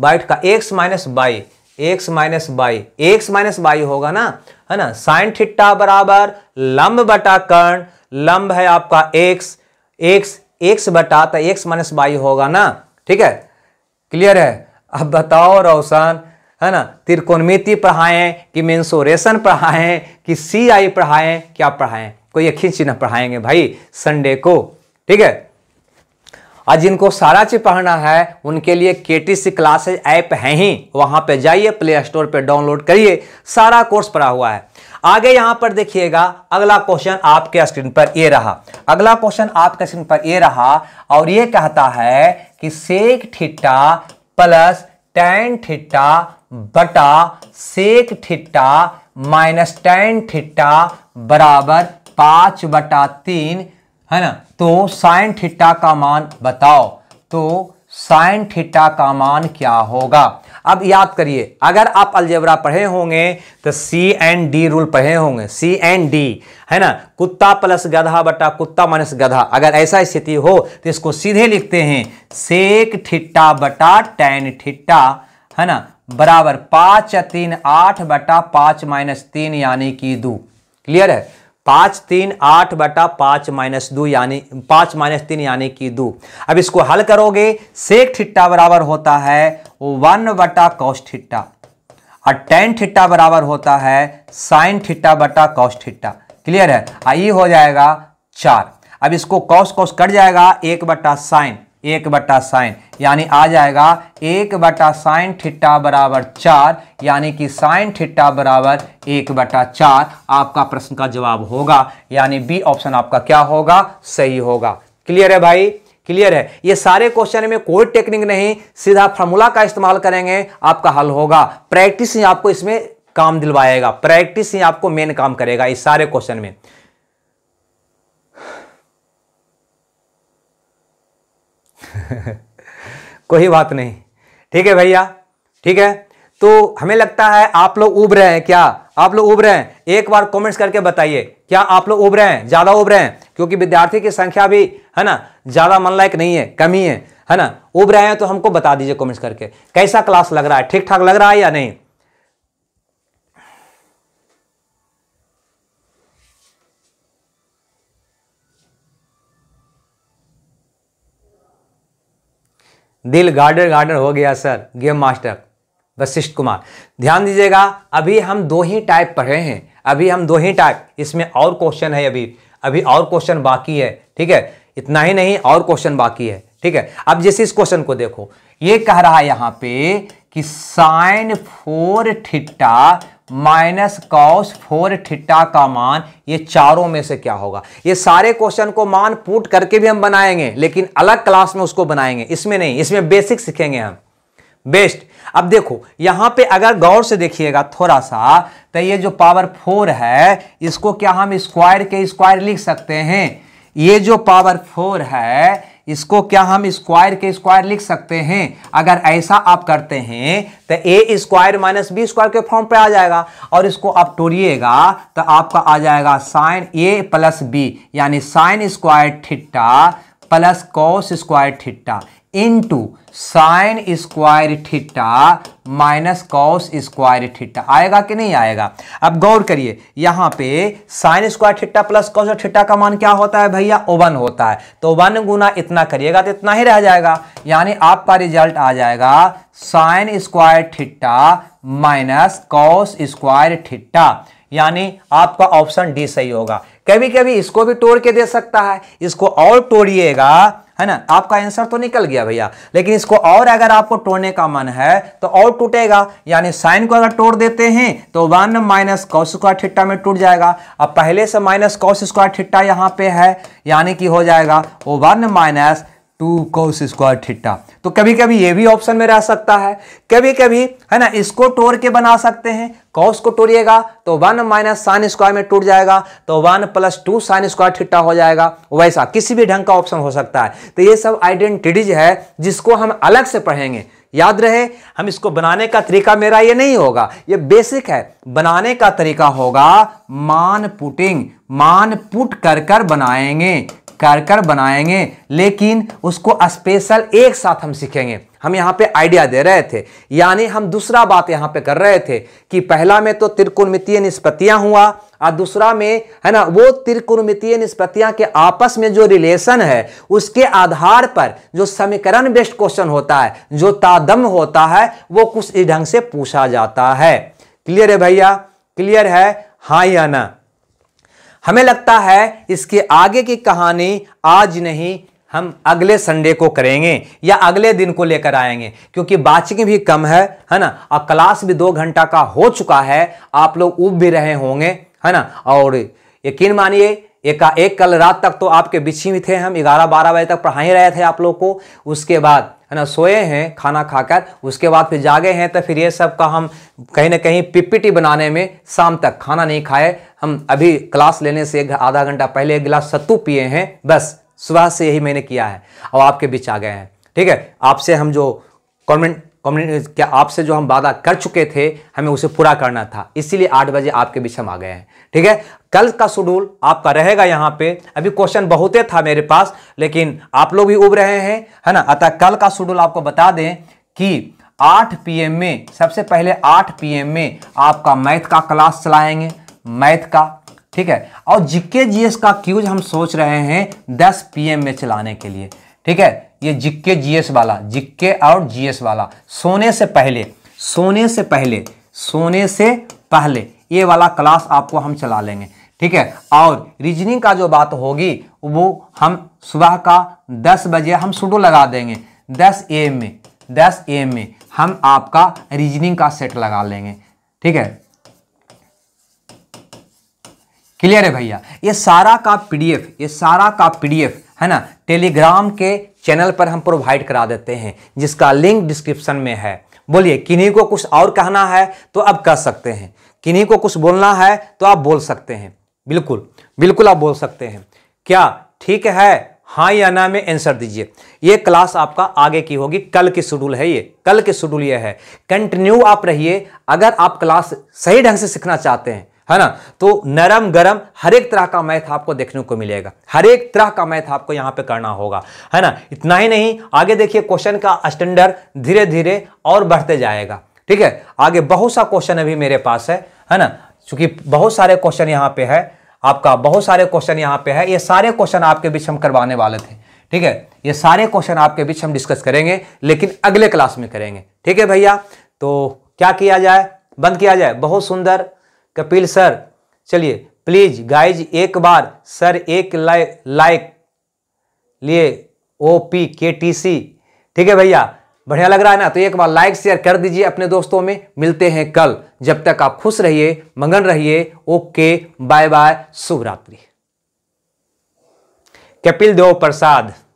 Speaker 1: बाइट का x minus y x minus y x minus y होगा ना है ना साइन ठिट्टा बराबर लंब बटा कर्ण लंब है आपका एक्स एक्स एक्स बटा तो एक्स माइनस बाई होगा ना ठीक है क्लियर है अब बताओ रोशन है ना त्रिकोणमिति पढ़ाएं कि मेन्सोरेशन पढ़ाएं कि सी आई पढ़ाएं क्या पढ़ाएं कोई यकीन चिन्ह पढ़ाएंगे भाई संडे को ठीक है और जिनको सारा चीज़ पढ़ना है उनके लिए के टी सी क्लासेज ऐप है ही वहां पे जाइए प्ले स्टोर पर डाउनलोड करिए सारा कोर्स पड़ा हुआ है आगे यहाँ पर देखिएगा अगला क्वेश्चन आपके स्क्रीन पर ये रहा अगला क्वेश्चन आपके स्क्रीन पर ये रहा और ये कहता है कि sec theta plus tan theta बटा sec theta minus tan theta बराबर पाँच बटा तीन है ना तो साइन थीटा का मान बताओ तो साइन थीटा का मान क्या होगा अब याद करिए अगर आप अलजेबरा पढ़े होंगे तो सी एंड डी रूल पढ़े होंगे सी एंड डी है ना कुत्ता प्लस गधा बटा कुत्ता माइनस गधा अगर ऐसा स्थिति हो तो इसको सीधे लिखते हैं सेक ठिट्टा बटा टेन ठिट्टा है ना बराबर पाँच तीन आठ बटा पाँच माइनस तीन यानी कि दो क्लियर है पाँच तीन आठ बटा पाँच माइनस दो यानी पाँच माइनस तीन यानी कि दो अब इसको हल करोगे सेक ठिट्टा बराबर होता है वन बटा कौश ठिट्टा और टेन ठिट्टा बराबर होता है साइन ठिट्टा बटा कौश ठिट्टा क्लियर है ये हो जाएगा चार अब इसको कौश कौश कट जाएगा एक बटा साइन एक बट्टा साइन यानी आ जाएगा एक बटा साइन ठिट्टा बराबर चार यानी कि साइन ठिट्टा बराबर एक बटा चार आपका प्रश्न का जवाब होगा यानी बी ऑप्शन आपका क्या होगा सही होगा क्लियर है भाई क्लियर है ये सारे क्वेश्चन में कोई टेक्निक नहीं सीधा फॉर्मूला का इस्तेमाल करेंगे आपका हल होगा प्रैक्टिस ही आपको इसमें काम दिलवाएगा प्रैक्टिस ही आपको मेन काम करेगा इस सारे क्वेश्चन में कोई बात नहीं ठीक है भैया ठीक है तो हमें लगता है आप लोग उब रहे हैं क्या आप लोग उब रहे हैं एक बार कमेंट्स करके बताइए क्या आप लोग उब रहे हैं ज़्यादा उब रहे हैं क्योंकि विद्यार्थी की संख्या भी है ना ज़्यादा मन लायक नहीं है कम ही है है ना उब रहे हैं तो हमको बता दीजिए कमेंट्स करके कैसा क्लास लग रहा है ठीक ठाक लग रहा है या नहीं दिल गार्डर गार्डर हो गया sir game master Vashishth Kumar ध्यान दीजिएगा अभी हम दो ही टाइप पढ़े हैं अभी हम दो ही टाइप इसमें और क्वेश्चन है अभी अभी और क्वेश्चन बाकी है ठीक है इतना ही नहीं और क्वेश्चन बाकी है ठीक है अब जैसे इस क्वेश्चन को देखो ये कह रहा है यहां पे कि sine four theta minus cos four theta का मान ये चारों में से क्या होगा ये सारे क्वेश्चन को मान पुट करके भी हम बनाएंगे लेकिन अलग क्लास में उसको बनाएंगे इसमें नहीं इसमें बेसिक सीखेंगे हम बेस्ट अब देखो यहां पे अगर गौर से देखिएगा थोड़ा सा तो ये जो पावर फोर है इसको क्या हम स्क्वायर के स्क्वायर लिख सकते हैं ये जो पावर फोर है इसको क्या हम स्क्वायर के स्क्वायर लिख सकते हैं अगर ऐसा आप करते हैं तो a square minus B square के फॉर्म पे आ जाएगा और इसको आप तोड़िएगा तो आपका आ जाएगा साइन ए प्लस बी यानी sine square theta plus cos square theta into sine square theta minus cos square theta आएगा कि नहीं आएगा अब गौर करिए यहां पे sine square theta plus cos और थीटा का मान क्या होता है भैया ओवन होता है तो वन गुना इतना करिएगा तो इतना ही रह जाएगा यानी आपका रिजल्ट आ जाएगा sine square theta minus cos square theta यानी आपका ऑप्शन डी सही होगा कभी कभी इसको भी तोड़ के दे सकता है इसको और तोड़िएगा है ना आपका आंसर तो निकल गया भैया लेकिन इसको और अगर आपको तोड़ने का मन है तो और टूटेगा यानी साइन को अगर तोड़ देते हैं तो one minus cos square theta में टूट जाएगा अब पहले से माइनस कौश स्क्वायर ठिट्टा यहाँ पे है यानी कि हो जाएगा वो one minus two cos square theta तो कभी कभी ये भी ऑप्शन में रह सकता है कभी कभी है ना इसको टोर के बना सकते हैं कॉस को टोरिएगा तो वन माइनस साइन स्क्वायर में टूट जाएगा तो one plus two sine square theta हो जाएगा वैसा किसी भी ढंग का ऑप्शन हो सकता है तो ये सब आइडेंटिटीज है जिसको हम अलग से पढ़ेंगे याद रहे हम इसको बनाने का तरीका मेरा ये नहीं होगा ये बेसिक है बनाने का तरीका होगा मान पुटिंग मान पुट कर कर बनाएंगे कर कर बनाएंगे लेकिन उसको स्पेशल एक साथ हम सीखेंगे हम यहाँ पे आइडिया दे रहे थे यानी हम दूसरा बात यहाँ पे कर रहे थे कि पहला में तो त्रिकोणमितीय निष्पत्तियाँ हुआ और दूसरा में है ना वो त्रिकोणमितीय निष्पत्तियाँ के आपस में जो रिलेशन है उसके आधार पर जो समीकरण बेस्ड क्वेश्चन होता है जो तादम होता है वो कुछ इस ढंग से पूछा जाता है क्लियर है भैया क्लियर है हाँ या ना हमें लगता है इसके आगे की कहानी आज नहीं हम अगले संडे को करेंगे या अगले दिन को लेकर आएंगे क्योंकि बातचीत भी कम है है ना और क्लास भी दो घंटा का हो चुका है आप लोग उब भी रहे होंगे है ना और यकीन मानिए एक एक कल रात तक तो आपके बीच ही थे हम ग्यारह बारह बजे तक पढ़ाई रहे थे आप लोग को उसके बाद है ना सोए हैं खाना खाकर उसके बाद फिर जागे हैं तो फिर ये सब का हम कहीं ना कहीं पिपिटी बनाने में शाम तक खाना नहीं खाए हम अभी क्लास लेने से आधा घंटा पहले एक गिलास सत्तू पिए हैं बस सुबह से यही मैंने किया है और आपके बीच आ गए हैं ठीक है आपसे हम जो कॉमेंट क्या आपसे जो हम वादा कर चुके थे हमें उसे पूरा करना था इसीलिए आठ बजे आपके बीच हम आ गए हैं ठीक है कल का शेड्यूल आपका रहेगा यहाँ पे अभी क्वेश्चन बहुत था मेरे पास लेकिन आप लोग भी उब रहे हैं है ना अतः कल का शेड्यूल आपको बता दें कि 8 पीएम में सबसे पहले 8 पीएम में आपका मैथ का क्लास चलाएंगे मैथ का ठीक है और जीके जीएस का क्यूज हम सोच रहे हैं 10 पीएम में चलाने के लिए ठीक है ये जिक्के जीएस वाला जिक्के और जीएस वाला सोने से पहले सोने से पहले सोने से पहले ये वाला क्लास आपको हम चला लेंगे ठीक है और रीजनिंग का जो बात होगी वो हम सुबह का 10 बजे हम शेड्यूल लगा देंगे 10 ए में 10 ए में हम आपका रीजनिंग का सेट लगा लेंगे ठीक है क्लियर है भैया ये सारा का पीडीएफ ये सारा का पीडीएफ है ना टेलीग्राम के चैनल पर हम प्रोवाइड करा देते हैं जिसका लिंक डिस्क्रिप्शन में है बोलिए किन्हीं को कुछ और कहना है तो आप कह सकते हैं किन्हीं को कुछ बोलना है तो आप बोल सकते हैं बिल्कुल बिल्कुल आप बोल सकते हैं क्या ठीक है हाँ या ना में आंसर दीजिए ये क्लास आपका आगे की होगी कल की शेड्यूल है ये कल की शेड्यूल ये है कंटिन्यू आप रहिए अगर आप क्लास सही ढंग से सीखना चाहते हैं है ना तो नरम गरम हर एक तरह का मैथ आपको देखने को मिलेगा हर एक तरह का मैथ आपको यहां पे करना होगा है ना इतना ही नहीं आगे देखिए क्वेश्चन का स्टैंडर्ड धीरे धीरे और बढ़ते जाएगा ठीक है आगे बहुत सा क्वेश्चन अभी मेरे पास है है ना चूंकि बहुत सारे क्वेश्चन यहाँ पे है आपका बहुत सारे क्वेश्चन यहाँ पे है ये सारे क्वेश्चन आपके बीच हम करवाने वाले थे ठीक है ये सारे क्वेश्चन आपके बीच हम डिस्कस करेंगे लेकिन अगले क्लास में करेंगे ठीक है भैया तो क्या किया जाए बंद किया जाए बहुत सुंदर कपिल सर चलिए प्लीज गाइज एक बार सर एक लाइक लाइक लिए ओ पी के टी सी ठीक है भैया बढ़िया लग रहा है ना तो एक बार लाइक शेयर कर दीजिए अपने दोस्तों में मिलते हैं कल जब तक आप खुश रहिए मगन रहिए ओके बाय बाय शुभ रात्रि कपिल देव प्रसाद